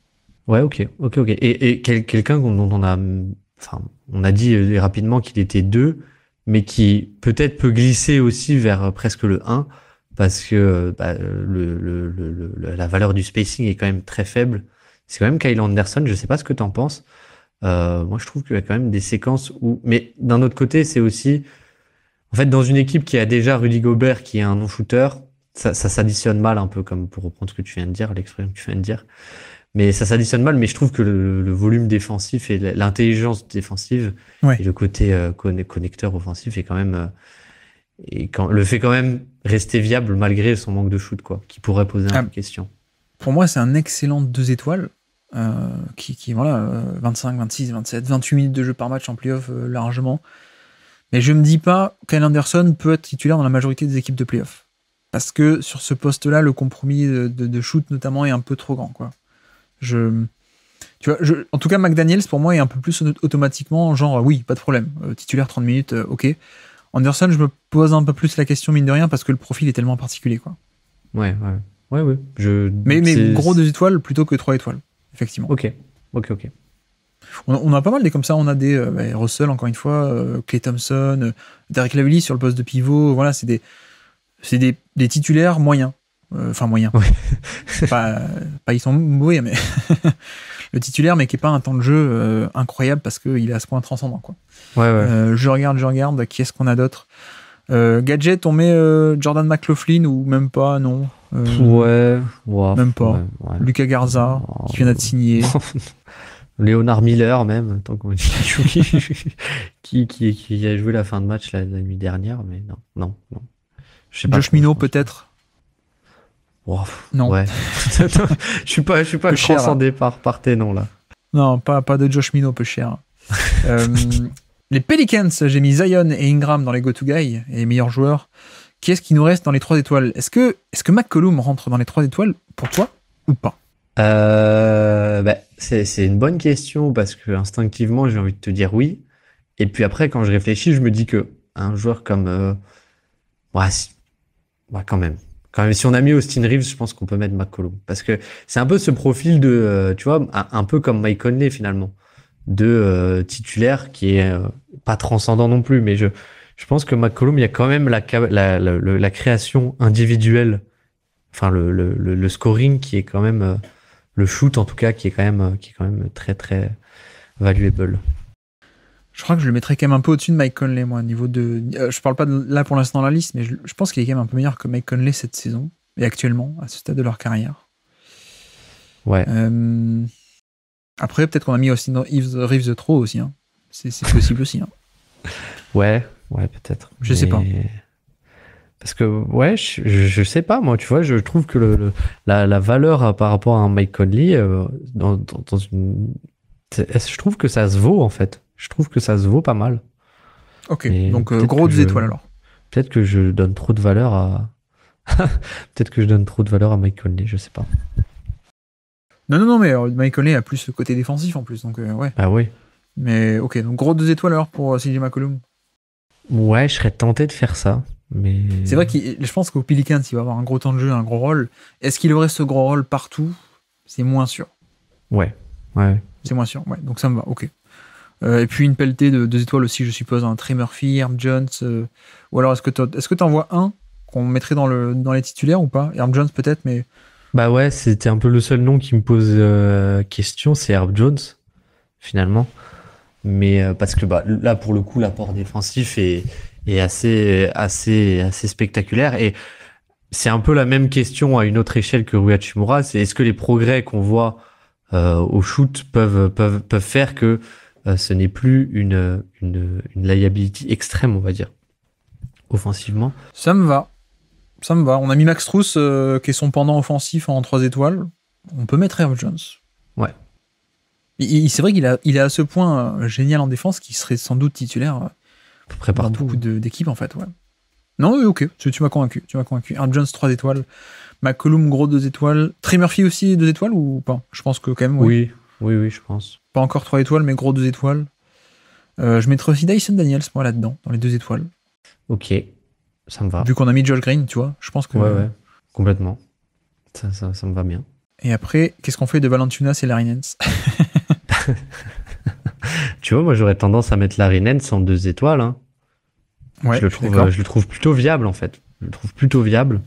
Ouais, ok, ok, ok. Et, quelqu'un dont on a. on a dit rapidement qu'il était deux mais qui peut-être peut glisser aussi vers euh, presque le 1 parce que euh, bah, le, la valeur du spacing est quand même très faible. C'est quand même Kyle Anderson, je sais pas ce que tu en penses. Euh, moi, je trouve qu'il y a quand même des séquences où... Mais d'un autre côté, c'est aussi... En fait, dans une équipe qui a déjà Rudy Gobert, qui est un non-shooter, ça, ça s'additionne mal un peu, comme pour reprendre ce que tu viens de dire, l'expression que tu viens de dire mais ça s'additionne mal. Mais je trouve que le, volume défensif et l'intelligence défensive et le côté euh, connecteur offensif est quand même euh, le fait quand même rester viable malgré son manque de shoot, quoi, qui pourrait poser ah. peu une question. Pour moi, c'est un excellent deux étoiles. Euh, qui, qui, voilà, 25, 26, 27, 28 minutes de jeu par match en playoff largement. Mais je ne me dis pas qu'Al Anderson peut être titulaire dans la majorité des équipes de playoff. Parce que sur ce poste-là, le compromis de shoot notamment est un peu trop grand. Quoi. Je, tu vois, en tout cas, McDaniels, pour moi, est un peu plus automatiquement, genre, euh, oui, pas de problème, euh, titulaire 30 minutes, euh, ok. Anderson, je me pose un peu plus la question, mine de rien, parce que le profil est tellement particulier, quoi. Ouais, ouais. Ouais, Mais, mais gros deux étoiles plutôt que trois étoiles, effectivement. Ok, ok, ok. On a, pas mal des comme ça. On a des bah, Russell, encore une fois, Clay Thompson, Derek Lavely sur le poste de pivot. Voilà, c'est des, des titulaires moyens. Euh, enfin, moyen. Ouais. pas, pas, ils sont mauvais, mais le titulaire, mais qui n'est pas un temps de jeu euh, incroyable parce qu'il est à ce point transcendant. Quoi. Ouais, ouais. Euh, je regarde, je regarde. Qui est-ce qu'on a d'autre Gadget, on met Jordan McLaughlin ou même pas, non ouais, même pas. Lucas Garza, qui vient d'être signé. Léonard Miller, même, tant qu'on qui, qui, qui, a joué la fin de match la, nuit dernière, mais non, non, non. Je sais Josh Minot, peut-être non. je suis pas, je suis pas cher. Hein. par, départ, tes non là. Non, pas, de Josh Mino, peu cher. Euh, les Pelicans, j'ai mis Zion et Ingram dans les go-to guy et les meilleurs joueurs. quest ce qui nous reste dans les 3 étoiles Est-ce que, est ce que McCollum rentre dans les 3 étoiles pour toi ou pas euh, bah, C'est une bonne question parce que instinctivement, j'ai envie de te dire oui. Et puis après, quand je réfléchis, je me dis que un joueur comme. ouais euh, bah, bah, quand même. Quand même, si on a mis Austin Reeves, je pense qu'on peut mettre McCollum. Parce que c'est un peu ce profil de, euh, tu vois, un, peu comme Mike Conley finalement, de euh, titulaire qui est euh, pas transcendant non plus. Mais je, je pense que McCollum, il y a quand même la, création individuelle, enfin le, le, scoring qui est quand même, le shoot en tout cas, qui est quand même, qui est quand même très, très valuable. Je crois que je le mettrais quand même un peu au-dessus de Mike Conley, moi, niveau de. Euh, je parle pas de, là pour l'instant dans la liste, mais je, pense qu'il est quand même un peu meilleur que Mike Conley cette saison, et actuellement, à ce stade de leur carrière. Ouais. Euh, après, peut-être qu'on a mis aussi dans Reeves trop aussi. Hein. C'est possible aussi. Hein. Ouais, ouais, peut-être. Je sais pas. Parce que, ouais, je, je, sais pas, moi, tu vois, je trouve que le, la, valeur euh, par rapport à un Mike Conley, dans une... je trouve que ça se vaut, en fait je trouve que ça se vaut pas mal. Ok, donc euh, gros deux étoiles alors. Peut-être que je donne trop de valeur à. peut-être que je donne trop de valeur à Mike Conley, je sais pas. Non, non, non, mais euh, Mike Conley a plus ce côté défensif en plus, donc euh, ouais. Ah oui. Mais ok, donc gros deux étoiles alors pour CJ McCollum. Ouais, je serais tenté de faire ça. Mais... C'est vrai que je pense qu'au Pelicans, il va avoir un gros temps de jeu, un gros rôle. Est-ce qu'il aurait ce gros rôle partout C'est moins sûr. Ouais. ouais. C'est moins sûr, ouais. Donc ça me va, ok. Euh, et puis une pelletée de deux étoiles aussi, je suppose, un Trey Murphy, Herb Jones. Euh, ou alors, est-ce que tu en vois un qu'on mettrait dans, le, dans les titulaires ou pas Herb Jones peut-être, mais. Bah ouais, c'était un peu le seul nom qui me pose euh, question, c'est Herb Jones, finalement. Mais parce que bah, là, pour le coup, l'apport défensif est, est, assez, assez, assez spectaculaire. Et c'est un peu la même question à une autre échelle que Rui Hachimura. C'est est-ce que les progrès qu'on voit au shoot peuvent, peuvent, peuvent faire que euh, ce n'est plus une, une, liability extrême, on va dire, offensivement. Ça me va. Ça me va. On a mis Max Truss, euh, qui est son pendant offensif en 3 étoiles. On peut mettre Herb Jones. Ouais. c'est vrai qu'il a, il est à ce point euh, génial en défense qu'il serait sans doute titulaire à peu près beaucoup d'équipes, en fait. Ouais. Non, ok, tu, m'as convaincu. Tu m'as convaincu. Jones, 3 étoiles. McCollum, gros 2 étoiles. Trey Murphy aussi 2 étoiles ou pas Je pense que quand même. Oui, oui, oui, je pense. Pas encore 3 étoiles, mais gros 2 étoiles. Euh, je mettrais aussi Dyson Daniels, moi, là-dedans, dans les 2 étoiles. Ok, ça me va. Vu qu'on a mis Joel Green, tu vois, je pense que. Ouais, ouais, complètement. Ça, me va bien. Et après, qu'est-ce qu'on fait de Valentunas et Larinens Tu vois, moi, j'aurais tendance à mettre Larinens en 2 étoiles. Hein. Ouais, je, le trouve, euh, je le trouve plutôt viable, en fait. Je le trouve plutôt viable.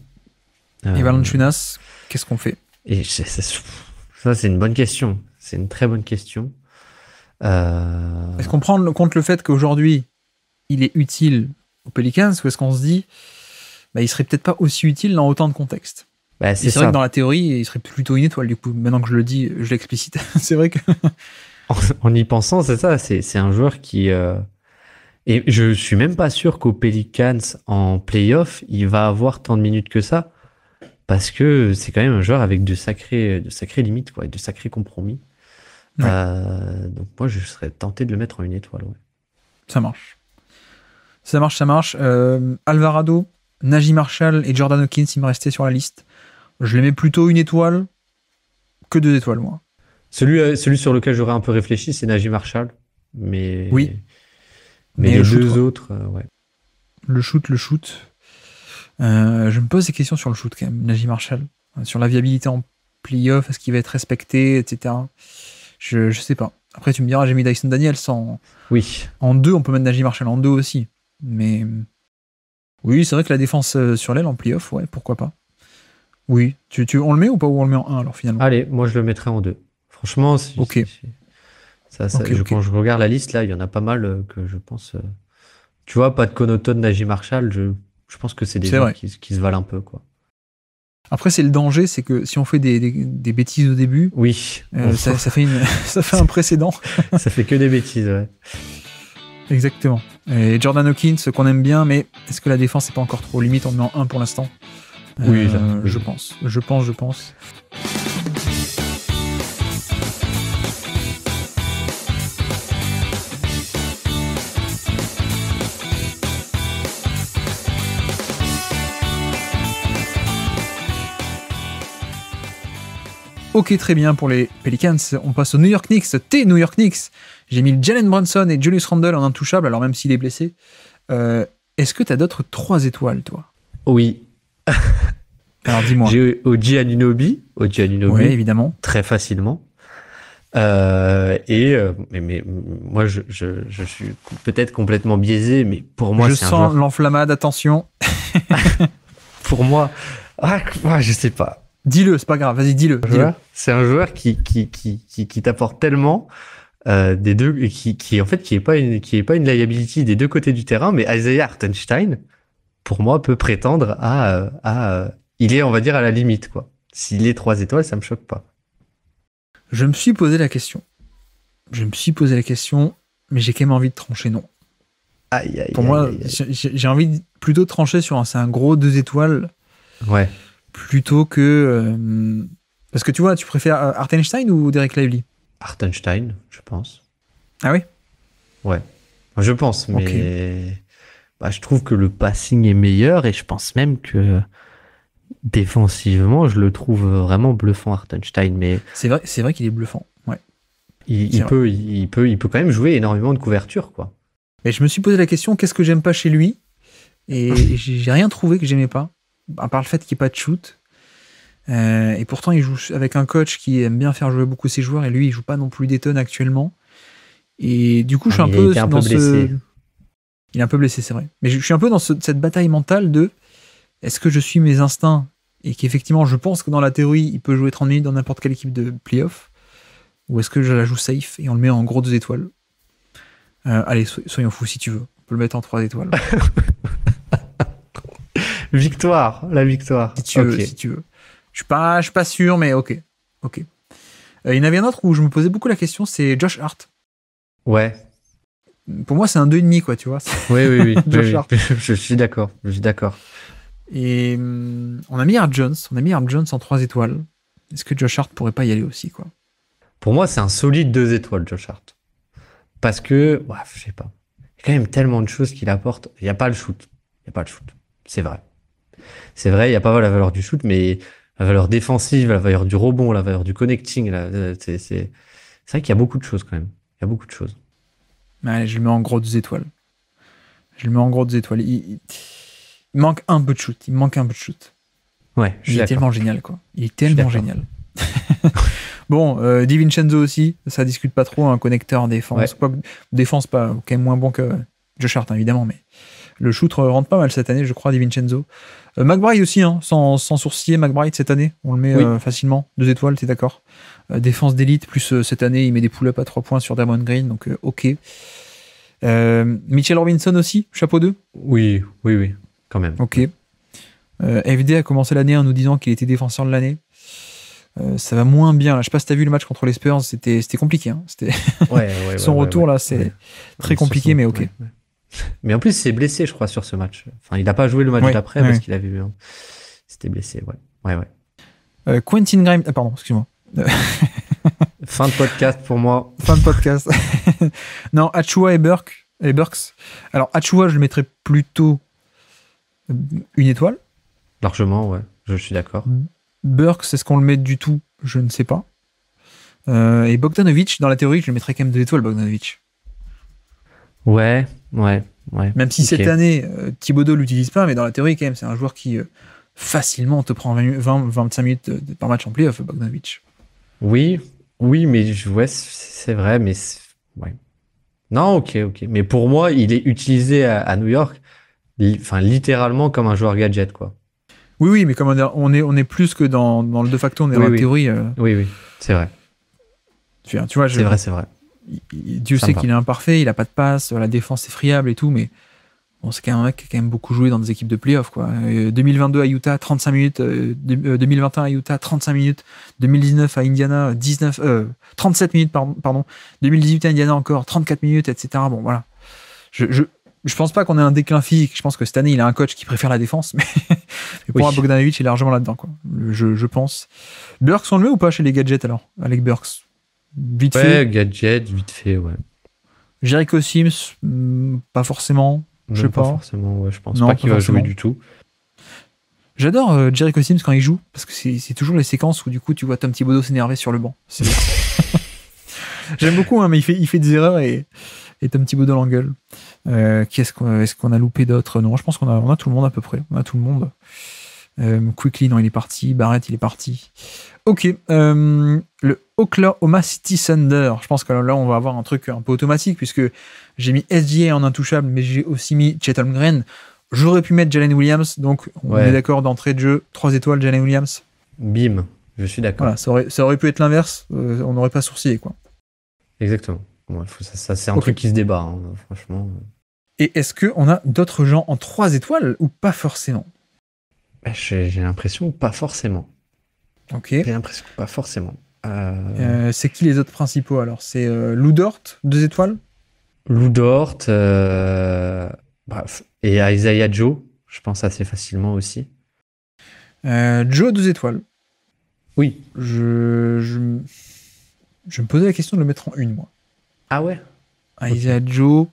Et euh, Valentunas, qu'est-ce qu'on fait et ça, c'est une bonne question. C'est une très bonne question. Euh, est-ce qu'on prend compte le fait qu'aujourd'hui, il est utile aux Pelicans ou est-ce qu'on se dit, bah, il serait peut-être pas aussi utile dans autant de contextes bah, C'est vrai que dans la théorie, il serait plutôt une étoile. Du coup, maintenant que je le dis, je l'explicite. c'est vrai que. en, y pensant, c'est ça. C'est un joueur qui. Euh, et je suis même pas sûr qu'au Pelicans en playoff, il va avoir tant de minutes que ça. Parce que c'est quand même un joueur avec de sacrées, de sacrées limites, quoi, et de sacrés compromis. Euh, donc moi, je serais tenté de le mettre en une étoile. Ça marche. Ça marche, ça marche. Euh, Alvarado, Najee Marshall et Jordan Hawkins, ils me restaient sur la liste. Je les mets plutôt une étoile que deux étoiles, moi. Celui, euh, celui sur lequel j'aurais un peu réfléchi, c'est Najee Marshall. Mais... Oui. Mais, les deux autres, ouais. Le shoot, le shoot. je me pose des questions sur le shoot quand même, Najee Marshall. Sur la viabilité en playoff, est-ce qu'il va être respecté, etc. Je, sais pas. Après, tu me diras, j'ai mis Dyson Daniels en, oui. en deux. On peut mettre Najee Marshall en deux aussi. Mais oui, c'est vrai que la défense euh, sur l'aile en playoff, ouais, pourquoi pas. Oui, tu, tu, on le met ou pas Ou on le met en 1 alors finalement Allez, moi je le mettrais en deux. Franchement, Ok. je, quand je regarde la liste, là, il y en a pas mal euh, que je pense. Euh, tu vois, pas de de Najee Marshall, je, je pense que c'est des gens qui, se valent un peu. quoi. Après, c'est le danger, c'est que si on fait des, bêtises au début, oui, euh, ça, fait ça fait un précédent. ça fait que des bêtises, ouais. Exactement. Et Jordan Hawkins, qu'on aime bien, mais est-ce que la défense n'est pas encore trop limite en mettant un pour l'instant Oui, euh, je pense. Je pense, je pense. Ok, très bien pour les Pelicans. On passe au New York Knicks, T'es New York Knicks. J'ai mis Jalen Brunson et Julius Randle en intouchable, alors même s'il est blessé. Euh, est-ce que tu as d'autres trois étoiles, toi Oui. alors dis-moi. J'ai Oji Anunobi. Oji Oui, évidemment. Très facilement. Euh, et euh, mais, moi, je, je, je suis peut-être complètement biaisé, mais pour moi, je sens l'enflammade. Attention. pour moi, ah, je sais pas. Dis-le, c'est pas grave, vas-y, dis-le. c'est un joueur qui, qui, qui, qui, t'apporte tellement. Euh, des deux qui, qui en fait qui est pas une qui est pas une liability des deux côtés du terrain mais Isaiah Hartenstein pour moi peut prétendre à, euh, à, euh, il est on va dire à la limite quoi s'il est trois étoiles ça me choque pas je me suis posé la question je me suis posé la question mais j'ai quand même envie de trancher non aïe, aïe, pour moi j'ai envie de plutôt de trancher sur un c'est un gros deux étoiles ouais plutôt que. Euh, parce que tu vois, tu préfères euh, Artenstein ou Derek Lively Artenstein, je pense. Ah oui Ouais. Je pense, mais bah, je trouve que le passing est meilleur et je pense même que défensivement, je le trouve vraiment bluffant, Artenstein. Mais c'est vrai, vrai qu'il est bluffant. Ouais. Il, il peut, il peut, il peut quand même jouer énormément de couverture, quoi. Mais je me suis posé la question, qu'est-ce que j'aime pas chez lui Et j'ai rien trouvé que j'aimais pas à part le fait qu'il n'y ait pas de shoot. Euh, et pourtant, il joue avec un coach qui aime bien faire jouer beaucoup ses joueurs et lui, il joue pas non plus des tonnes actuellement. Et du coup, je suis ah, un peu, un blessé. Il est un peu blessé, c'est vrai. Mais je suis un peu dans cette bataille mentale de est-ce que je suis mes instincts et qu'effectivement, je pense que dans la théorie, il peut jouer 30 minutes dans n'importe quelle équipe de playoff ou est-ce que je la joue safe et on le met en gros deux étoiles euh, Allez, soyons fous si tu veux. On peut le mettre en trois étoiles. victoire, la victoire. Si tu veux, si tu veux. Je suis pas, je suis pas sûr, mais ok, ok. Euh, il y en avait un autre où je me posais beaucoup la question, c'est Josh Hart. Ouais. Pour moi, c'est un 2,5, quoi, tu vois. Oui, oui, oui. Josh Hart. je suis d'accord, je suis d'accord. Et hum, on a mis Art Jones, on a mis Art Jones en 3 étoiles. Est-ce que Josh Hart pourrait pas y aller aussi, quoi Pour moi, c'est un solide 2 étoiles, Josh Hart. Parce que, ouais, je sais pas. Il y a quand même tellement de choses qu'il apporte. Il n'y a pas le shoot. Il n'y a pas le shoot. C'est vrai. C'est vrai, il y a pas mal la valeur du shoot, mais la valeur défensive, la valeur du rebond, la valeur du connecting. Euh, c'est vrai qu'il y a beaucoup de choses quand même. Il y a beaucoup de choses. je le mets en gros deux étoiles. Je le mets en gros deux étoiles. Il, manque un peu de shoot. Il manque un peu de shoot. Ouais, il est tellement génial, quoi. Il est tellement génial. bon, euh, Di Vincenzo aussi, ça discute pas trop, un connecteur défense. défense, pas, quand même moins bon que Josh Hart, évidemment, mais le shoot rentre pas mal cette année, je crois, Di Vincenzo. Euh, McBride aussi, hein, sans, sans, sourcier, McBride cette année, on le met euh, facilement. Deux étoiles, t'es d'accord euh, Défense d'élite, plus cette année, il met des pull-ups à trois points sur Damon Green, donc ok. Mitchell Robinson aussi, chapeau 2 Oui, oui, oui, quand même. Ok. FD a commencé l'année en nous disant qu'il était défenseur de l'année. ça va moins bien. Là. Je sais pas si as vu le match contre les Spurs, c'était compliqué. Hein. Son retour là, c'est très compliqué, mais ok. Mais en plus, c'est blessé, je crois, sur ce match. Enfin, il n'a pas joué le match d'après parce qu'il avait. C'était blessé, ouais. Ouais, ouais. Euh, Quentin Grimes. Ah, pardon, excuse-moi. fin de podcast pour moi. Fin de podcast. non, Achua et, Burke, et Burks. Alors, Achua, je le mettrais plutôt euh, une étoile. Largement, ouais. Je, suis d'accord. Burks, est-ce qu'on le met du tout Je ne sais pas. Euh, et Bogdanovic, dans la théorie, je le mettrais quand même deux étoiles, Bogdanovic. Ouais, ouais, ouais. Même si cette année, euh, Thibaudot l'utilise pas, mais dans la théorie, quand même, c'est un joueur qui euh, facilement te prend 20, 25 minutes de, par match en playoff, Bogdanovich. Oui, oui, mais vois, c'est vrai, mais ouais. Non, ok, ok. Mais pour moi, il est utilisé à, New York, enfin littéralement comme un joueur gadget, quoi. Oui, oui, mais comme on est, on est plus que dans, le de facto, on est dans la théorie. Euh. Oui, oui, c'est vrai. Tu, vois, je... c'est vrai, c'est vrai. Dieu sait qu'il est imparfait, il a pas de passe, la défense est friable et tout, mais bon, c'est quand même un mec qui a quand même beaucoup joué dans des équipes de playoffs Quoi. 2022 euh, à Utah, 35 minutes. 2021 euh, euh, à Utah, 35 minutes. 2019 à Indiana, 19, 37 minutes, pardon, 2018 à Indiana encore, 34 minutes, etc. Bon, voilà. Je, je, je pense pas qu'on ait un déclin physique. Je pense que cette année, il a un coach qui préfère la défense. Mais, pour un Bogdanovic, il est largement là-dedans, quoi. Je, pense. Burks, on le met ou pas chez les gadgets alors Avec Burks Vite fait. gadget, vite fait, ouais. Jericho Sims, hmm, pas forcément. Je sais pas. forcément, ouais, je pense pas qu'il va jouer du tout. J'adore euh, Jericho Sims quand il joue, parce que c'est toujours les séquences où du coup tu vois Tom Thibodeau s'énerver sur le banc. J'aime beaucoup, hein, mais il fait, il fait des erreurs et, et Tom Thibodeau l'engueule. Euh, Est-ce qu'on est a loupé d'autres Non, je pense qu'on a, on a tout le monde à peu près. On a tout le monde. Euh, quickly, non, il est parti. Barrett, il est parti. Ok, euh, le Oklahoma City Thunder. Je pense que là, on va avoir un truc un peu automatique puisque j'ai mis SGA en intouchable, mais j'ai aussi mis Chet Green. J'aurais pu mettre Jalen Williams, donc on est d'accord d'entrée de jeu, Trois étoiles Jalen Williams. Bim, je suis d'accord. ça aurait, pu être l'inverse, euh, on n'aurait pas sourcillé quoi. Exactement. ça, c'est un truc qui se débat, hein, franchement. Et est-ce qu'on a d'autres gens en trois étoiles ou pas forcément eh, j'ai l'impression pas forcément. Ok. J'ai l'impression pas forcément. Euh, euh, c'est qui les autres principaux alors C'est euh, Lou Dort, deux étoiles Ludort, Dort Bref. Bah, et Isaiah Joe, je pense assez facilement aussi. Joe, deux étoiles. Oui. Je, je, me posais la question de le mettre en une, moi. Ah ouais Isaiah Joe,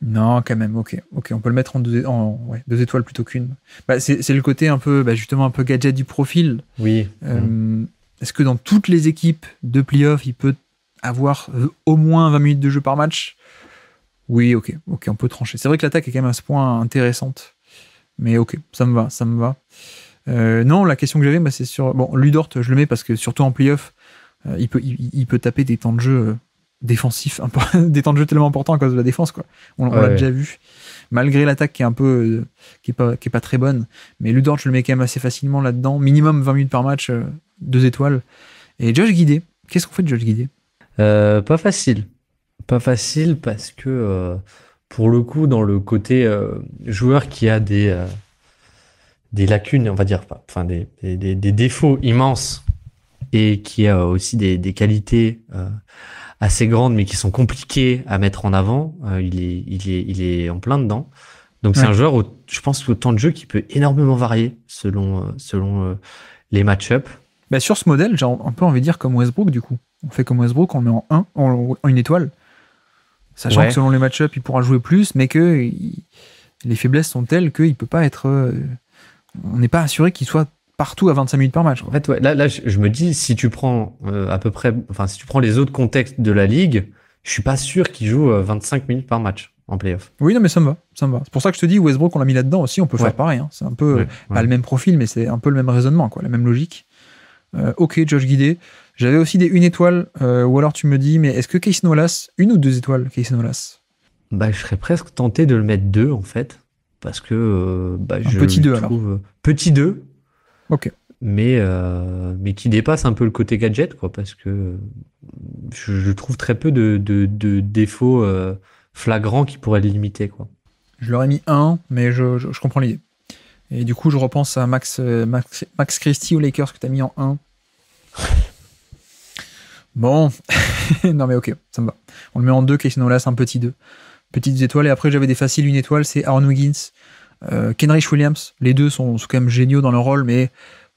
non, quand même, ok. Ok, on peut le mettre en deux, étoiles plutôt qu'une. Bah, c'est le côté un peu, bah, justement, un peu gadget du profil. Oui. Euh, mm. Est-ce que dans toutes les équipes de playoff, il peut avoir euh, au moins 20 minutes de jeu par match Oui, ok, ok, on peut trancher. C'est vrai que l'attaque est quand même à ce point intéressante. Mais ok, ça me va, ça me va. Euh, non, la question que j'avais, bah, c'est sur. Bon, Ludort, je le mets parce que surtout en playoff, il, peut, il, peut taper des temps de jeu défensif, des temps de jeu tellement important à cause de la défense. Quoi. On, l'a déjà vu. Malgré l'attaque qui est un peu, euh, qui, est pas, qui est pas très bonne. Mais Ludort, je le mets quand même assez facilement là-dedans. Minimum 20 minutes par match, euh, deux étoiles. Et Josh Guidé. Qu'est-ce qu'on fait de Josh Guidé euh, Pas facile. Pas facile parce que, pour le coup, dans le côté joueur qui a des, des lacunes, on va dire, enfin, des, des, défauts immenses et qui a aussi des, des qualités assez grandes, mais qui sont compliquées à mettre en avant. Euh, il, est, il, est, il est en plein dedans. Donc c'est un joueur je pense au temps de jeu qui peut énormément varier selon, euh, selon euh, les match-ups. Bah, sur ce modèle, j'ai un peu envie de dire comme Westbrook du coup. On fait comme Westbrook, on met en 1, en, une étoile. Sachant que selon les match-ups, il pourra jouer plus, mais que les faiblesses sont telles qu'il ne peut pas être. on n'est pas assuré qu'il soit partout à 25 minutes par match. En fait, là, je, me dis, si tu prends euh, à peu près, enfin, si tu prends les autres contextes de la ligue, je suis pas sûr qu'il joue 25 minutes par match en playoff. Oui, non, mais ça me va. Ça me va. C'est pour ça que je te dis, Westbrook, on l'a mis là-dedans aussi, on peut faire pareil. Hein. C'est un peu, euh, pas le même profil, mais c'est un peu le même raisonnement, quoi, la même logique. Euh, ok, Josh Guidé. J'avais aussi des une étoile, ou alors tu me dis, mais est-ce que Case une ou deux étoiles, Case Bah, je serais presque tenté de le mettre deux, en fait. Parce que. Bah, je petit deux. alors. Petit 2, Ok. Mais, euh, mais qui dépasse un peu le côté gadget, quoi, parce que je, trouve très peu de, défauts euh, flagrants qui pourraient les limiter, quoi. Je leur ai mis un, mais je, comprends l'idée. Et du coup, je repense à Max, euh, Max, Christie ou Lakers que tu as mis en 1. Bon, non mais ok, ça me va. On le met en 2, là, c'est un petit 2. Petites étoiles, et après j'avais des faciles, une étoile, c'est Aaron Wiggins. Euh, Kenrich Williams, les deux sont, quand même géniaux dans leur rôle, mais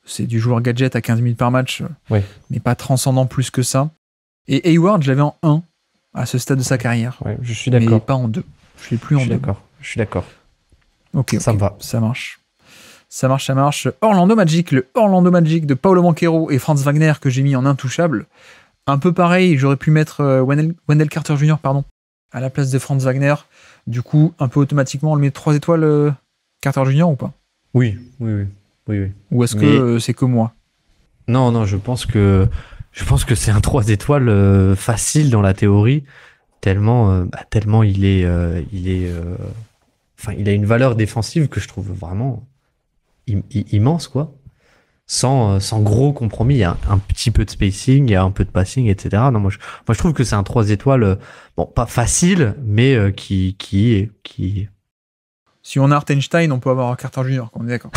c'est du joueur gadget à 15 minutes par match, euh, mais pas transcendant plus que ça. Et Hayward, je l'avais en 1 à ce stade de sa carrière. je suis d'accord. Mais pas en 2. Je suis plus en 2. Je suis d'accord. Ok, ça va. Ça marche. Ça marche, ça marche. Orlando Magic, le Orlando Magic de Paolo Manquero et Franz Wagner que j'ai mis en intouchable. Un peu pareil, j'aurais pu mettre euh, Wendell, Wendell, Carter Jr. pardon, à la place de Franz Wagner. Du coup, un peu automatiquement, on le met 3 étoiles Carter Junior ou pas oui, oui, oui, oui, Ou est-ce que euh, c'est que moi Non, non, je pense que je pense que c'est un 3 étoiles euh, facile dans la théorie, tellement, euh, bah, tellement il est, il est, enfin, il a une valeur défensive que je trouve vraiment immense, quoi. Sans, gros compromis, il y a un, petit peu de spacing, il y a un peu de passing, etc. Non, moi, je, trouve que c'est un 3 étoiles, bon, pas facile, mais qui, qui, qui, si on a Artenstein, on peut avoir Carter Junior, on est d'accord.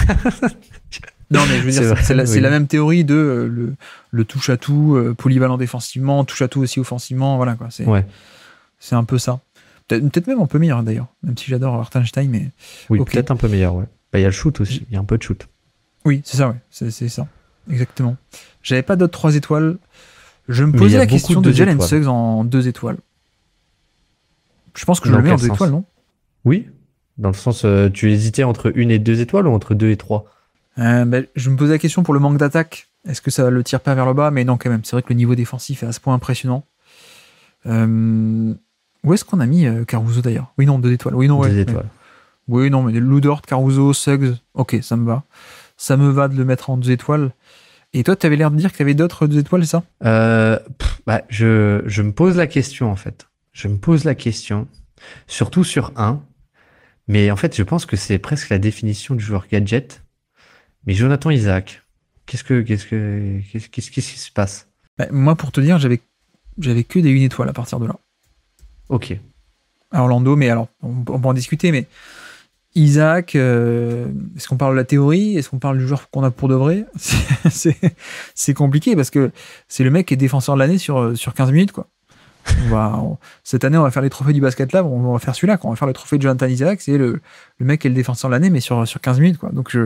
non, mais je veux dire, c'est la, même théorie de euh, le, le, touche à tout, euh, polyvalent défensivement, touche à tout aussi offensivement, voilà quoi. C'est un peu ça. Peut-être même un peu meilleur d'ailleurs, même si j'adore Artenstein, mais. Oui, peut-être un peu meilleur, ouais. Bah, il y a le shoot aussi, il y a un peu de shoot. Oui, c'est ça, ouais. C'est ça. Exactement. J'avais pas d'autres trois étoiles. Je me posais la question de, Jalen Suggs en deux étoiles. Je pense que je le mets en 2 étoiles, non Oui, dans le sens, euh, tu hésitais entre une et deux étoiles ou entre deux et trois euh, ben, Je me posais la question pour le manque d'attaque. Est-ce que ça le tire pas vers le bas Mais non, quand même. C'est vrai que le niveau défensif est à ce point impressionnant. Euh, où est-ce qu'on a mis Caruso d'ailleurs Oui, non, deux étoiles. Oui, non, deux étoiles. Mais... Oui, non, mais Ludort, Caruso, Suggs, ok, ça me va. Ça me va de le mettre en deux étoiles. Et toi, tu avais l'air de dire qu'il y avait d'autres deux étoiles, ça bah, je, je me pose la question en fait. Je me pose la question, surtout sur un, mais en fait, je pense que c'est presque la définition du joueur gadget. Mais Jonathan Isaac, qu'est-ce que qu'est-ce que qu'est-ce qui se passe bah, Moi, pour te dire, j'avais j'avais que des une étoile à partir de là. Ok. À Orlando, mais alors on, peut en discuter, mais Isaac, euh, est-ce qu'on parle de la théorie Est-ce qu'on parle du joueur qu'on a pour de vrai C'est compliqué parce que c'est le mec qui est défenseur de l'année sur, sur 15 minutes. quoi. cette année, on va faire les trophées du basket là, on va faire celui-là, on va faire le trophée de Jonathan Isaac, c'est le, le, mec qui est le défenseur de l'année, mais sur, sur 15 minutes, quoi. Donc je,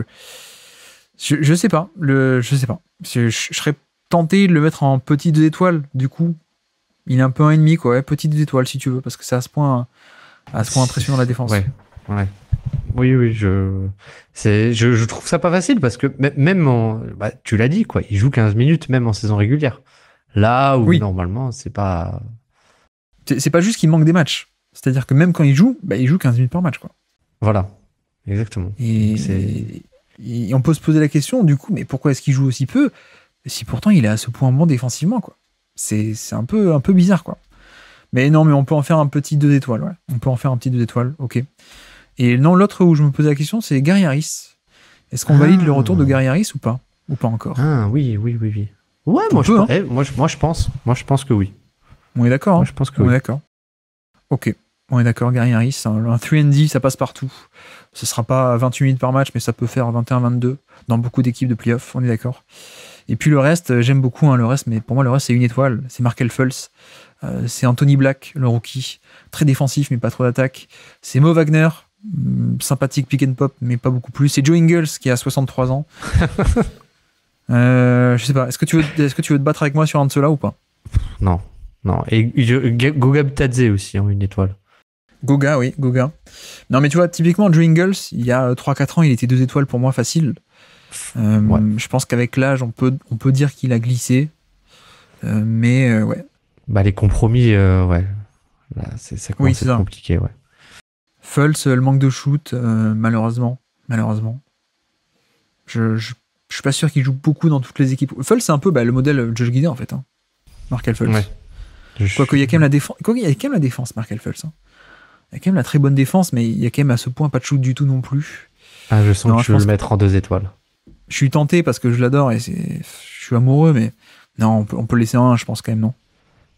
je, sais pas, le, je sais pas. Je, serais tenté de le mettre en petit deux étoiles, du coup. Il est un peu un ennemi, quoi. petit deux étoiles, si tu veux, parce que c'est à ce point, à ce point impressionnant la défense. Ouais, ouais. Oui, oui, je, c'est, je, trouve ça pas facile parce que même en, bah, tu l'as dit, quoi, il joue 15 minutes même en saison régulière. Là où normalement, c'est pas, c'est pas juste qu'il manque des matchs. C'est-à-dire que même quand il joue, bah, il joue 15 minutes par match. Quoi. Voilà, exactement. Et, on peut se poser la question, du coup, mais pourquoi est-ce qu'il joue aussi peu si pourtant il est à ce point bon défensivement quoi C'est un peu, un peu bizarre. quoi. Mais non, mais on peut en faire un petit deux étoiles. Ouais. On peut en faire un petit deux étoiles, ok. Et non, l'autre où je me posais la question, c'est Harris Est-ce qu'on valide le retour de ah. Gariaris ou pas Ou pas encore ah, oui, oui, oui, oui. Ouais, moi, hein. eh, moi, moi, je, pense. Moi je pense que oui. On est d'accord. Hein je pense que. On est d'accord. Ok. On est d'accord, Gary Harris. Hein. Un 3D, ça passe partout. Ce sera pas 28 minutes par match, mais ça peut faire 21-22 dans beaucoup d'équipes de playoff. On est d'accord. Et puis le reste, euh, j'aime beaucoup hein, le reste, mais pour moi, le reste, c'est une étoile. C'est Markel Fultz. Euh, c'est Anthony Black, le rookie. Très défensif, mais pas trop d'attaque. C'est Mo Wagner, hmm, sympathique pick and pop, mais pas beaucoup plus. C'est Joe Ingles qui a 63 ans. Je euh, je sais pas, est-ce que, tu veux, est-ce que tu veux te battre avec moi sur un de ceux-là ou pas Non. Non, et Goga Tadze aussi hein, une étoile. Goga, oui, Goga. Non, mais tu vois, typiquement, Drew il y a 3-4 euh, ans, il était deux étoiles pour moi facile. Euh, je pense qu'avec l'âge, on peut, on peut dire qu'il a glissé. Euh, mais ouais. Bah, les compromis, ouais. Là, c'est, ça commence à être compliqué, ouais. Fultz, le manque de shoot, malheureusement. Malheureusement. Je, je, suis pas sûr qu'il joue beaucoup dans toutes les équipes. Fultz, c'est un peu bah, le modèle Josh Guidé en fait. Hein. Markel Quoique, il y a quand même la défense. Quoi il y a quand même la défense, Mark Elfels. Hein. Il y a quand même la très bonne défense, mais il y a quand même à ce point pas de shoot du tout non plus. Ah, je sens que je veux le mettre en deux étoiles. Je suis tenté parce que je l'adore et je suis amoureux, mais non, on peut, on laisser en un, je pense quand même, non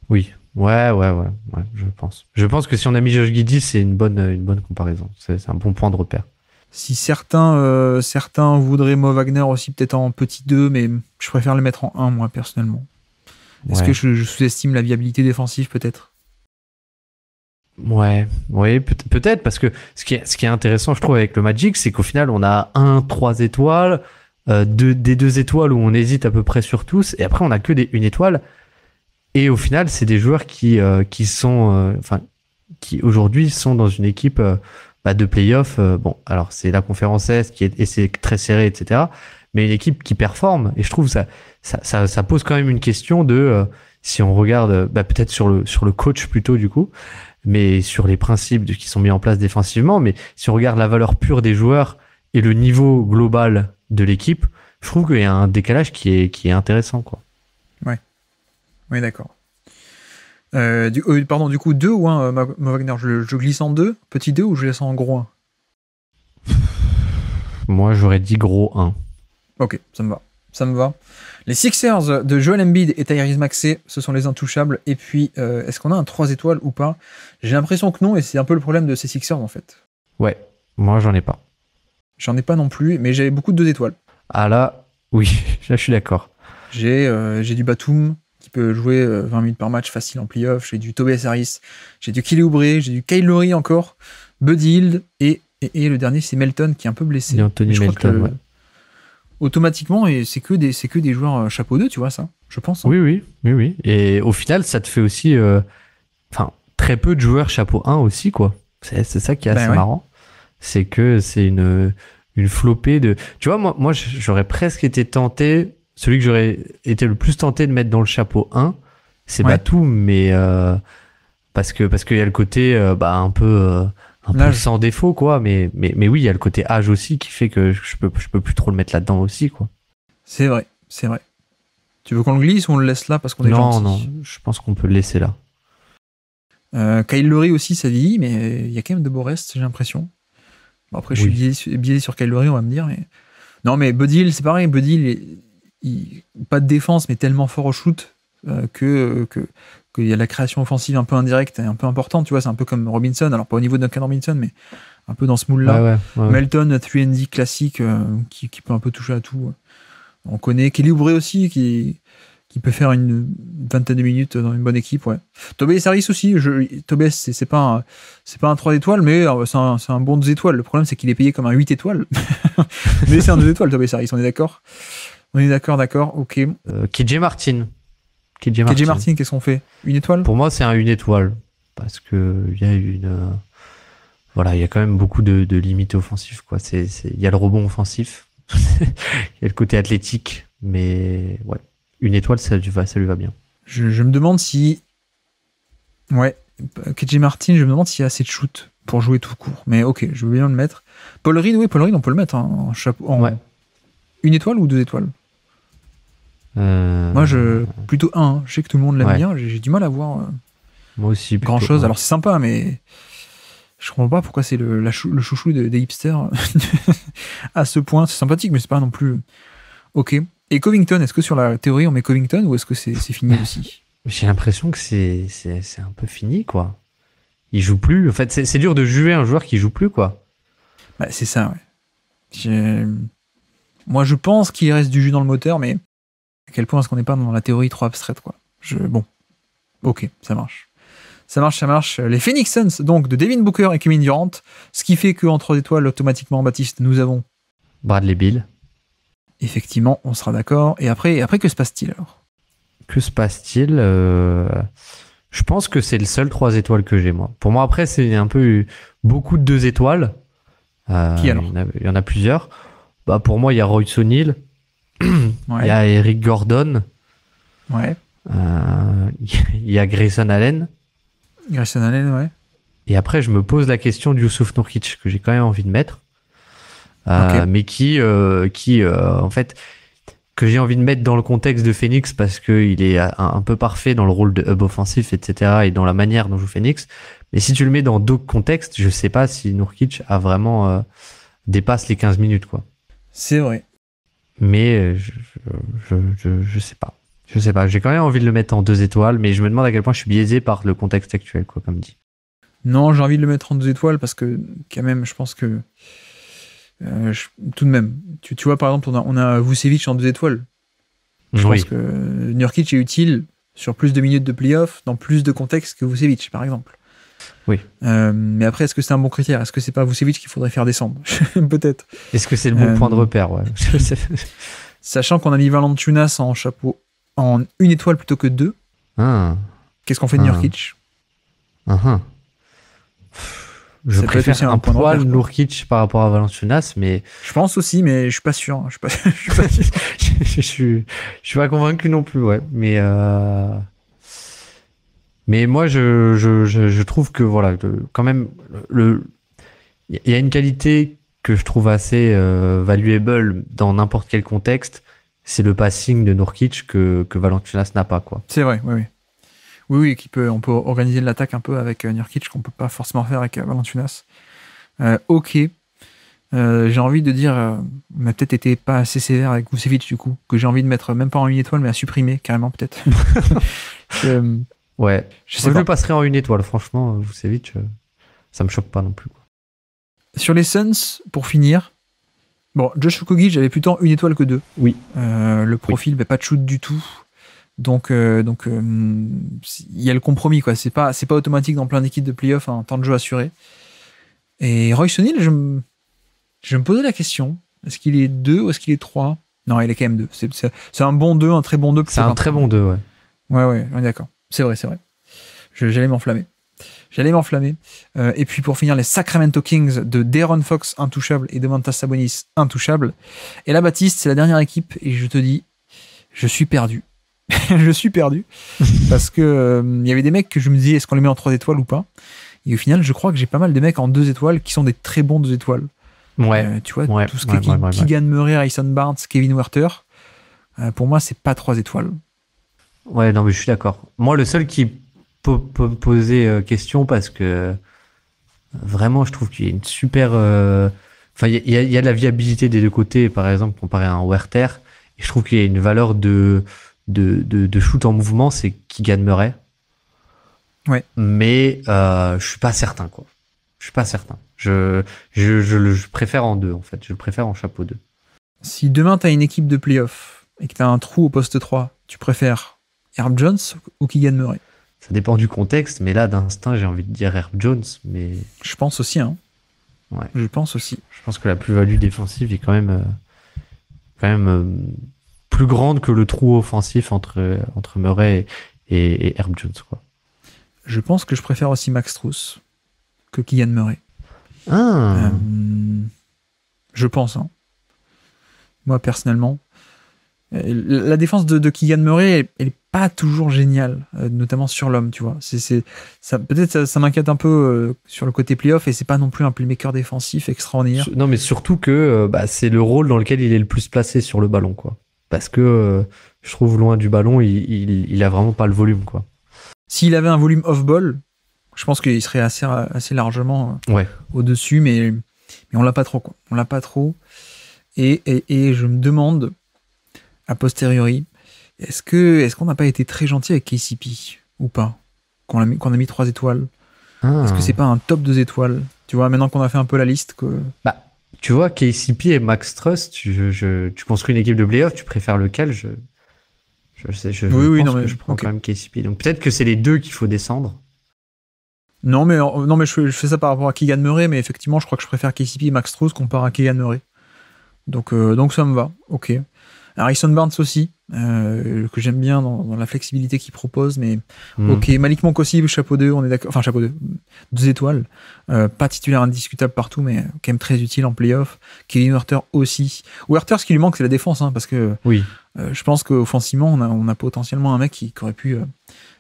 Oui, ouais, ouais, ouais, je pense. Je pense que si on a mis Josh Giddy, c'est une bonne, une bonne comparaison. C'est un bon point de repère. Si certains, euh, certains voudraient Mo Wagner aussi, peut-être en petit 2, mais je préfère le mettre en 1, moi, personnellement. Est-ce que je, sous-estime la viabilité défensive peut-être Ouais, oui, peut-être, parce que ce qui, est, intéressant, je trouve, avec le Magic, c'est qu'au final, on a un, trois étoiles, euh, des deux étoiles où on hésite à peu près sur tous, et après, on a que des, une étoile. Et au final, c'est des joueurs qui, euh, sont, euh, enfin, qui aujourd'hui sont dans une équipe bah, de playoffs. bon, alors, c'est la conférence S qui est, et c'est très serré, etc. Mais une équipe qui performe, et je trouve ça, ça, pose quand même une question de euh, si on regarde euh, bah, peut-être sur le sur le coach plutôt du coup, mais sur les principes qui sont mis en place défensivement, mais si on regarde la valeur pure des joueurs et le niveau global de l'équipe, je trouve qu'il y a un décalage qui est qui est intéressant quoi. Ouais, oui d'accord. Euh, pardon, du coup, 2 ou un Wagner je, glisse en deux petit deux ou je laisse en gros 1 Moi, j'aurais dit gros 1. Ok, ça me va. Ça me va. Les Sixers de Joel Embiid et Tyrese Maxey, ce sont les intouchables. Et puis, euh, est-ce qu'on a un 3 étoiles ou pas J'ai l'impression que non, et c'est un peu le problème de ces Sixers en fait. Ouais, moi j'en ai pas. J'en ai pas non plus, mais j'avais beaucoup de 2 étoiles. Ah là, oui, là je suis d'accord. Euh, j'ai du Batum qui peut jouer 20 euh, minutes par match facile en playoff, j'ai du Tobias Harris, j'ai du Kylie j'ai du Kyle Lowry encore, Buddy Hield et, et, le dernier c'est Melton qui est un peu blessé. Melton, automatiquement, et c'est que des, c'est que des joueurs euh, chapeau 2, tu vois ça, je pense. Hein. Oui, oui, oui, oui. Et au final, ça te fait aussi, euh, enfin, très peu de joueurs chapeau 1 aussi, quoi. C'est, ça qui est ben assez marrant. C'est que c'est une, une flopée de, tu vois, moi, moi, j'aurais presque été tenté, celui que j'aurais été le plus tenté de mettre dans le chapeau 1, c'est pas tout mais, euh, parce que, parce qu'il y a le côté, bah, un peu, un peu sans défaut, quoi. Mais, mais, oui, il y a le côté âge aussi qui fait que je peux, je peux plus trop le mettre là-dedans aussi, quoi. C'est vrai, c'est vrai. Tu veux qu'on le glisse ou on le laisse là parce qu'on est Non, non, je pense qu'on peut le laisser là. Euh, Kyle Lurie aussi, ça vieillit, mais il y a quand même de beaux restes, j'ai l'impression. Bon, après, je suis biaisé, sur Kyle Lurie, on va me dire. Non, mais Buddy c'est pareil. Buddy pas de défense, mais tellement fort au shoot euh, que il y a la création offensive un peu indirecte et un peu importante, tu vois, c'est un peu comme Robinson, alors pas au niveau de Duncan Robinson, mais un peu dans ce moule-là. Melton, 3 classique, euh, qui, peut un peu toucher à tout. On connaît Kelly Oubre aussi, qui, peut faire une vingtaine de minutes dans une bonne équipe, ouais. Tobias Harris aussi, je, Tobias, c'est pas, pas un 3 étoiles, mais euh, c'est un, bon 2 étoiles. Le problème, c'est qu'il est payé comme un 8 étoiles. mais c'est un 2 étoiles, Tobias Harris, on est d'accord On est d'accord, d'accord, ok. Euh, KJ Martin KJ Martin. qu'est-ce qu'on fait Une étoile Pour moi, c'est un une étoile. Parce que il y a une. Euh, voilà, il y a quand même beaucoup de, limites offensives. Quoi. C'est, il y a le rebond offensif, il y a le côté athlétique, mais ouais, une étoile, ça lui va, bien. Je, me demande si, ouais, KJ Martin, je me demande s'il y a assez de shoot pour jouer tout court. Mais ok, je veux bien le mettre. Paul Reed, oui, Paul on peut le mettre hein, en chapeau. Une étoile ou deux étoiles euh, moi, je plutôt un. Hein. Je sais que tout le monde l'aime bien. J'ai du mal à voir. Euh, moi aussi. Grand chose. Alors c'est sympa, mais je comprends pas pourquoi c'est le, chouchou des hipsters à ce point. C'est sympathique, mais c'est pas non plus. Ok. Et Covington, est-ce que sur la théorie on met Covington ou est-ce que c'est fini aussi J'ai l'impression que c'est un peu fini, quoi. Il joue plus. En fait, c'est dur de juger un joueur qui joue plus, quoi. Bah, c'est ça, ouais. Moi, je pense qu'il reste du jus dans le moteur, mais quel point est-ce qu'on n'est pas dans la théorie trop abstraite, quoi. Je, bon. Ok, ça marche. Ça marche, ça marche. Les Phoenix donc, de Devin Booker et Kevin Durant. Ce qui fait qu'en trois étoiles, automatiquement, Baptiste, nous avons. Bradley Bill. Effectivement, on sera d'accord. Et après, après que se passe-t-il alors Que se passe-t-il euh, Je pense que c'est le seul trois étoiles que j'ai, moi. Pour moi, après, c'est un peu beaucoup de 2 étoiles. Euh, qui il y, en a, plusieurs. Bah, pour moi, il y a Royce O'Neill il y a Eric Gordon. Ouais. Euh, il y a Grayson Allen. Grayson Allen, ouais. Et après, je me pose la question de Youssouf Nourkic, que j'ai quand même envie de mettre. Euh, mais qui, euh, en fait, que j'ai envie de mettre dans le contexte de Phoenix parce qu'il est un, peu parfait dans le rôle de hub offensif, etc. et dans la manière dont joue Phoenix. Mais si tu le mets dans d'autres contextes, je sais pas si Nourkic a vraiment dépasse les 15 minutes, quoi. C'est vrai mais euh, je, je, sais pas. Je sais pas, j'ai quand même envie de le mettre en deux étoiles, mais je me demande à quel point je suis biaisé par le contexte actuel, quoi, comme dit. Non, j'ai envie de le mettre en deux étoiles parce que, quand même, je pense que. Euh, tout de même, tu, vois, par exemple, on a, on a Vucevic en deux étoiles. Je pense que Nurkic est utile sur plus de minutes de playoff, dans plus de contextes que Vucevic, par exemple. Oui. Euh, mais après, est-ce que c'est un bon critère Est-ce que c'est pas Vucevic qu'il faudrait faire descendre Peut-être. Est-ce que c'est le bon euh, point de repère Sachant qu'on a mis Valentunas en chapeau, en une étoile plutôt que deux. Ah. Qu'est-ce qu'on fait de ah. Nurkic ah, Je préfère un, point poil Nurkic par rapport à Valentunas, mais. Je pense aussi, mais je suis pas sûr. Hein. Je suis suis, pas... convaincu non plus, ouais. Mais. Euh, mais moi, je, trouve que, voilà, quand même, le, il y a une qualité que je trouve assez euh, valuable dans n'importe quel contexte, c'est le passing de Nurkic que, que Valentinas n'a pas. quoi. C'est vrai, oui, oui. Oui, oui, qui peut, on peut organiser l'attaque un peu avec euh, Nurkic qu'on peut pas forcément faire avec euh, Valentinas. ok. j'ai envie de dire, on a peut-être été pas assez sévère avec Vucevic du coup, que j'ai envie de mettre même pas en une étoile, mais à supprimer carrément peut-être. Ouais. Je sais plus passerai en une étoile, franchement, euh, vous savez euh, ça me choque pas non plus. Sur les Suns, pour finir, bon, Josh Okogi, j'avais plutôt une étoile que deux. Oui. Euh, le profil, ben, pas de shoot du tout. Donc, donc, il y a le compromis, quoi. C'est pas, automatique dans plein d'équipes de playoff, un hein, temps de jeu assuré. Et Roy O'Neill, je, me, posais la question. Est-ce qu'il est deux ou est-ce qu'il est trois Non, il est quand même deux C'est un bon deux un très bon deux C'est un très bon deux ouais. Ouais, ouais, on est d'accord. C'est vrai, c'est vrai. J'allais m'enflammer. J'allais m'enflammer. Euh, et puis pour finir, les Sacramento Kings de Daron Fox, intouchable, et de Mantas Sabonis, intouchable. Et là, Baptiste, c'est la dernière équipe, et je te dis, je suis perdu. je suis perdu. parce que euh, il y avait des mecs que je me disais, est-ce qu'on les met en trois étoiles ou pas Et au final, je crois que j'ai pas mal de mecs en deux étoiles qui sont des très bons deux étoiles. Ouais. Euh, tu vois, tout ce qui gagne Murray, Harrison Barnes, Kevin Werther, pour moi, c'est pas trois étoiles. Ouais, non, mais je suis d'accord. Moi, le seul qui peut, poser euh, question parce que vraiment, je trouve qu'il y a une super. Euh, enfin, il y a, de la viabilité des deux côtés, par exemple, comparé à un Werther. Et je trouve qu'il y a une valeur de, de, shoot en mouvement, c'est qui gagnerait. Ouais. Mais euh, je suis pas certain, quoi. Je suis pas certain. Je, je, le- préfère en deux, en fait. Je le préfère en chapeau deux. Si demain tu as une équipe de playoff et que tu as un trou au poste 3, tu préfères Herb Jones ou Keegan Murray Ça dépend du contexte, mais là, d'instinct, j'ai envie de dire Herb Jones. mais... Je pense aussi. Hein. Je pense aussi. Je pense que la plus-value défensive est quand même, euh, quand même euh, plus grande que le trou offensif entre, entre Murray et, Herb Jones. Quoi. Je pense que je préfère aussi Max Truss que Kylian Murray. Ah. Euh, je pense. Hein. Moi, personnellement, euh, la défense de, de Murray, elle, est pas toujours géniale, euh, notamment sur l'homme, tu vois. C'est, ça, peut-être ça, ça m'inquiète un peu euh, sur le côté playoff et c'est pas non plus un playmaker défensif extraordinaire. Non, mais surtout que bah, c'est le rôle dans lequel il est le plus placé sur le ballon, quoi. Parce que je trouve loin du ballon, il, il, a vraiment pas le volume, quoi. S'il avait un volume off-ball, je pense qu'il serait assez, assez largement au-dessus, mais, on l'a pas trop, On l'a pas trop. et je me demande a posteriori. Est-ce que est-ce qu'on n'a pas été très gentil avec KCP ou pas Qu'on a mis qu'on trois étoiles. Ah. Est-ce que c'est pas un top 2 étoiles Tu vois, maintenant qu'on a fait un peu la liste que. Bah, tu vois, KCP et Max Trust, tu, construis une équipe de playoff, tu préfères lequel je, je, sais, je, oui, je prends quand même KCP. Donc peut-être que c'est les deux qu'il faut descendre. Non, mais, non, mais je, fais ça par rapport à Keegan Murray, mais effectivement, je crois que je préfère KCP et Max Trust comparé à Keegan Murray. Donc, euh, donc ça me va, ok. Harrison Burns aussi, euh, que j'aime bien dans, la flexibilité qu'il propose, mais hmm. ok, Malik Monk chapeau 2, on est d'accord, enfin chapeau 2, deux étoiles, euh, pas titulaire indiscutable partout, mais quand même très utile en playoff, Kevin Werther aussi. Werther, ce qui lui manque, c'est la défense, hein, parce que oui. Euh, je pense qu'offensivement, on a, potentiellement un mec qui, aurait pu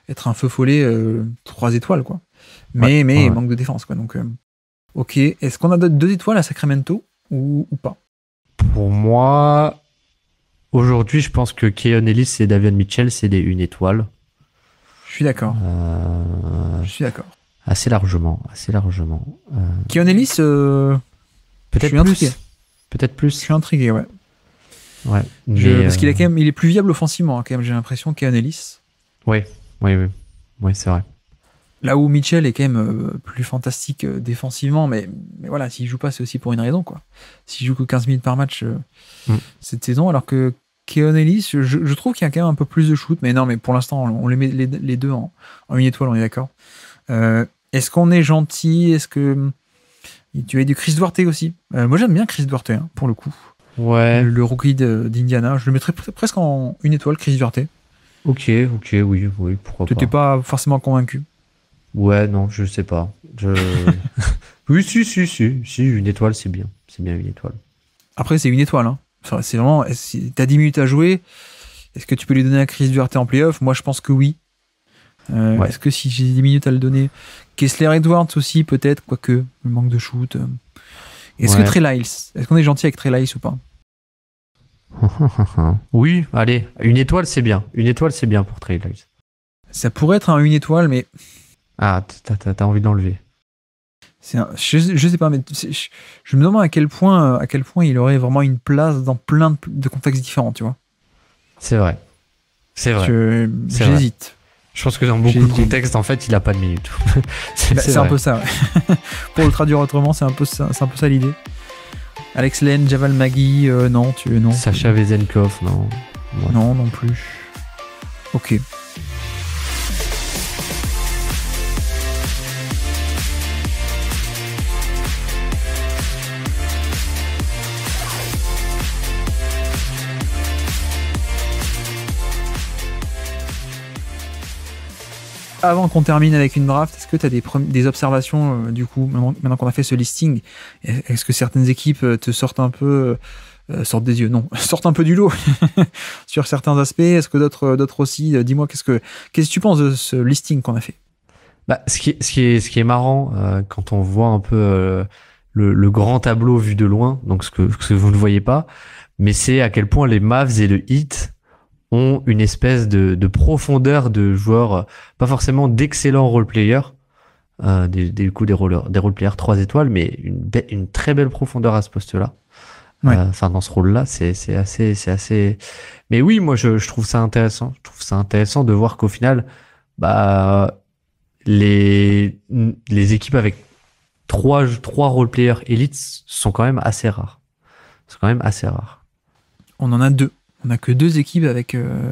être un feu follet trois étoiles, quoi. Mais, mais manque de défense, quoi. Donc, ok, est-ce qu'on a deux étoiles à Sacramento ou pas Pour moi, Aujourd'hui, je pense que Keon Ellis et Davion Mitchell, c'est des une étoile. Je suis d'accord. Euh, je suis d'accord. Assez largement, assez largement. Euh, Keon Ellis, euh, peut-être plus. Peut-être plus. Je suis intrigué, ouais. Ouais. Parce qu'il est quand même, il est plus viable offensivement, hein, quand même. J'ai l'impression Keon Ellis. Oui, oui, oui, c'est vrai. Là où Mitchell est quand même plus fantastique défensivement, mais, mais voilà, s'il joue pas, c'est aussi pour une raison, quoi. S'il joue que 15 minutes par match mm. cette saison, alors que et je, trouve qu'il y a quand même un peu plus de shoot, mais non, mais pour l'instant, on, les met les, deux en, une étoile, on est d'accord. Euh, est-ce qu'on est gentil Est-ce que. Tu as du Chris Duarte aussi. Euh, moi, j'aime bien Chris Duarte, hein, pour le coup. Ouais. Le, le rookie d'Indiana. Je le mettrais presque en une étoile, Chris Duarte. Ok, ok, oui, oui, pourquoi T'étais pas. pas forcément convaincu Ouais, non, je sais pas. Je... oui, si, si, si, si, une étoile, c'est bien. C'est bien une étoile. Après, c'est une étoile, hein. Enfin, c'est vraiment, si tu 10 minutes à jouer, est-ce que tu peux lui donner à Chris Duarte en playoff Moi, je pense que oui. Euh, est-ce que si j'ai 10 minutes à le donner Kessler Edwards aussi, peut-être, quoique, le manque de shoot. Euh. Est-ce que Trey est-ce qu'on est gentil avec Trey ou pas Oui, allez, une étoile, c'est bien. Une étoile, c'est bien pour Trey Ça pourrait être une étoile, mais. Ah, t'as envie de je, sais pas, mais je, me demande à quel point, euh, à quel point il aurait vraiment une place dans plein de, contextes différents, tu vois. C'est vrai. C'est vrai. J'hésite. Je pense que dans beaucoup de contextes, en fait, il n'a pas de minute. Bah, c'est un peu ça. Pour le traduire autrement, c'est un peu ça, un peu ça l'idée. Alex Len, Javal Magui, euh, non, tu non. Sacha Vezenkov, non. Non, non plus. Ok. avant qu'on termine avec une draft, est-ce que tu as des, des observations euh, du coup, maintenant, qu'on a fait ce listing Est-ce que certaines équipes euh, te sortent un peu, euh, sortent des yeux Non, sortent un peu du lot sur certains aspects Est-ce que d'autres d'autres aussi Dis-moi, qu'est-ce que, qu'est-ce que tu penses de ce listing qu'on a fait bah, ce, qui, ce, qui est, ce qui est marrant, quand on voit un peu le, le, grand tableau vu de loin, donc ce que, ce que vous ne voyez pas, mais c'est à quel point les Mavs et le Heat ont une espèce de, de profondeur de joueurs, euh, pas forcément d'excellents role-players, euh, des, des, coup, des, roller, des role-players 3 étoiles, mais une, très belle profondeur à ce poste-là. Euh, enfin, dans ce rôle-là, c'est assez, c'est assez. Mais oui, moi, je, trouve ça intéressant. Je trouve ça intéressant de voir qu'au final, bah, les les équipes avec trois trois role players élites sont quand même assez rares. C'est quand même assez rare. On en a deux. On n'a que deux équipes avec, euh,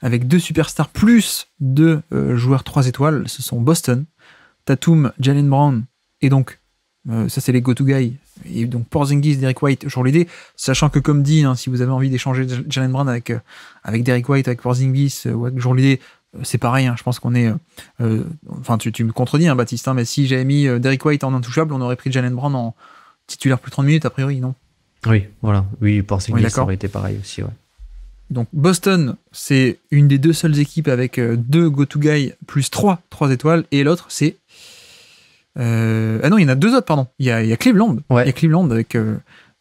avec deux superstars plus deux euh, joueurs 3 étoiles. Ce sont Boston, Tatum, Jalen Brown et donc, euh, ça c'est les go-to guys. Et donc Porzingis, Derek White, Jean l'idée. Sachant que comme dit, hein, si vous avez envie d'échanger Jalen Brown avec, avec Derek White, avec Porzingis ou avec Jean c'est pareil, hein. je pense qu'on est. Enfin, tu, me contredis, hein, Baptiste, mais si j'avais mis Derek White en intouchable, on aurait pris Jalen Brown en titulaire plus 30 minutes, a priori, non oui, voilà. Oui, Porzingis, ça aurait été pareil aussi. Ouais. Donc Boston, c'est une des deux seules équipes avec euh, deux go-to-guy plus trois, étoiles, et l'autre, c'est. Euh, ah non, il y en a deux autres, pardon. Il y a, Cleveland. Il y a Cleveland avec euh,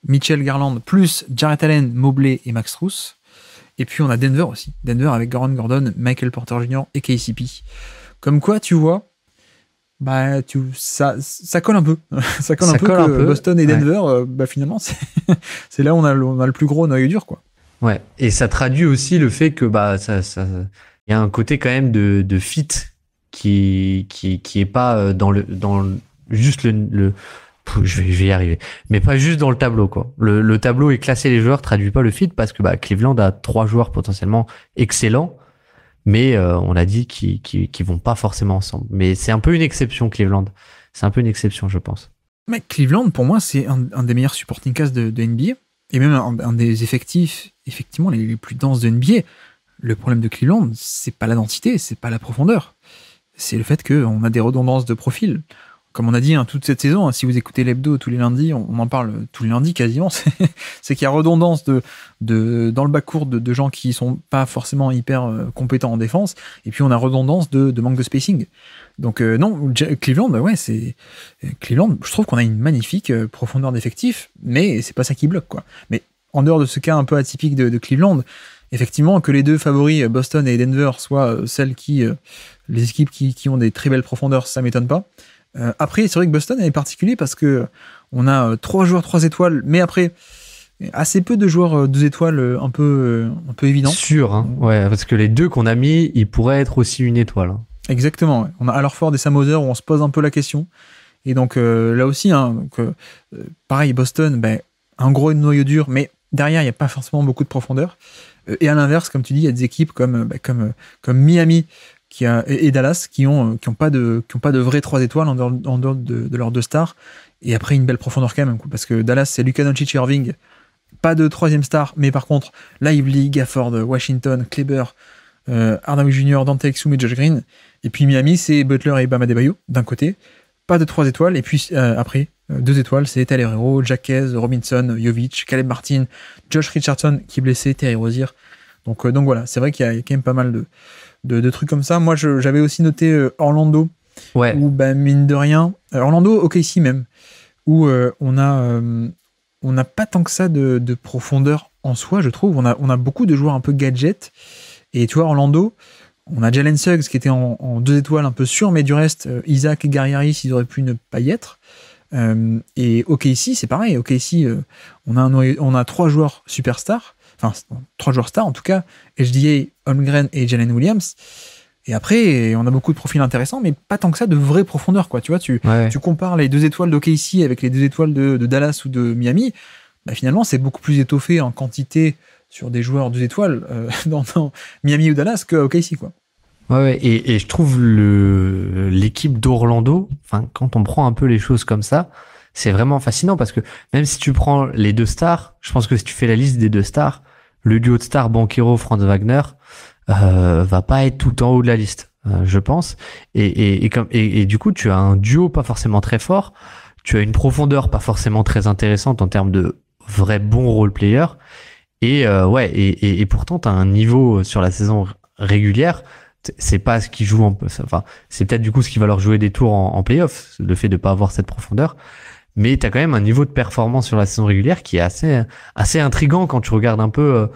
Mitchell Garland plus Jarrett Allen, Mobley et Max Truss. Et puis on a Denver aussi. Denver avec Goran Gordon, Michael Porter Jr. et KCP. Comme quoi, tu vois, bah, tu, ça, ça colle un peu. ça colle, un, peu Boston et Denver, bah, finalement, c'est là où on a, on a le plus gros noyau dur, quoi. Ouais. Et ça traduit aussi le fait que bah ça ça il y a un côté quand même de de fit qui qui qui est pas euh, dans le dans juste le, je vais, y arriver. Mais pas juste dans le tableau, quoi. Le, le, tableau est classé les joueurs traduit pas le fit parce que bah, Cleveland a trois joueurs potentiellement excellents, mais euh, on a dit qui, qui, vont pas forcément ensemble. Mais c'est un peu une exception, Cleveland. C'est un peu une exception, je pense. Mais Cleveland, pour moi, c'est un, des meilleurs supporting cast de, de NBA et même un, des effectifs effectivement les, plus denses de NBA. Le problème de Cleveland, c'est pas la densité, c'est pas la profondeur. C'est le fait qu'on a des redondances de profil. Comme on a dit hein, toute cette saison, hein, si vous écoutez l'hebdo tous les lundis, on, en parle tous les lundis quasiment, c'est qu'il y a redondance de, de, dans le bas court de, gens qui sont pas forcément hyper euh, compétents en défense, et puis on a redondance de, manque de spacing. Donc euh, non, Cleveland, bah ouais, c'est Cleveland. Je trouve qu'on a une magnifique euh, profondeur d'effectif, mais c'est pas ça qui bloque quoi. Mais en dehors de ce cas un peu atypique de, Cleveland, effectivement, que les deux favoris, euh, Boston et Denver, soient euh, celles qui, euh, les équipes qui, qui, ont des très belles profondeurs, ça m'étonne pas. après, c'est vrai que Boston est particulier parce que on a trois joueurs trois étoiles, mais après assez peu de joueurs deux étoiles un peu un peu évident. Sûr, hein. ouais, parce que les deux qu'on a mis, ils pourraient être aussi une étoile. Hein. Exactement. On a alors Ford des Sam où on se pose un peu la question. Et donc là aussi, hein, pareil, Boston, ben, un gros noyau dur, mais derrière, il n'y a pas forcément beaucoup de profondeur. Euh, et à l'inverse, comme tu dis, il y a des équipes comme, euh, bah, euh, comme, Miami qui et Dallas qui n'ont qui ont pas, de, qui pas de vraies trois étoiles en dehors, de, leurs deux stars. Et après, une belle profondeur quand même. Parce que Dallas, c'est Luka Doncic Irving. Pas de troisième star, mais par contre, Lively, Gafford, Washington, Kleber, arnold Junior, Jr., Dante Exum et Josh Green. Et puis Miami, c'est Butler et Bama Bayou, d'un côté pas de trois étoiles. Et puis euh, après, euh, deux étoiles, c'est Taylor Hero, Jacques, Robinson, Jovic, Caleb Martin, Josh Richardson qui est blessé, Terry Rozier. Donc, euh, donc voilà, c'est vrai qu'il y, a quand même pas mal de, de, trucs comme ça. Moi, j'avais aussi noté Orlando, ouais. ou bah, mine de rien, Orlando, ok, ici même, où on a. on n'a pas tant que ça de, profondeur en soi, je trouve. On a, on a beaucoup de joueurs un peu gadget. Et tu vois, Orlando, on a Jalen Suggs qui était en, deux étoiles un peu sûr, mais du reste, euh, Isaac et Harris ils auraient pu ne pas y être. Euh, et OKC, c'est pareil. OKC, euh, on, a on a trois joueurs superstars, enfin, trois joueurs stars en tout cas, HDA, Holmgren et Jalen Williams. Et après, on a beaucoup de profils intéressants, mais pas tant que ça de vraie profondeur, quoi. Tu vois, tu, tu compares les deux étoiles d'OKC avec les deux étoiles de, Dallas ou de Miami. Bah, finalement, c'est beaucoup plus étoffé en quantité sur des joueurs deux étoiles dans, Miami ou Dallas que OKC, quoi. Ouais, et, et je trouve le l'équipe d'Orlando, enfin quand on prend un peu les choses comme ça, c'est vraiment fascinant parce que même si tu prends les deux stars, je pense que si tu fais la liste des deux stars, le duo de stars Banquero Franz Wagner euh, va pas être tout en haut de la liste, euh, je pense. Et, comme et, du coup, tu as un duo pas forcément très fort, tu as une profondeur pas forcément très intéressante en termes de vrai bon role player. Et euh, ouais, et, et pourtant, tu as un niveau sur la saison régulière c'est pas ce qui joue en, enfin, c'est peut-être du coup ce qui va leur jouer des tours en, playoff, le fait de pas avoir cette profondeur. Mais t'as quand même un niveau de performance sur la saison régulière qui est assez, assez intrigant quand tu regardes un peu, euh,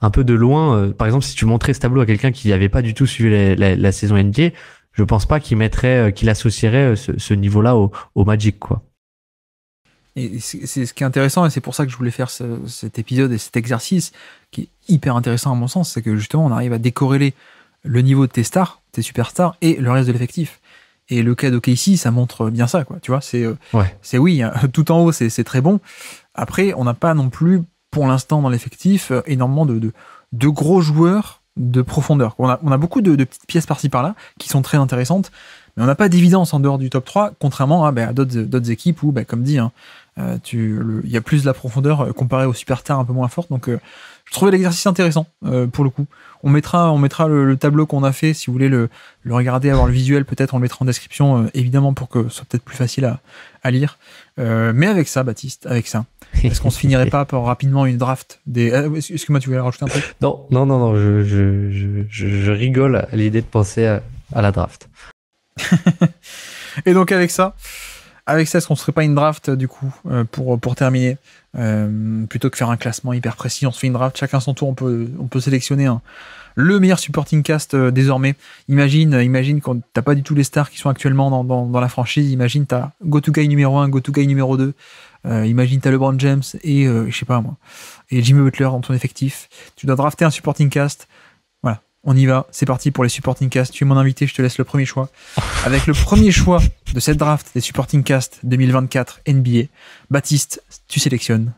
un peu de loin. Euh, par exemple, si tu montrais ce tableau à quelqu'un qui n'avait pas du tout suivi la, saison NBA, je pense pas qu'il mettrait, euh, qu'il associerait ce, niveau-là au, Magic, quoi. Et c'est ce qui est intéressant, et c'est pour ça que je voulais faire cet épisode et cet exercice qui est hyper intéressant à mon sens, c'est que justement on arrive à décorréler le niveau de tes stars, tes superstars et le reste de l'effectif. Et le cas ici ça montre bien ça, quoi. Tu vois, c'est euh, oui, hein, tout en haut, c'est très bon. Après, on n'a pas non plus, pour l'instant, dans l'effectif, euh, énormément de, de, gros joueurs de profondeur. On a, beaucoup de, petites pièces par-ci par-là qui sont très intéressantes, mais on n'a pas d'évidence en dehors du top 3, contrairement à, bah, d'autres équipes où, bah, comme dit, hein, euh, il y a plus de la profondeur comparé aux superstars un peu moins fortes. Donc, je trouvais l'exercice intéressant euh, pour le coup. On mettra, on mettra le, tableau qu'on a fait, si vous voulez le, le regarder, avoir le visuel, peut-être on le mettra en description, euh, évidemment, pour que ce soit peut-être plus facile à, lire. Euh, mais avec ça, Baptiste, avec ça, est-ce qu'on se finirait pas par rapidement une draft des. que moi tu voulais rajouter un truc Non, non, non, non, je, je, je, rigole à l'idée de penser à, à la draft. Et donc avec ça. Avec ça, est-ce qu'on ne pas une draft euh, du coup euh, pour, pour terminer euh, Plutôt que faire un classement hyper précis, on se fait une draft, chacun son tour, on peut, on peut sélectionner un, le meilleur supporting cast désormais. Imagine, imagine quand t'as pas du tout les stars qui sont actuellement dans, la franchise. Imagine t'as Go To Guy numéro 1, Go To Guy numéro 2. imagine t'as LeBron James et je sais pas moi et Jimmy Butler dans ton effectif. Tu dois drafter un supporting cast on y va, c'est parti pour les supporting cast. Tu es mon invité, je te laisse le premier choix. Avec le premier choix de cette draft des supporting cast 2024 NBA, Baptiste, tu sélectionnes.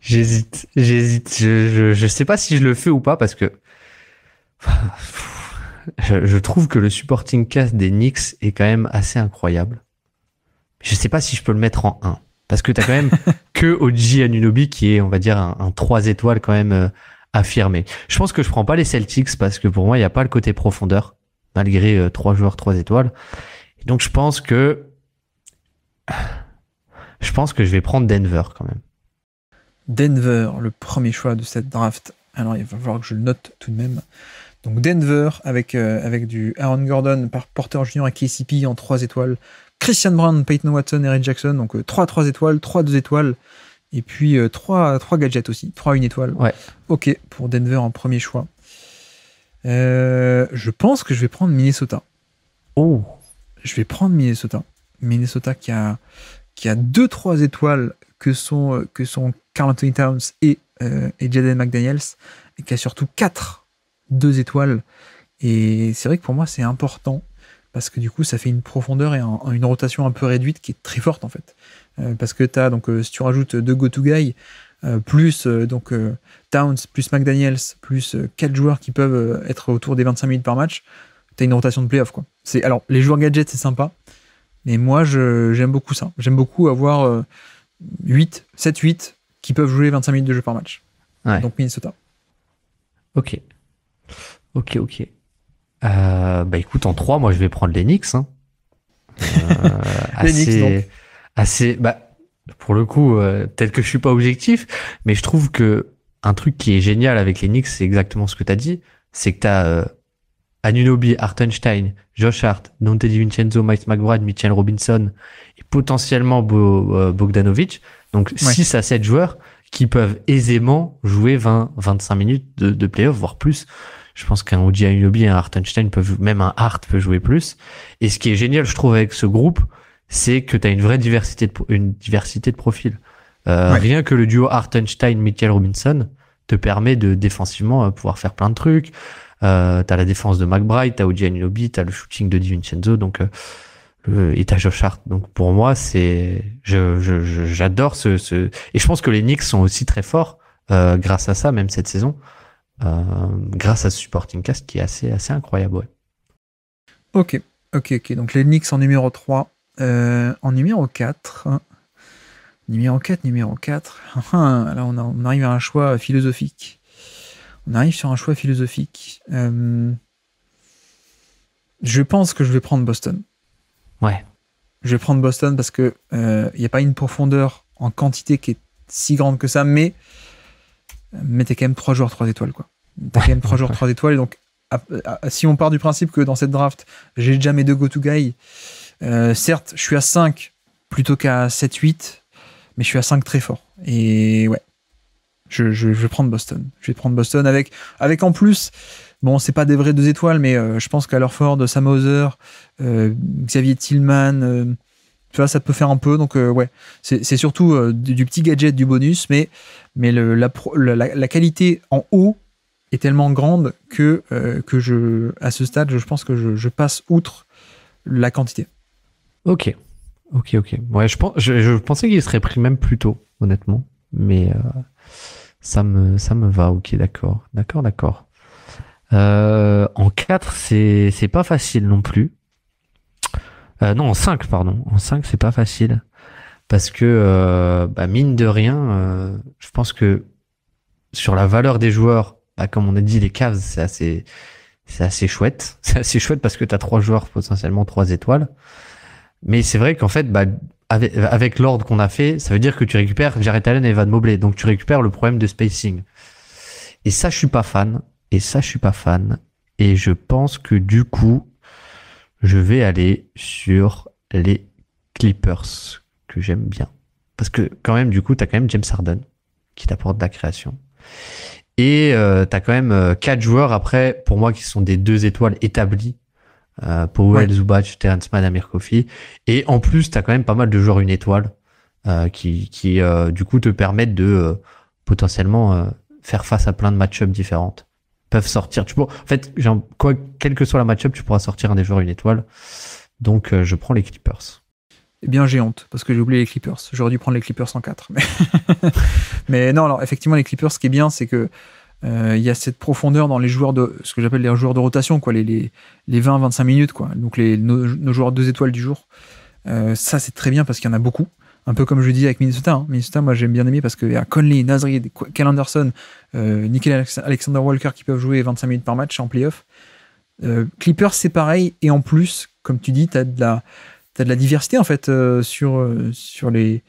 J'hésite, j'hésite. Je, ne sais pas si je le fais ou pas parce que je, trouve que le supporting cast des Knicks est quand même assez incroyable. Je sais pas si je peux le mettre en 1 parce que tu as quand même que Oji Anunobi qui est, on va dire, un, un 3 étoiles quand même euh, affirmé. Je pense que je prends pas les Celtics parce que pour moi, il n'y a pas le côté profondeur, malgré euh, trois joueurs, trois étoiles. Et donc, je pense que, je pense que je vais prendre Denver quand même. Denver, le premier choix de cette draft. Alors, il va falloir que je le note tout de même. Donc, Denver avec, euh, avec du Aaron Gordon par Porter Junior et KCP en trois étoiles. Christian Brown, Peyton Watson et Ray Jackson. Donc, 3-3 euh, étoiles, 3-2 étoiles. Et puis 3 euh, trois, gadgets aussi, trois une étoile. Ok, pour Denver en premier choix. Euh, je pense que je vais prendre Minnesota. Oh Je vais prendre Minnesota. Minnesota qui a, qui a deux, trois étoiles que sont, euh, que sont Carl Anthony Towns et, et Jaden McDaniels, et qui a surtout quatre, deux étoiles. Et c'est vrai que pour moi, c'est important parce que du coup, ça fait une profondeur et une rotation un peu réduite qui est très forte en fait. Euh, parce que tu as, donc, euh, si tu rajoutes euh, deux go-to-guy, plus donc Towns, plus McDaniels, plus quatre joueurs qui peuvent être autour des 25 minutes par match, tu as une rotation de playoff. Quoi. C'est, alors, les joueurs gadgets, c'est sympa, mais moi, j'aime beaucoup ça. J'aime beaucoup avoir 8, 7, 8 qui peuvent jouer 25 minutes de jeu par match. Donc Minnesota. Ok. Ok, ok. bah écoute, en 3, moi je vais prendre les Knicks. Hein. donc assez. Bah, pour le coup, euh, peut-être que je suis pas objectif, mais je trouve que un truc qui est génial avec les Knicks, c'est exactement ce que tu as dit, c'est que tu as euh, Anunobi, Hartenstein, Josh Hart, Dante Vincenzo, Mike McBride, Mitchell Robinson et potentiellement euh, Bogdanovic. Donc 6 à 7 joueurs qui peuvent aisément jouer 20, 25 minutes de, de playoff, voire plus. Je pense qu'un Odi Anunobi et un Hartenstein peuvent, même un Hart peut jouer plus. Et ce qui est génial, je trouve, avec ce groupe, c'est que tu as une vraie diversité de, une diversité de profils. Euh, rien que le duo Hartenstein-Michael Robinson te permet de défensivement euh, pouvoir faire plein de trucs. Euh, t'as la défense de McBride, t'as Anilobi, tu t'as le shooting de Di donc euh, le, et t'as Josh Donc pour moi, c'est j'adore je, je, ce, et je pense que les Knicks sont aussi très forts grâce à ça, même cette saison, grâce à ce supporting cast qui est assez assez incroyable. Ouais. Ok, ok, ok. Donc les Knicks en numéro 3 euh, en numéro 4, numéro 4, numéro 4, là on, arrive à un choix philosophique. On arrive sur un choix philosophique. Euh, je pense que je vais prendre Boston. Ouais. Je vais prendre Boston parce que il euh, n'y a pas une profondeur en quantité qui est si grande que ça, mais, mais t'es quand même 3 joueurs 3 étoiles, quoi. T'as quand même 3 joueurs 3 étoiles, donc si on part du principe que dans cette draft, j'ai déjà mes deux go-to guy, euh, certes, je suis à 5 plutôt qu'à 7-8, mais je suis à 5 très fort. Et ouais, je, vais prendre Boston. Je vais prendre Boston avec, avec en plus, bon, c'est pas des vrais deux étoiles, mais euh, je pense qu'Allerford, Sam Hauser, euh, Xavier Tillman, tu vois, ça peut faire un peu. Donc, ouais, c'est surtout du, petit gadget, du bonus, mais, mais la, qualité en haut est tellement grande que, que je, à ce stade, je pense que je passe outre la quantité. Ok, ok, ok. Ouais, je, pense, je, pensais qu'il serait pris même plus tôt, honnêtement. Mais euh, ça, me, ça me va, ok, d'accord. D'accord, d'accord. Euh, en 4, c'est, pas facile non plus. Euh, non, en 5, pardon. En 5, c'est pas facile. Parce que, bah, mine de rien, je pense que sur la valeur des joueurs, bah, comme on a dit, les caves c'est assez, c'est assez chouette. C'est assez chouette parce que tu as trois joueurs potentiellement trois étoiles. Mais c'est vrai qu'en fait, bah, avec, l'ordre qu'on a fait, ça veut dire que tu récupères Jared Allen et Van Mobley. Donc tu récupères le problème de spacing. Et ça, je suis pas fan. Et ça, je suis pas fan. Et je pense que du coup, je vais aller sur les Clippers, que j'aime bien. Parce que quand même, du coup, tu as quand même James Harden qui t'apporte de la création. Et euh, tu as quand même euh, quatre joueurs après, pour moi, qui sont des deux étoiles établies pour euh, Powell, ouais. Terence Mann, Amir Kofi. Et en plus, tu as quand même pas mal de joueurs une étoile euh, qui, qui euh, du coup, te permettent de potentiellement faire face à plein de match up différentes. Peuvent sortir. Tu en fait, quoi, quelle que soit la match-up, tu pourras sortir un des joueurs une étoile. Donc, je prends les Clippers. Eh bien, j'ai honte, parce que j'ai oublié les Clippers. J'aurais dû prendre les Clippers en 4. Mais, mais non, alors, effectivement, les Clippers, ce qui est bien, c'est que euh, il y a cette profondeur dans les joueurs de ce que j'appelle les joueurs de rotation, quoi, les, les, les 20-25 minutes, quoi. Donc les, nos, joueurs deux étoiles du jour. Euh, ça, c'est très bien parce qu'il y en a beaucoup un peu comme je dis avec Minnesota. Hein. Minnesota, moi j'aime bien aimer parce qu'il y a Conley, Nazri, Cal Anderson, euh, Nickel Alexander Walker qui peuvent jouer 25 minutes par match en playoff. Euh, Clippers, c'est pareil. Et en plus, comme tu dis, tu as de la, de la diversité en fait sur, sur, les,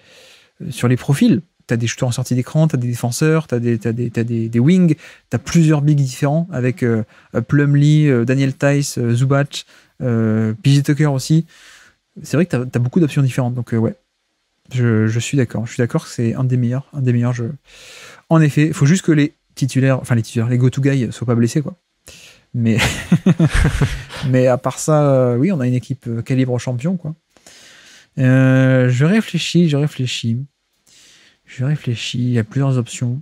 sur les profils t'as des shooters en sortie d'écran, tu as des défenseurs, tu as des, des, wings, tu as plusieurs bigs différents avec euh, euh, Plumley, euh, Daniel Tice, euh, Zubac, PJ Tucker aussi. C'est vrai que tu as, beaucoup d'options différentes. Donc, ouais, je, suis d'accord. Je suis d'accord que c'est un des meilleurs, un des meilleurs jeux. En effet, il faut juste que les titulaires, enfin les titulaires, les go-to-guys soient pas blessés, quoi. Mais, mais à part ça, oui, on a une équipe calibre champion, quoi. je réfléchis, je réfléchis. Je réfléchis, il y a plusieurs options.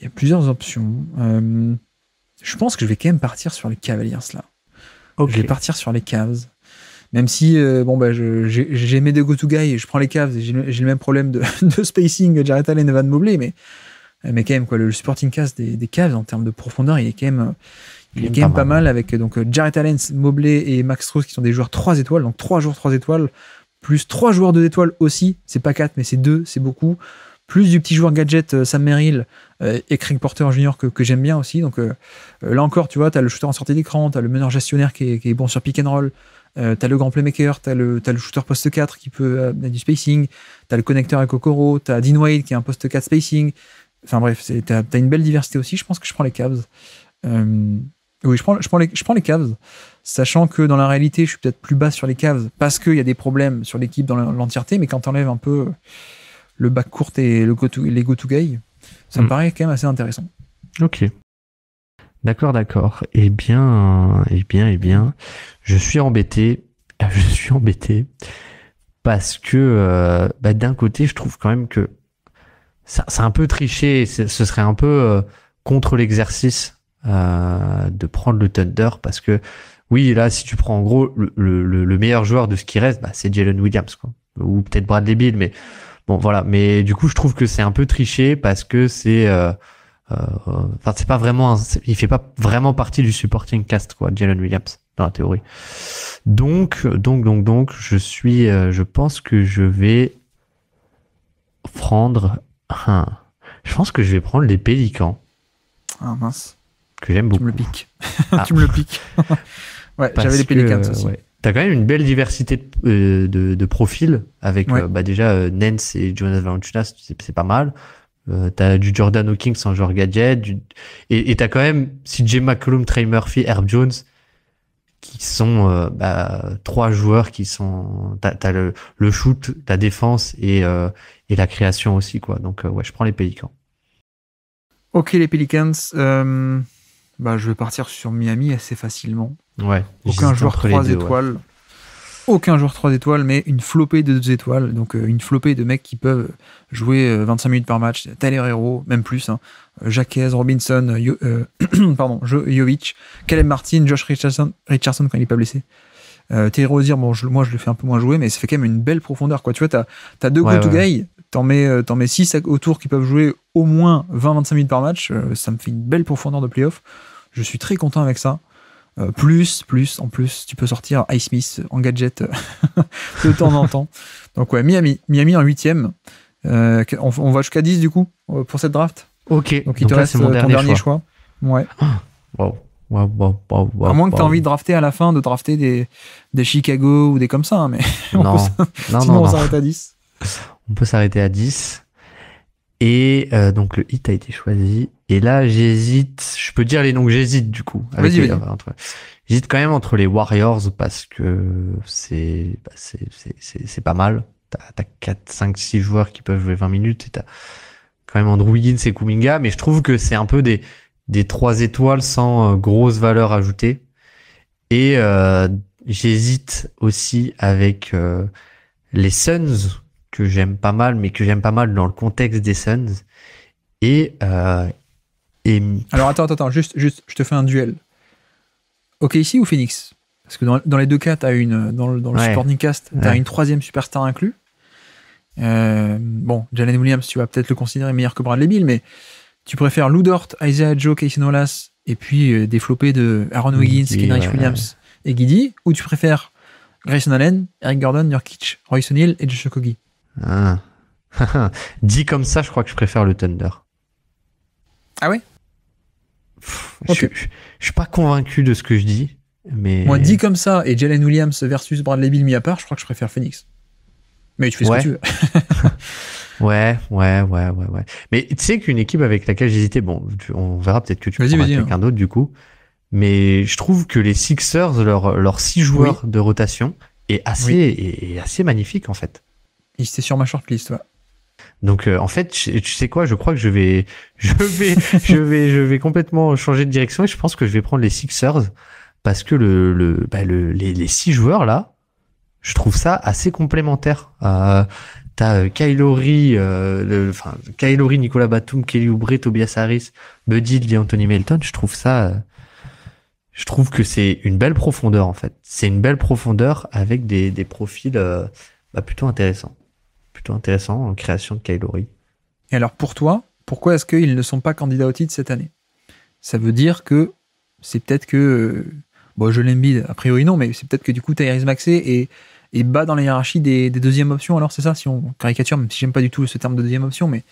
Il y a plusieurs options. Euh, je pense que je vais quand même partir sur les Cavaliers là. Je vais partir sur les Cavs. Même si, euh, bon, bah, j'ai mes deux go-to-guys et je prends les Cavs j'ai le même problème de, spacing, Jared Allen et Van Mobley, mais, euh, mais quand même, quoi, le, supporting cast des, des, Cavs en termes de profondeur, il est quand même, il, est quand pas mal, avec donc Allen, Mobley et Max Strauss qui sont des joueurs 3 étoiles, donc 3 jours 3 étoiles plus 3 joueurs 2 étoiles aussi, c'est pas 4 mais c'est 2, c'est beaucoup, plus du petit joueur gadget euh, Sam Merrill euh, et Craig Porter Junior que, que j'aime bien aussi. Donc euh, là encore, tu vois, t'as le shooter en sortie d'écran, t'as le meneur gestionnaire qui est, bon sur pick and roll, t'as le grand playmaker, t'as le, le shooter post 4 qui peut du spacing, t'as le connecteur à Kokoro, t'as Dean Wade qui est un post 4 spacing. Enfin bref, t'as une belle diversité aussi. Je pense que je prends les Cavs. oui, je prends, je, prends les, je prends les Cavs. Sachant que dans la réalité, je suis peut-être plus bas sur les caves parce qu'il y a des problèmes sur l'équipe dans l'entièreté, mais quand on lève un peu euh, le bac court et le go to, les go-to-gay, ça me mm. paraît quand même assez intéressant. Ok. D'accord, d'accord. Eh bien, eh bien, eh bien, je suis embêté. Je suis embêté parce que euh, bah, d'un côté, je trouve quand même que c'est un peu triché. Ce serait un peu euh, contre l'exercice euh, de prendre le Thunder parce que oui, là, si tu prends en gros le, meilleur joueur de ce qui reste, bah, c'est Jalen Williams, Ou peut-être Bradley Bill, mais bon, voilà. Mais du coup, je trouve que c'est un peu triché parce que c'est, euh, euh, enfin, c'est pas vraiment, il fait pas vraiment partie du supporting cast, quoi, Jalen Williams dans la théorie. Donc, donc, donc, donc, je suis, je pense que je vais prendre, je pense que je vais prendre les Pélicans. Ah mince que j'aime beaucoup. Ah. Tu me le piques. tu me le piques. ouais, j'avais les Pelicans aussi. T'as quand même une belle diversité de, euh, de, profils avec euh, bah, déjà euh, Nance et Jonas Valanciunas, c'est pas mal. Euh, t'as du Jordan Hawkins en joueur gadget, du... et t'as quand même CJ McCollum, Trey Murphy, Herb Jones, qui sont bah, trois joueurs qui sont. T'as as le, le shoot, ta défense et, et la création aussi quoi. Donc ouais, je prends les Pelicans. Ok les Pelicans. Bah, je vais partir sur Miami assez facilement. Ouais, aucun joueur 3 étoiles. Aucun joueur 3 étoiles, mais une flopée de 2 étoiles. Donc euh, une flopée de mecs qui peuvent jouer 25 euh, minutes par match. Teller Hero, même plus. Hein. Euh, Jacques Robinson, pardon, Jovic, Caleb Martin, Josh Richardson, Richardson quand il n'est pas blessé. Euh, Terry bon, moi je le fais un peu moins jouer, mais ça fait quand même une belle profondeur. Quoi. Tu vois, tu as, deux go to T'en mets, 6 euh, autour qui peuvent jouer au moins 20-25 minutes par match. Euh, ça me fait une belle profondeur de playoff. Je suis très content avec ça. Euh, plus, plus, en plus, tu peux sortir Ice Smith en gadget de temps en temps. Donc ouais, Miami, Miami en huitième. ème on, va jusqu'à 10 du coup pour cette draft. Ok. Donc il te reste mon dernier ton dernier choix. Ouais. Ah. à moins que tu aies envie de drafter à la fin, de drafter des, des Chicago ou des comme ça, hein, mais non. sinon on s'arrête à 10. on peut s'arrêter à 10. Et euh, donc le hit a été choisi. Et là, j'hésite. Je peux dire les noms que j'hésite du coup. J'hésite quand même entre les Warriors parce que c'est bah, c'est, pas mal. T'as, 4, 5, 6 joueurs qui peuvent jouer 20 minutes et t'as quand même Andrew Wiggins et Kuminga. Mais je trouve que c'est un peu des, des 3 étoiles sans euh, grosse valeur ajoutée. Et euh, j'hésite aussi avec les Suns que j'aime pas mal, mais que j'aime pas mal dans le contexte des Suns. Et, euh, et... Alors attends, attends, juste, juste, je te fais un duel. Ok, ici ou Phoenix Parce que dans, dans, les deux cas, as une, dans le, dans le tu as une troisième superstar inclus. Euh, bon, Jalen Williams, tu vas peut-être le considérer meilleur que Bradley Bill, mais tu préfères Lou Dort, Isaiah Joe, Casey Nolas, et puis euh, des flopés de Aaron Wiggins, Kenrich Williams et Giddy, ou tu préfères Grayson Allen, Eric Gordon, Nurkic, Royce O'Neal et Josh ah. Dit comme ça, je crois que je préfère le Thunder. Ah ouais je, suis pas convaincu de ce que je dis, mais. Moi, dit comme ça et Jalen Williams versus Bradley Bill mis à part, je crois que je préfère Phoenix. Mais tu fais ce que tu veux. ouais, ouais, ouais, ouais, ouais. Mais tu sais qu'une équipe avec laquelle j'hésitais, bon, on verra peut-être que tu vas prends quelqu'un hein. d'autre du coup. Mais je trouve que les Sixers, leurs leur six joueurs de rotation, est assez, est assez magnifique en fait il c'est sur ma shortlist, ouais. Donc euh, en fait, tu sais quoi, je crois que je vais je vais je vais je vais complètement changer de direction et je pense que je vais prendre les Sixers parce que le le, bah, les, les six joueurs là, je trouve ça assez complémentaire. Euh, T'as Kylori, euh, euh enfin Kylori, Nicolas Batum, Kelly Oubre, Tobias Harris, Buddy et Anthony Melton. Je trouve ça, je trouve que c'est une belle profondeur en fait. C'est une belle profondeur avec des des profils euh, bah, plutôt intéressants intéressant en création de Ri. Et alors pour toi, pourquoi est-ce qu'ils ne sont pas candidats au titre cette année Ça veut dire que c'est peut-être que. Euh, bon, je l'imbide. a priori non, mais c'est peut-être que du coup Tyrese Maxé est, est bas dans la hiérarchie des, des deuxièmes options. Alors c'est ça, si on caricature, même si j'aime pas du tout ce terme de deuxième option, mais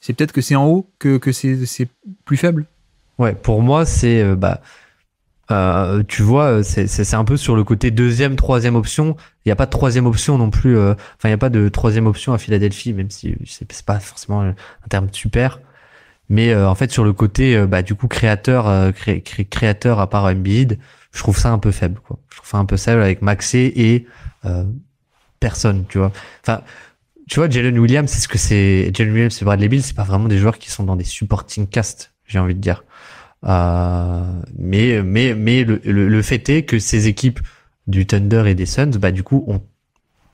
c'est peut-être que c'est en haut que, que c'est plus faible. Ouais, pour moi, c'est. Euh, bah, euh, tu vois, euh, c'est un peu sur le côté deuxième, troisième option. Il n'y a pas de troisième option non plus. Euh, enfin, il n'y a pas de troisième option à Philadelphie, même si c'est pas forcément un terme super. Mais en fait, sur le côté, bah, du coup, créateur, créateur à part Embiid, je trouve ça un peu faible. Quoi. Je trouve ça un peu faible avec Maxé et personne, tu vois. Enfin, tu vois, Jalen Williams, c'est ce que c'est. Jalen Williams et Bradley Bill, c'est pas vraiment des joueurs qui sont dans des supporting cast, j'ai envie de dire. Euh, mais mais mais le, le, fait est que ces équipes du Thunder et des Suns, bah du coup ont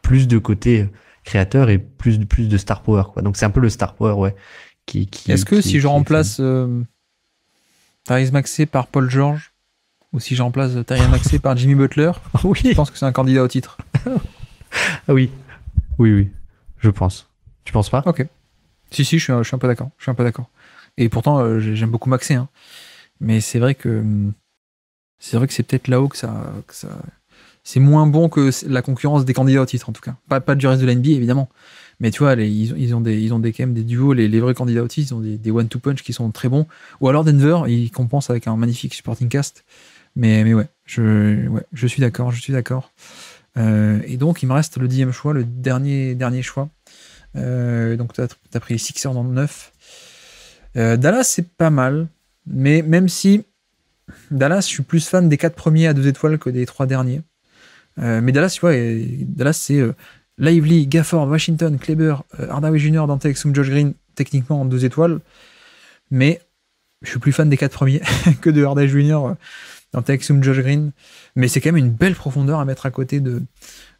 plus de côté créateur et plus de plus de star power quoi. Donc c'est un peu le star power ouais. Qui, qui Est-ce que si je remplace euh, Therese Maxey par Paul George ou si je remplace Therese Maxey par Jimmy Butler, ah oui. je pense que c'est un candidat au titre. Ah oui, oui oui, je pense. Tu penses pas Ok. Si si, je suis, suis un peu d'accord. Je suis un peu d'accord. Et pourtant, euh, j'aime beaucoup Maxey. Hein. Mais c'est vrai que hum, c'est vrai que c'est peut-être là-haut que ça, c'est moins bon que la concurrence des candidats au titre en tout cas. Pas, pas du reste de la évidemment, mais tu vois, les, ils, ont des, ils ont des quand même des duos, les, les vrais candidats au titre, ils ont des, one-two punch qui sont très bons. Ou alors Denver, ils compensent avec un magnifique supporting cast. Mais, mais ouais, je, je suis d'accord, je suis d'accord. Euh, et donc il me reste le dixième choix, le dernier, dernier choix. Euh, donc tu as, pris les Sixers dans le 9. Euh, Dallas, c'est pas mal. Mais même si Dallas, je suis plus fan des quatre premiers à deux étoiles que des trois derniers. Euh, mais Dallas, tu vois, Dallas, c'est euh, Lively, Gafford, Washington, Kleber, euh, Hardaway Jr., Dante Exum, Josh Green, techniquement en deux étoiles. Mais je suis plus fan des quatre premiers que de Hardaway Jr., Dante Exum, Josh Green. Mais c'est quand même une belle profondeur à mettre à côté de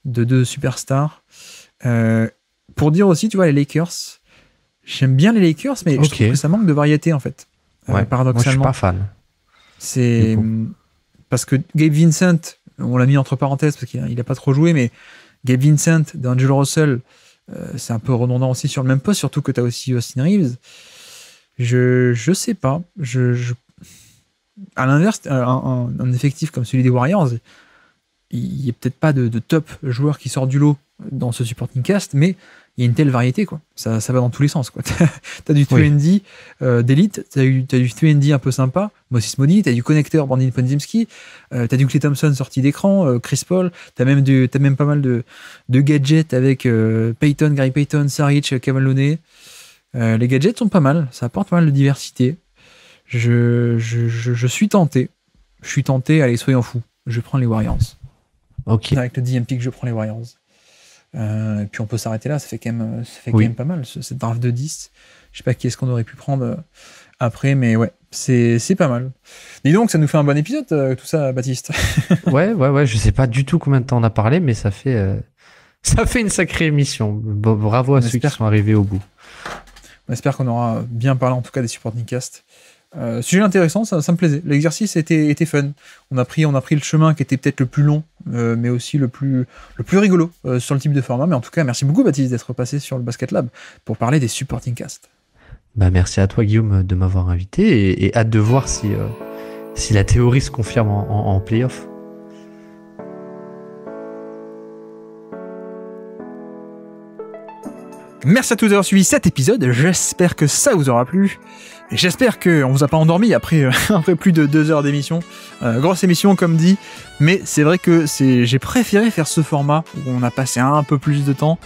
deux superstars. pour dire aussi, tu vois, les Lakers, j'aime bien les Lakers, mais je trouve que ça manque de variété en fait ouais. paradoxalement. Moi, je suis pas fan. C'est parce que Gabe Vincent, on l'a mis entre parenthèses parce qu'il n'a pas trop joué, mais Gabe Vincent d'Angelo Russell, euh, c'est un peu redondant aussi sur le même poste, surtout que tu as aussi Austin Reeves. Je, ne sais pas. Je, À l'inverse, euh, un, effectif comme celui des Warriors, il n'y a peut-être pas de, de, top joueur qui sort du lot dans ce supporting cast, mais il y a une telle variété, quoi. Ça, ça va dans tous les sens, quoi. t'as du 2ND euh, d'élite, t'as as du 2ND un peu sympa, Moses Modi, t'as du connecteur Brandon Ponzimski, tu euh, t'as du Clay Thompson sorti d'écran, euh, Chris Paul, t'as même, as même pas mal de, de gadgets avec Payton, Gary Payton, Sarich, Euh, les gadgets sont pas mal, ça apporte pas mal de diversité. Je, je, je, suis tenté. Je suis tenté, allez, soyons fous. Je prends les Warriors. Ok. Avec le DMP, pick, je prends les Warriors. Euh, et puis on peut s'arrêter là, ça fait quand même, euh, ça fait quand même pas mal, ce, cette draft de 10. Je sais pas qui est-ce qu'on aurait pu prendre euh, après, mais ouais, c'est pas mal. Dis donc, ça nous fait un bon épisode, tout ça, Baptiste. ouais, ouais, ouais, je sais pas du tout combien de temps on a parlé, mais ça fait, ça fait une sacrée émission. Bravo à ceux qui sont arrivés au bout. On espère qu'on aura bien parlé en tout cas des supporting cast. Euh, sujet intéressant, ça, me plaisait. L'exercice était, fun. On a, pris, on a pris le chemin qui était peut-être le plus long, euh, mais aussi le plus, le plus rigolo euh, sur le type de format. Mais en tout cas, merci beaucoup Baptiste d'être passé sur le Basket Lab pour parler des supporting cast. Bah, merci à toi Guillaume de m'avoir invité et, hâte de voir si, si la théorie se confirme en, en playoff. Merci à tous d'avoir suivi cet épisode, j'espère que ça vous aura plu. J'espère qu'on vous a pas endormi après un euh, plus de deux heures d'émission. Euh, grosse émission comme dit, mais c'est vrai que c'est j'ai préféré faire ce format où on a passé un peu plus de temps,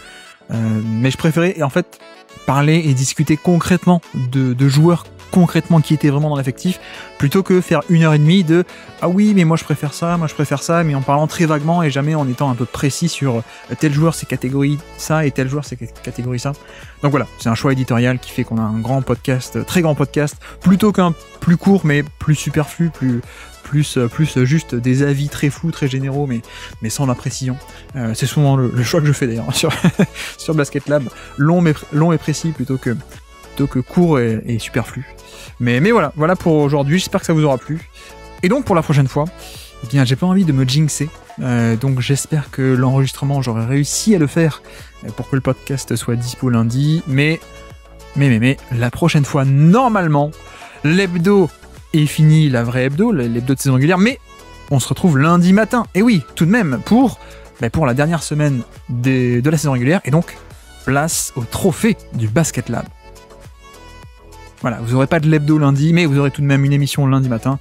euh, mais je préférais en fait parler et discuter concrètement de, de joueurs concrètement qui était vraiment dans l'effectif, plutôt que faire une heure et demie de ah oui, mais moi je préfère ça, moi je préfère ça, mais en parlant très vaguement et jamais en étant un peu précis sur euh, tel joueur c'est catégorie ça et tel joueur c'est catégorie ça. Donc voilà, c'est un choix éditorial qui fait qu'on a un grand podcast, euh, très grand podcast, plutôt qu'un plus court mais plus superflu, plus plus, euh, plus juste des avis très flous, très généraux, mais, mais sans la précision. c'est souvent le, choix que je fais d'ailleurs sur, sur Basket Lab, long mais, long et précis plutôt que plutôt que court et, superflu. Mais, mais voilà, voilà pour aujourd'hui, j'espère que ça vous aura plu. Et donc pour la prochaine fois, eh bien j'ai pas envie de me jinxer. Euh, donc j'espère que l'enregistrement, j'aurai réussi à le faire euh, pour que le podcast soit dispo lundi. Mais, mais, mais, la prochaine fois, normalement, l'hebdo est fini, la vraie hebdo, l'hebdo de saison régulière. Mais on se retrouve lundi matin. Et oui, tout de même, pour, ben, pour la dernière semaine de la saison régulière. Et donc, place au trophée du Basket Lab. Voilà, vous n'aurez pas de l'hebdo lundi, mais vous aurez tout de même une émission lundi matin.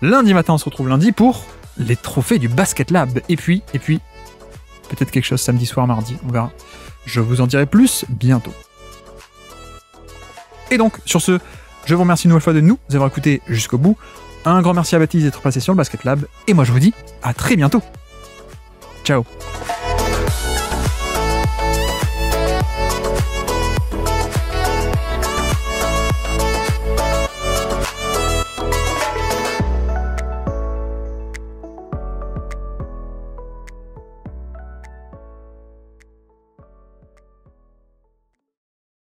Lundi matin, on se retrouve lundi pour les trophées du Basket Lab. Et puis, et puis, peut-être quelque chose samedi soir, mardi, on verra. Je vous en dirai plus bientôt. Et donc, sur ce, je vous remercie une nouvelle fois de nous avoir écouté jusqu'au bout. Un grand merci à Baptiste d'être passé sur le Basket Lab. Et moi, je vous dis à très bientôt. Ciao